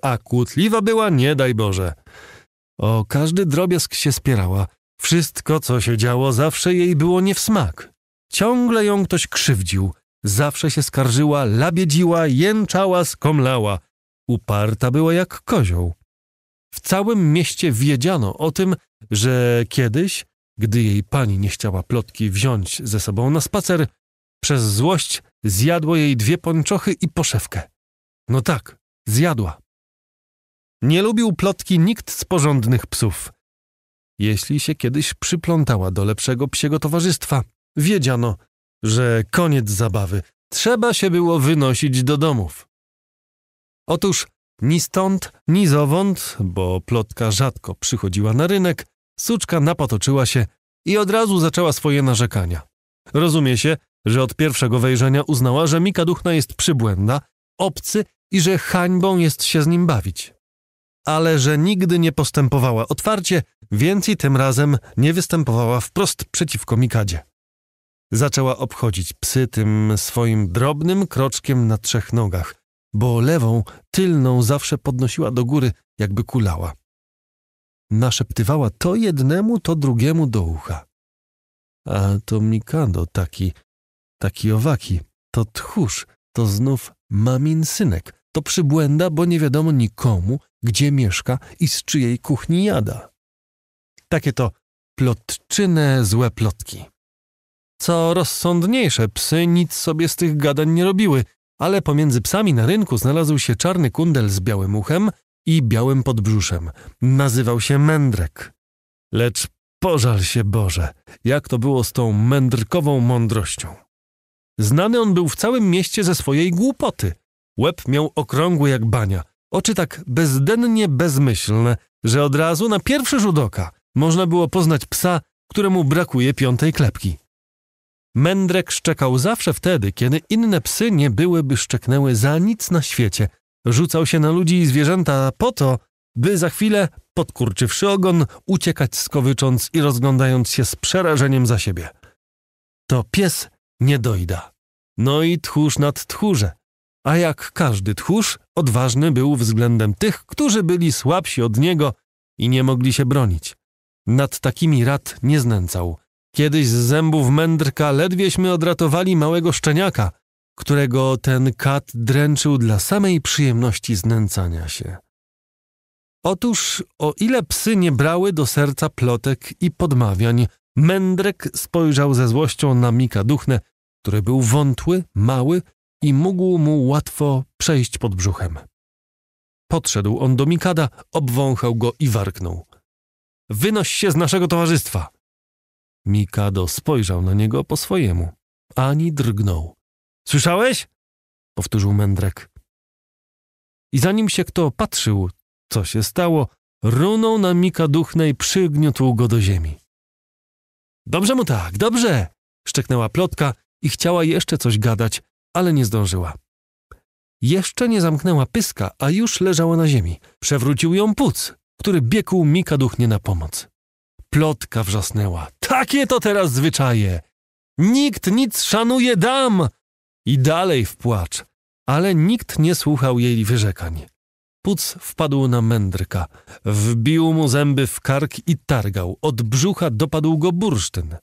A kłótliwa była, nie daj Boże. O każdy drobiazg się spierała. Wszystko, co się działo, zawsze jej było nie w smak. Ciągle ją ktoś krzywdził. Zawsze się skarżyła, labiedziła, jęczała, skomlała. Uparta była jak kozioł. W całym mieście wiedziano o tym, że kiedyś, gdy jej pani nie chciała plotki wziąć ze sobą na spacer, przez złość zjadło jej dwie pończochy i poszewkę. No tak, zjadła. Nie lubił plotki nikt z porządnych psów. Jeśli się kiedyś przyplątała do lepszego psiego towarzystwa, wiedziano, że koniec zabawy. Trzeba się było wynosić do domów. Otóż ni stąd, ni zowąd, bo plotka rzadko przychodziła na rynek, suczka napatoczyła się i od razu zaczęła swoje narzekania. Rozumie się, że od pierwszego wejrzenia uznała, że Mika Duchna jest przybłędna, obcy i że hańbą jest się z nim bawić. Ale że nigdy nie postępowała otwarcie, więc i tym razem nie występowała wprost przeciwko Mikadzie. Zaczęła obchodzić psy tym swoim drobnym kroczkiem na trzech nogach, bo lewą, tylną zawsze podnosiła do góry, jakby kulała. Naszeptywała to jednemu, to drugiemu do ucha. A to Mikado taki, taki owaki, to tchórz, to znów mamin synek, to przybłęda, bo nie wiadomo nikomu, gdzie mieszka i z czyjej kuchni jada. Takie to plotczyne złe plotki. Co rozsądniejsze, psy nic sobie z tych gadań nie robiły ale pomiędzy psami na rynku znalazł się czarny kundel z białym uchem i białym podbrzuszem. Nazywał się Mędrek. Lecz pożal się Boże, jak to było z tą mędrkową mądrością. Znany on był w całym mieście ze swojej głupoty. Łeb miał okrągły jak bania, oczy tak bezdennie bezmyślne, że od razu na pierwszy rzut oka można było poznać psa, któremu brakuje piątej klepki. Mędrek szczekał zawsze wtedy, kiedy inne psy nie byłyby szczeknęły za nic na świecie. Rzucał się na ludzi i zwierzęta po to, by za chwilę, podkurczywszy ogon, uciekać skowycząc i rozglądając się z przerażeniem za siebie. To pies nie dojda. No i tchórz nad tchórze. A jak każdy tchórz, odważny był względem tych, którzy byli słabsi od niego i nie mogli się bronić. Nad takimi rad nie znęcał – Kiedyś z zębów mędrka ledwieśmy odratowali małego szczeniaka, którego ten kat dręczył dla samej przyjemności znęcania się. Otóż, o ile psy nie brały do serca plotek i podmawiań, mędrek spojrzał ze złością na Mika Duchne, który był wątły, mały i mógł mu łatwo przejść pod brzuchem. Podszedł on do Mikada, obwąchał go i warknął. Wynoś się z naszego towarzystwa! Mikado spojrzał na niego po swojemu. Ani drgnął. Słyszałeś? powtórzył mędrek. I zanim się kto patrzył, co się stało, runął na Mika Duchnej, przygniótł go do ziemi. Dobrze mu tak, dobrze! szczeknęła plotka i chciała jeszcze coś gadać, ale nie zdążyła. Jeszcze nie zamknęła pyska, a już leżała na ziemi. Przewrócił ją puc, który biegł Mika Duchnie na pomoc. Plotka wrzasnęła. Takie to teraz zwyczaje! Nikt nic szanuje dam! I dalej w płacz. Ale nikt nie słuchał jej wyrzekań. Puc wpadł na mędrka. Wbił mu zęby w kark i targał. Od brzucha dopadł go bursztyn.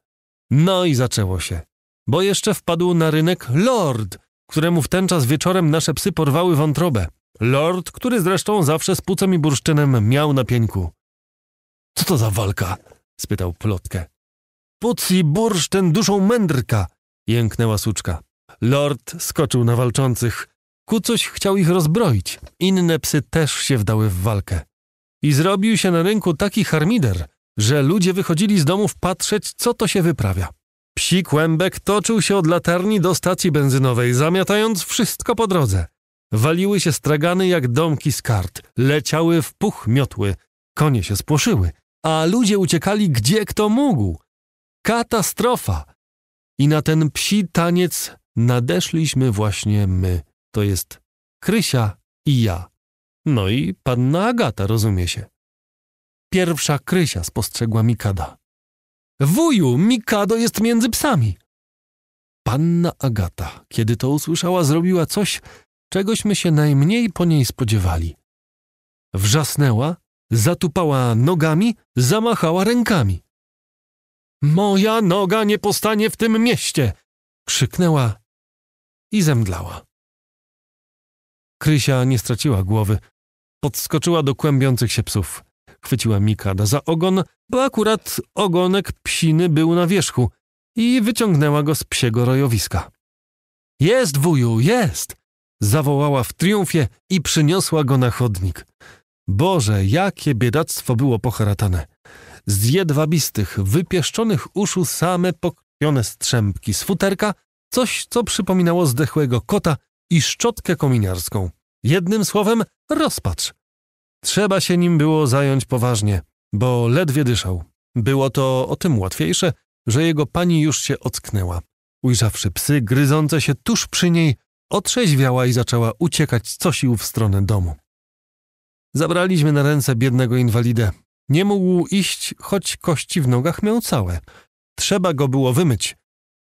No i zaczęło się. Bo jeszcze wpadł na rynek lord, któremu w ten czas wieczorem nasze psy porwały wątrobę. Lord, który zresztą zawsze z pucem i bursztynem miał na pieńku. Co to za walka? spytał plotkę. Pocji bursztyn duszą mędrka! jęknęła suczka. Lord skoczył na walczących. coś chciał ich rozbroić. Inne psy też się wdały w walkę. I zrobił się na rynku taki harmider, że ludzie wychodzili z domów patrzeć, co to się wyprawia. Psi kłębek toczył się od latarni do stacji benzynowej, zamiatając wszystko po drodze. Waliły się stragany jak domki z kart, leciały w puch miotły. Konie się spłoszyły, a ludzie uciekali gdzie kto mógł. Katastrofa! I na ten psi taniec nadeszliśmy właśnie my, to jest Krysia i ja. No i panna Agata, rozumie się. Pierwsza Krysia spostrzegła Mikada. Wuju, Mikado jest między psami! Panna Agata, kiedy to usłyszała, zrobiła coś, czegośmy się najmniej po niej spodziewali. Wrzasnęła Zatupała nogami, zamachała rękami. Moja noga nie postanie w tym mieście! krzyknęła i zemdlała. Krysia nie straciła głowy. Podskoczyła do kłębiących się psów. Chwyciła Mikada za ogon, bo akurat ogonek psiny był na wierzchu i wyciągnęła go z psiego rojowiska. Jest, wuju, jest! zawołała w triumfie i przyniosła go na chodnik. Boże, jakie biedactwo było pocharatane! Z jedwabistych, wypieszczonych uszu same pokrwione strzępki z futerka, coś, co przypominało zdechłego kota i szczotkę kominiarską. Jednym słowem, rozpacz. Trzeba się nim było zająć poważnie, bo ledwie dyszał. Było to o tym łatwiejsze, że jego pani już się ocknęła. Ujrzawszy psy gryzące się tuż przy niej, otrzeźwiała i zaczęła uciekać co sił w stronę domu. Zabraliśmy na ręce biednego inwalidę. Nie mógł iść, choć kości w nogach miał całe. Trzeba go było wymyć.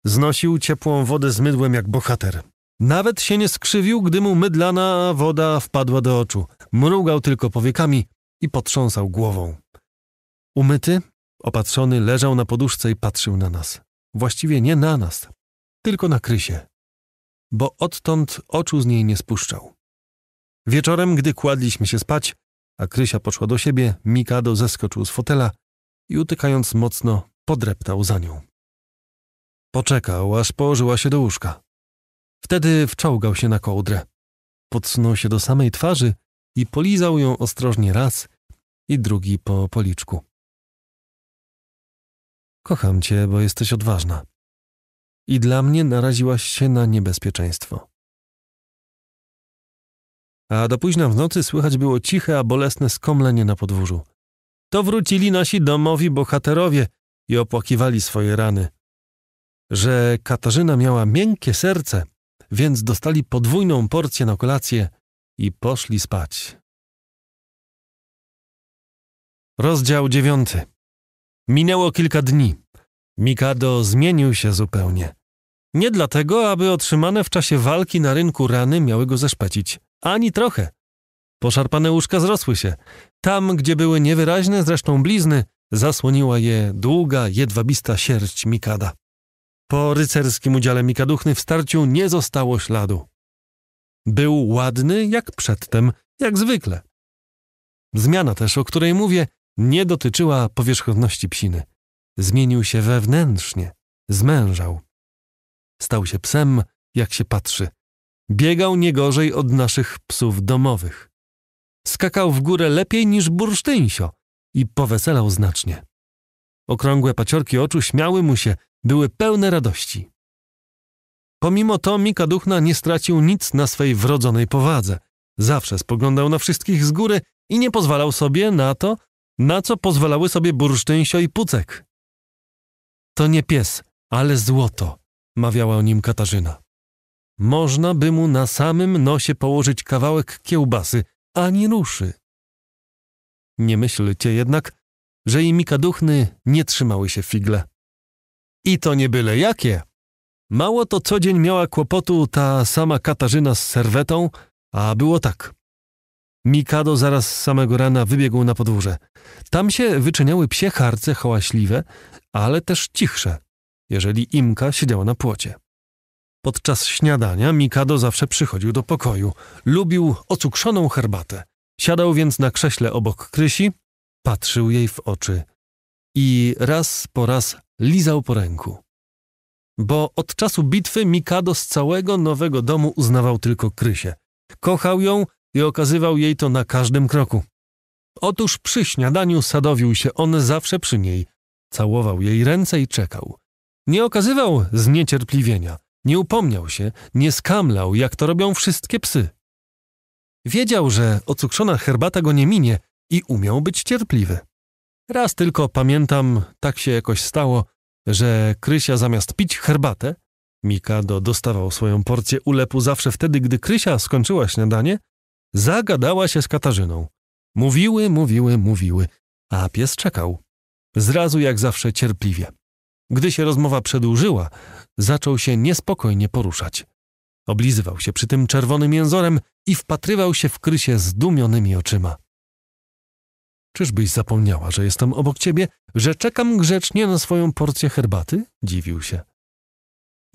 Znosił ciepłą wodę z mydłem jak bohater. Nawet się nie skrzywił, gdy mu mydlana woda wpadła do oczu. Mrugał tylko powiekami i potrząsał głową. Umyty, opatrzony, leżał na poduszce i patrzył na nas. Właściwie nie na nas, tylko na Krysie. Bo odtąd oczu z niej nie spuszczał. Wieczorem, gdy kładliśmy się spać, a Krysia poszła do siebie, Mikado zeskoczył z fotela i utykając mocno, podreptał za nią. Poczekał, aż położyła się do łóżka. Wtedy wczołgał się na kołdrę. Podsunął się do samej twarzy i polizał ją ostrożnie raz i drugi po policzku. Kocham cię, bo jesteś odważna. I dla mnie naraziłaś się na niebezpieczeństwo a do późna w nocy słychać było ciche, a bolesne skomlenie na podwórzu. To wrócili nasi domowi bohaterowie i opłakiwali swoje rany. Że Katarzyna miała miękkie serce, więc dostali podwójną porcję na kolację i poszli spać. Rozdział dziewiąty. Minęło kilka dni. Mikado zmienił się zupełnie. Nie dlatego, aby otrzymane w czasie walki na rynku rany miały go zeszpecić. Ani trochę. Poszarpane łóżka zrosły się. Tam, gdzie były niewyraźne zresztą blizny, zasłoniła je długa, jedwabista sierść Mikada. Po rycerskim udziale Mikaduchny w starciu nie zostało śladu. Był ładny jak przedtem, jak zwykle. Zmiana też, o której mówię, nie dotyczyła powierzchowności psiny. Zmienił się wewnętrznie, zmężał. Stał się psem, jak się patrzy, Biegał nie gorzej od naszych psów domowych. Skakał w górę lepiej niż bursztynsio i poweselał znacznie. Okrągłe paciorki oczu śmiały mu się, były pełne radości. Pomimo to Mika Duchna nie stracił nic na swej wrodzonej powadze. Zawsze spoglądał na wszystkich z góry i nie pozwalał sobie na to, na co pozwalały sobie bursztynsio i pucek. To nie pies, ale złoto, mawiała o nim Katarzyna. Można by mu na samym nosie położyć kawałek kiełbasy, ani ruszy. Nie myślcie jednak, że i mikaduchny nie trzymały się figle. I to nie byle jakie. Mało to co dzień miała kłopotu ta sama Katarzyna z serwetą, a było tak. Mikado zaraz z samego rana wybiegł na podwórze. Tam się wyczyniały psie harce hałaśliwe, ale też cichsze, jeżeli Imka siedziała na płocie. Podczas śniadania Mikado zawsze przychodził do pokoju. Lubił ocukrzoną herbatę. Siadał więc na krześle obok Krysi, patrzył jej w oczy i raz po raz lizał po ręku. Bo od czasu bitwy Mikado z całego nowego domu uznawał tylko Krysię. Kochał ją i okazywał jej to na każdym kroku. Otóż przy śniadaniu sadowił się on zawsze przy niej, całował jej ręce i czekał. Nie okazywał zniecierpliwienia, nie upomniał się, nie skamlał, jak to robią wszystkie psy. Wiedział, że ocukrzona herbata go nie minie i umiał być cierpliwy. Raz tylko pamiętam, tak się jakoś stało, że Krysia zamiast pić herbatę, Mikado dostawał swoją porcję ulepu zawsze wtedy, gdy Krysia skończyła śniadanie, zagadała się z Katarzyną. Mówiły, mówiły, mówiły, a pies czekał. Zrazu jak zawsze cierpliwie. Gdy się rozmowa przedłużyła, zaczął się niespokojnie poruszać. Oblizywał się przy tym czerwonym jęzorem i wpatrywał się w Krysie zdumionymi oczyma. Czyżbyś zapomniała, że jestem obok ciebie, że czekam grzecznie na swoją porcję herbaty? Dziwił się.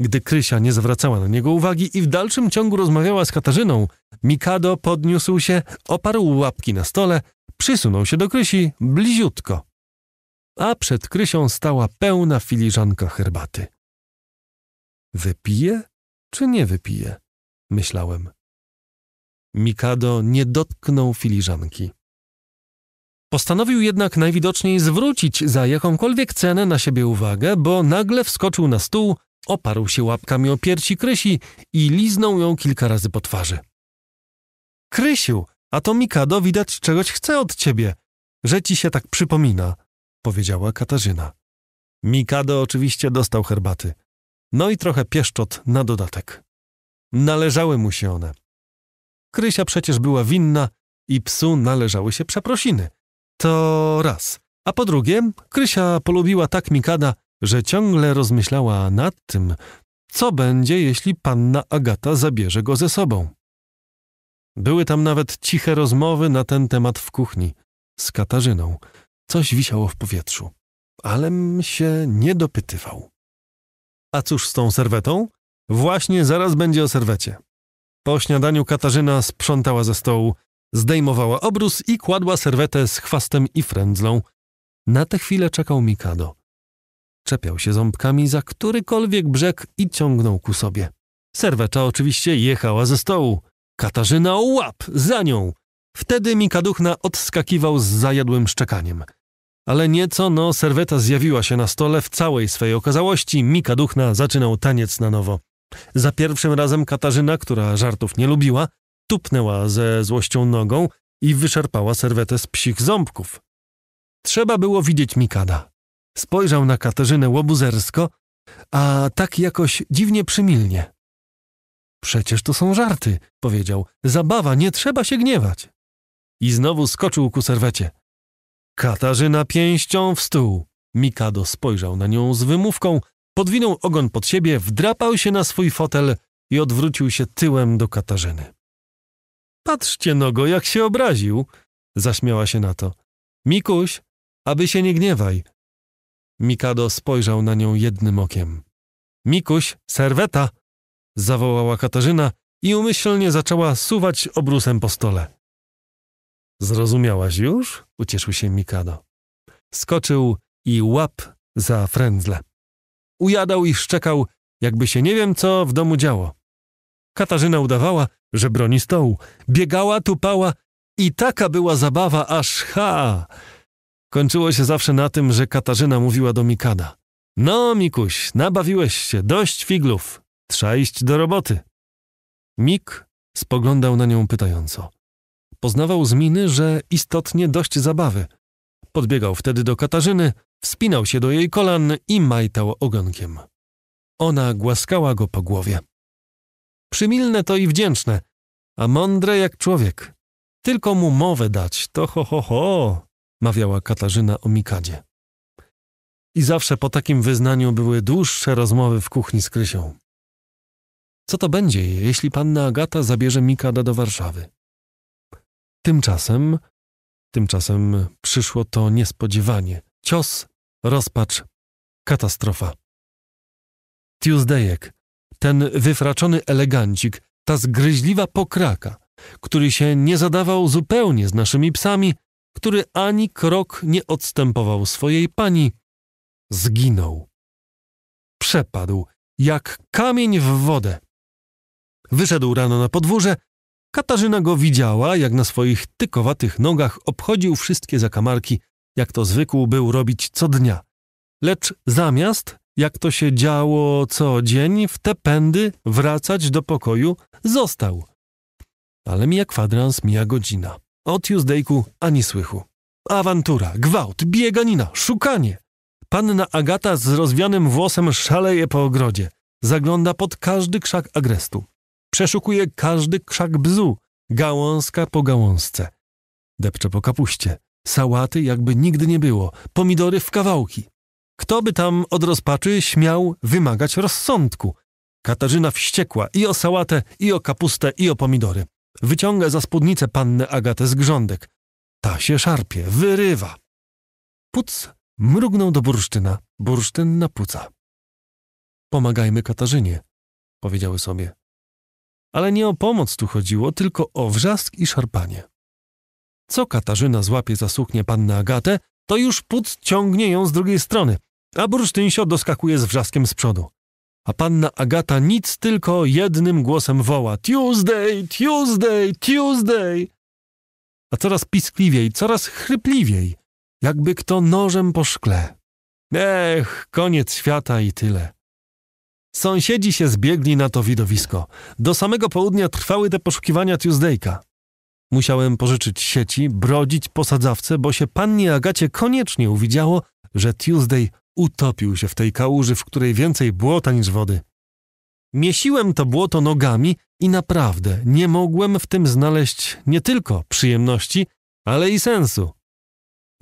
Gdy Krysia nie zwracała na niego uwagi i w dalszym ciągu rozmawiała z Katarzyną, Mikado podniósł się, oparł łapki na stole, przysunął się do Krysi bliziutko a przed Krysią stała pełna filiżanka herbaty. Wypije czy nie wypije? myślałem. Mikado nie dotknął filiżanki. Postanowił jednak najwidoczniej zwrócić za jakąkolwiek cenę na siebie uwagę, bo nagle wskoczył na stół, oparł się łapkami o piersi Krysi i liznął ją kilka razy po twarzy. Krysiu, a to Mikado widać czegoś chce od ciebie, że ci się tak przypomina, powiedziała Katarzyna. Mikado oczywiście dostał herbaty. No i trochę pieszczot na dodatek. Należały mu się one. Krysia przecież była winna i psu należały się przeprosiny. To raz. A po drugie, Krysia polubiła tak Mikada, że ciągle rozmyślała nad tym, co będzie, jeśli panna Agata zabierze go ze sobą. Były tam nawet ciche rozmowy na ten temat w kuchni z Katarzyną, Coś wisiało w powietrzu, alem się nie dopytywał. A cóż z tą serwetą? Właśnie zaraz będzie o serwecie. Po śniadaniu Katarzyna sprzątała ze stołu, zdejmowała obrus i kładła serwetę z chwastem i frędzlą. Na tę chwilę czekał Mikado. Czepiał się ząbkami za którykolwiek brzeg i ciągnął ku sobie. Serweta oczywiście jechała ze stołu. Katarzyna łap za nią! Wtedy Mikaduchna odskakiwał z zajadłym szczekaniem – ale nieco, no, serweta zjawiła się na stole w całej swej okazałości. Mika Duchna zaczynał taniec na nowo. Za pierwszym razem Katarzyna, która żartów nie lubiła, tupnęła ze złością nogą i wyszarpała serwetę z psich ząbków. Trzeba było widzieć Mikada. Spojrzał na Katarzynę łobuzersko, a tak jakoś dziwnie przymilnie. Przecież to są żarty, powiedział. Zabawa, nie trzeba się gniewać. I znowu skoczył ku serwecie. Katarzyna pięścią w stół. Mikado spojrzał na nią z wymówką, podwinął ogon pod siebie, wdrapał się na swój fotel i odwrócił się tyłem do Katarzyny. Patrzcie, nogo, jak się obraził! Zaśmiała się na to. Mikuś, aby się nie gniewaj. Mikado spojrzał na nią jednym okiem. Mikuś, serweta! zawołała Katarzyna i umyślnie zaczęła suwać obrusem po stole. Zrozumiałaś już? Ucieszył się Mikado. Skoczył i łap za frędzle. Ujadał i szczekał, jakby się nie wiem co w domu działo. Katarzyna udawała, że broni stołu. Biegała, tupała i taka była zabawa, aż ha! Kończyło się zawsze na tym, że Katarzyna mówiła do Mikada. No, Mikuś, nabawiłeś się, dość figlów. Trzeba iść do roboty. Mik spoglądał na nią pytająco. Poznawał z miny, że istotnie dość zabawy. Podbiegał wtedy do Katarzyny, wspinał się do jej kolan i majtał ogonkiem. Ona głaskała go po głowie. Przymilne to i wdzięczne, a mądre jak człowiek. Tylko mu mowę dać, to ho, ho, ho, mawiała Katarzyna o Mikadzie. I zawsze po takim wyznaniu były dłuższe rozmowy w kuchni z Krysią. Co to będzie, jeśli panna Agata zabierze Mikada do Warszawy? Tymczasem, tymczasem przyszło to niespodziewanie. Cios, rozpacz, katastrofa. Tuesdayek, ten wyfraczony elegancik, ta zgryźliwa pokraka, który się nie zadawał zupełnie z naszymi psami, który ani krok nie odstępował swojej pani, zginął. Przepadł, jak kamień w wodę. Wyszedł rano na podwórze Katarzyna go widziała, jak na swoich tykowatych nogach obchodził wszystkie zakamarki, jak to zwykł był robić co dnia. Lecz zamiast, jak to się działo co dzień, w te pędy wracać do pokoju został. Ale mija kwadrans, mija godzina. Od Tuesdayku ani słychu. Awantura, gwałt, bieganina, szukanie. Panna Agata z rozwianym włosem szaleje po ogrodzie. Zagląda pod każdy krzak agrestu. Przeszukuje każdy krzak bzu, gałązka po gałązce. Depczę po kapuście. Sałaty jakby nigdy nie było, pomidory w kawałki. Kto by tam od rozpaczy śmiał wymagać rozsądku? Katarzyna wściekła i o sałatę, i o kapustę, i o pomidory. Wyciąga za spódnicę pannę Agatę z grządek. Ta się szarpie, wyrywa. Puc mrugnął do bursztyna, bursztyn na puca. Pomagajmy Katarzynie, powiedziały sobie. Ale nie o pomoc tu chodziło, tylko o wrzask i szarpanie. Co Katarzyna złapie za suknię pannę Agatę, to już pud ciągnie ją z drugiej strony, a bursztynsio doskakuje z wrzaskiem z przodu. A panna Agata nic tylko jednym głosem woła Tuesday, Tuesday, Tuesday! A coraz piskliwiej, coraz chrypliwiej, jakby kto nożem po szkle. Ech, koniec świata i tyle. Sąsiedzi się zbiegli na to widowisko. Do samego południa trwały te poszukiwania Tuesdayka. Musiałem pożyczyć sieci, brodzić posadzawce, bo się pannie Agacie koniecznie uwidziało, że Tuesday utopił się w tej kałuży, w której więcej błota niż wody. Miesiłem to błoto nogami i naprawdę nie mogłem w tym znaleźć nie tylko przyjemności, ale i sensu.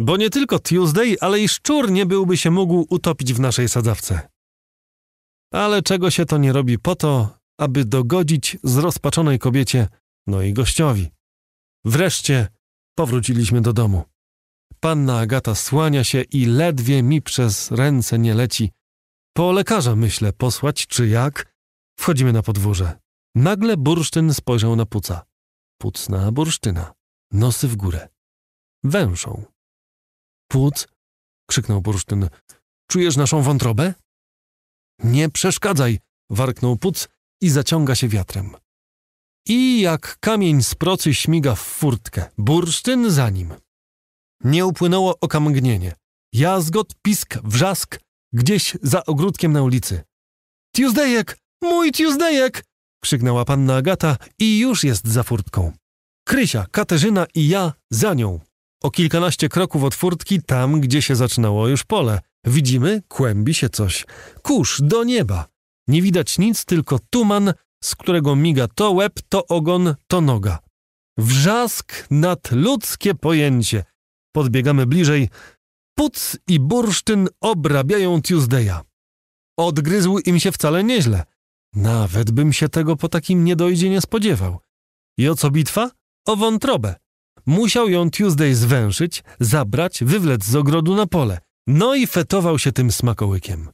Bo nie tylko Tuesday, ale i szczur nie byłby się mógł utopić w naszej sadzawce. Ale czego się to nie robi po to, aby dogodzić zrozpaczonej kobiecie, no i gościowi. Wreszcie powróciliśmy do domu. Panna Agata słania się i ledwie mi przez ręce nie leci. Po lekarza myślę posłać, czy jak? Wchodzimy na podwórze. Nagle bursztyn spojrzał na puca. Pucna bursztyna. Nosy w górę. Wężą. Puc? krzyknął bursztyn. Czujesz naszą wątrobę? Nie przeszkadzaj, warknął Puc i zaciąga się wiatrem. I jak kamień z procy śmiga w furtkę, bursztyn za nim. Nie upłynęło oka mgnienie. Jazgot, pisk, wrzask, gdzieś za ogródkiem na ulicy. Tuesdayek! Mój Tuesdayek! krzyknęła panna Agata i już jest za furtką. Krysia, Katarzyna i ja za nią. O kilkanaście kroków od furtki, tam gdzie się zaczynało już pole, Widzimy, kłębi się coś. Kurz do nieba. Nie widać nic, tylko tuman, z którego miga to łeb, to ogon, to noga. Wrzask nad ludzkie pojęcie. Podbiegamy bliżej. Puc i bursztyn obrabiają Tuesdaya. Odgryzł im się wcale nieźle. Nawet bym się tego po takim niedojdzie nie spodziewał. I o co bitwa? O wątrobę. Musiał ją Tuesday zwęszyć, zabrać, wywlec z ogrodu na pole. No i fetował się tym smakołykiem.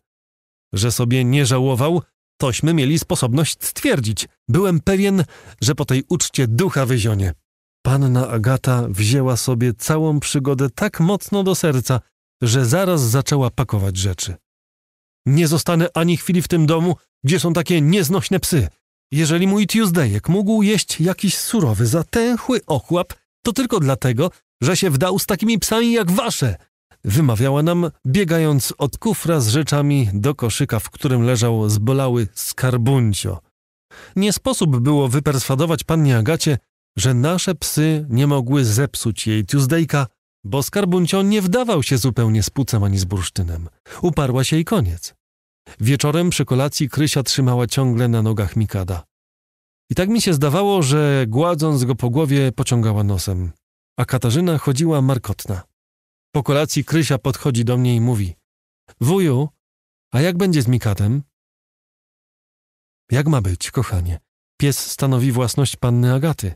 Że sobie nie żałował, tośmy mieli sposobność stwierdzić. Byłem pewien, że po tej uczcie ducha wyzionie. Panna Agata wzięła sobie całą przygodę tak mocno do serca, że zaraz zaczęła pakować rzeczy. Nie zostanę ani chwili w tym domu, gdzie są takie nieznośne psy. Jeżeli mój Tuesdayek mógł jeść jakiś surowy, zatęchły ochłap, to tylko dlatego, że się wdał z takimi psami jak wasze wymawiała nam, biegając od kufra z rzeczami do koszyka, w którym leżał zbolały skarbuncio. Nie sposób było wyperswadować pannie Agacie, że nasze psy nie mogły zepsuć jej Tuesdayka, bo skarbuncio nie wdawał się zupełnie z pucem ani z bursztynem. Uparła się i koniec. Wieczorem przy kolacji Krysia trzymała ciągle na nogach Mikada. I tak mi się zdawało, że gładząc go po głowie pociągała nosem, a Katarzyna chodziła markotna. Po kolacji Krysia podchodzi do mnie i mówi: Wuju, a jak będzie z Mikatem? Jak ma być, kochanie? Pies stanowi własność panny Agaty.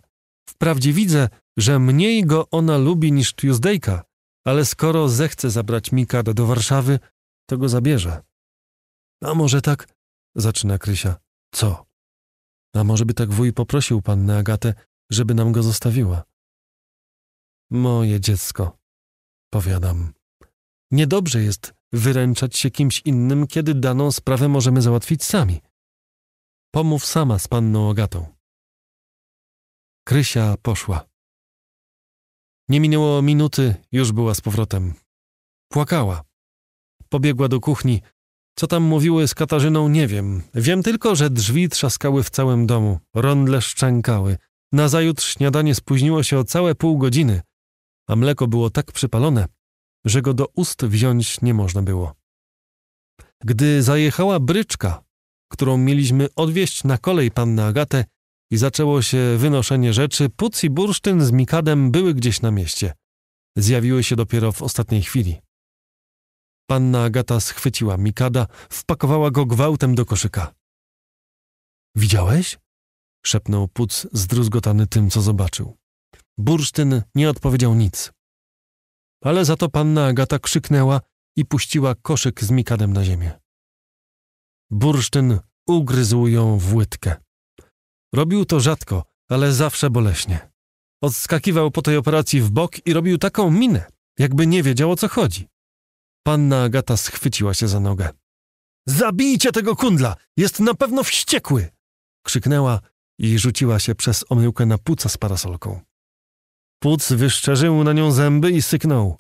Wprawdzie widzę, że mniej go ona lubi niż Tuesdayka, ale skoro zechce zabrać Mikada do Warszawy, to go zabierze. A może tak? Zaczyna Krysia. Co? A może by tak wuj poprosił pannę Agatę, żeby nam go zostawiła? Moje dziecko, powiadam. Niedobrze jest wyręczać się kimś innym, kiedy daną sprawę możemy załatwić sami. Pomów sama z panną Ogatą. Krysia poszła. Nie minęło minuty, już była z powrotem. Płakała. Pobiegła do kuchni. Co tam mówiły z Katarzyną, nie wiem. Wiem tylko, że drzwi trzaskały w całym domu, rondle szczękały. Nazajutrz śniadanie spóźniło się o całe pół godziny a mleko było tak przypalone, że go do ust wziąć nie można było. Gdy zajechała bryczka, którą mieliśmy odwieźć na kolej pannę Agatę i zaczęło się wynoszenie rzeczy, puc i bursztyn z Mikadem były gdzieś na mieście. Zjawiły się dopiero w ostatniej chwili. Panna Agata schwyciła Mikada, wpakowała go gwałtem do koszyka. Widziałeś? szepnął Puc zdruzgotany tym, co zobaczył. Bursztyn nie odpowiedział nic. Ale za to panna Agata krzyknęła i puściła koszyk z mikadem na ziemię. Bursztyn ugryzł ją w łydkę. Robił to rzadko, ale zawsze boleśnie. Odskakiwał po tej operacji w bok i robił taką minę, jakby nie wiedział o co chodzi. Panna Agata schwyciła się za nogę. Zabijcie tego kundla! Jest na pewno wściekły! krzyknęła i rzuciła się przez omyłkę na płuca z parasolką. Puc wyszczerzył na nią zęby i syknął.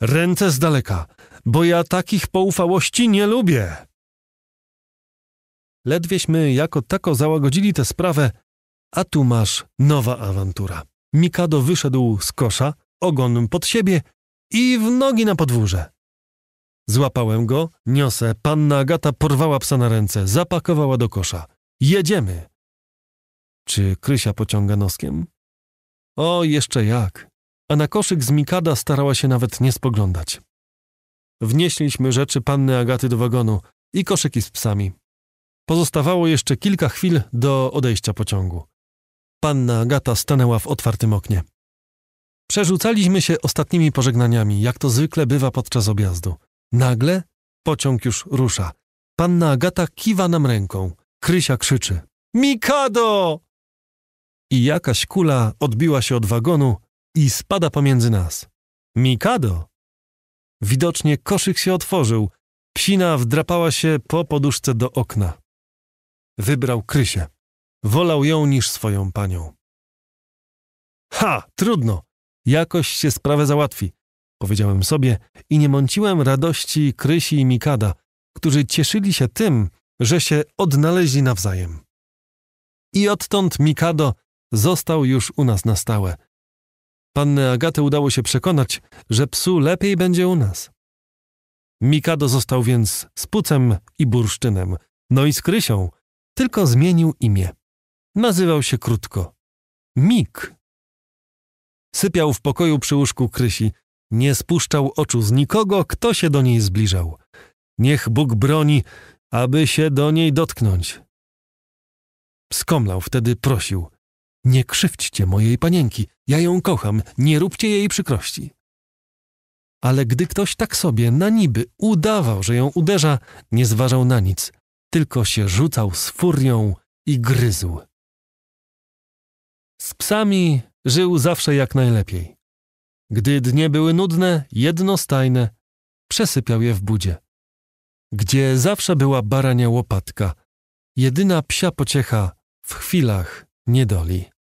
Ręce z daleka, bo ja takich poufałości nie lubię. Ledwieśmy jako tako załagodzili tę sprawę, a tu masz nowa awantura. Mikado wyszedł z kosza, ogon pod siebie i w nogi na podwórze. Złapałem go, niosę, panna Agata porwała psa na ręce, zapakowała do kosza. Jedziemy! Czy Krysia pociąga noskiem? O, jeszcze jak! A na koszyk z Mikada starała się nawet nie spoglądać. Wnieśliśmy rzeczy panny Agaty do wagonu i koszyki z psami. Pozostawało jeszcze kilka chwil do odejścia pociągu. Panna Agata stanęła w otwartym oknie. Przerzucaliśmy się ostatnimi pożegnaniami, jak to zwykle bywa podczas objazdu. Nagle pociąg już rusza. Panna Agata kiwa nam ręką. Krysia krzyczy. Mikado! i jakaś kula odbiła się od wagonu i spada pomiędzy nas. Mikado! Widocznie koszyk się otworzył. Psina wdrapała się po poduszce do okna. Wybrał Krysię. Wolał ją niż swoją panią. Ha, trudno. Jakoś się sprawę załatwi, powiedziałem sobie i nie mąciłem radości Krysi i Mikada, którzy cieszyli się tym, że się odnaleźli nawzajem. I odtąd Mikado został już u nas na stałe. Pannę Agatę udało się przekonać, że psu lepiej będzie u nas. Mikado został więc Spucem i Bursztynem, no i z Krysią, tylko zmienił imię. Nazywał się krótko. Mik. Sypiał w pokoju przy łóżku Krysi. Nie spuszczał oczu z nikogo, kto się do niej zbliżał. Niech Bóg broni, aby się do niej dotknąć. Skomlał wtedy prosił. Nie krzywdźcie mojej panienki, ja ją kocham, nie róbcie jej przykrości. Ale gdy ktoś tak sobie na niby udawał, że ją uderza, nie zważał na nic, tylko się rzucał z furią i gryzł. Z psami żył zawsze jak najlepiej. Gdy dnie były nudne, jednostajne, przesypiał je w budzie, gdzie zawsze była barania łopatka, jedyna psia pociecha w chwilach niedoli.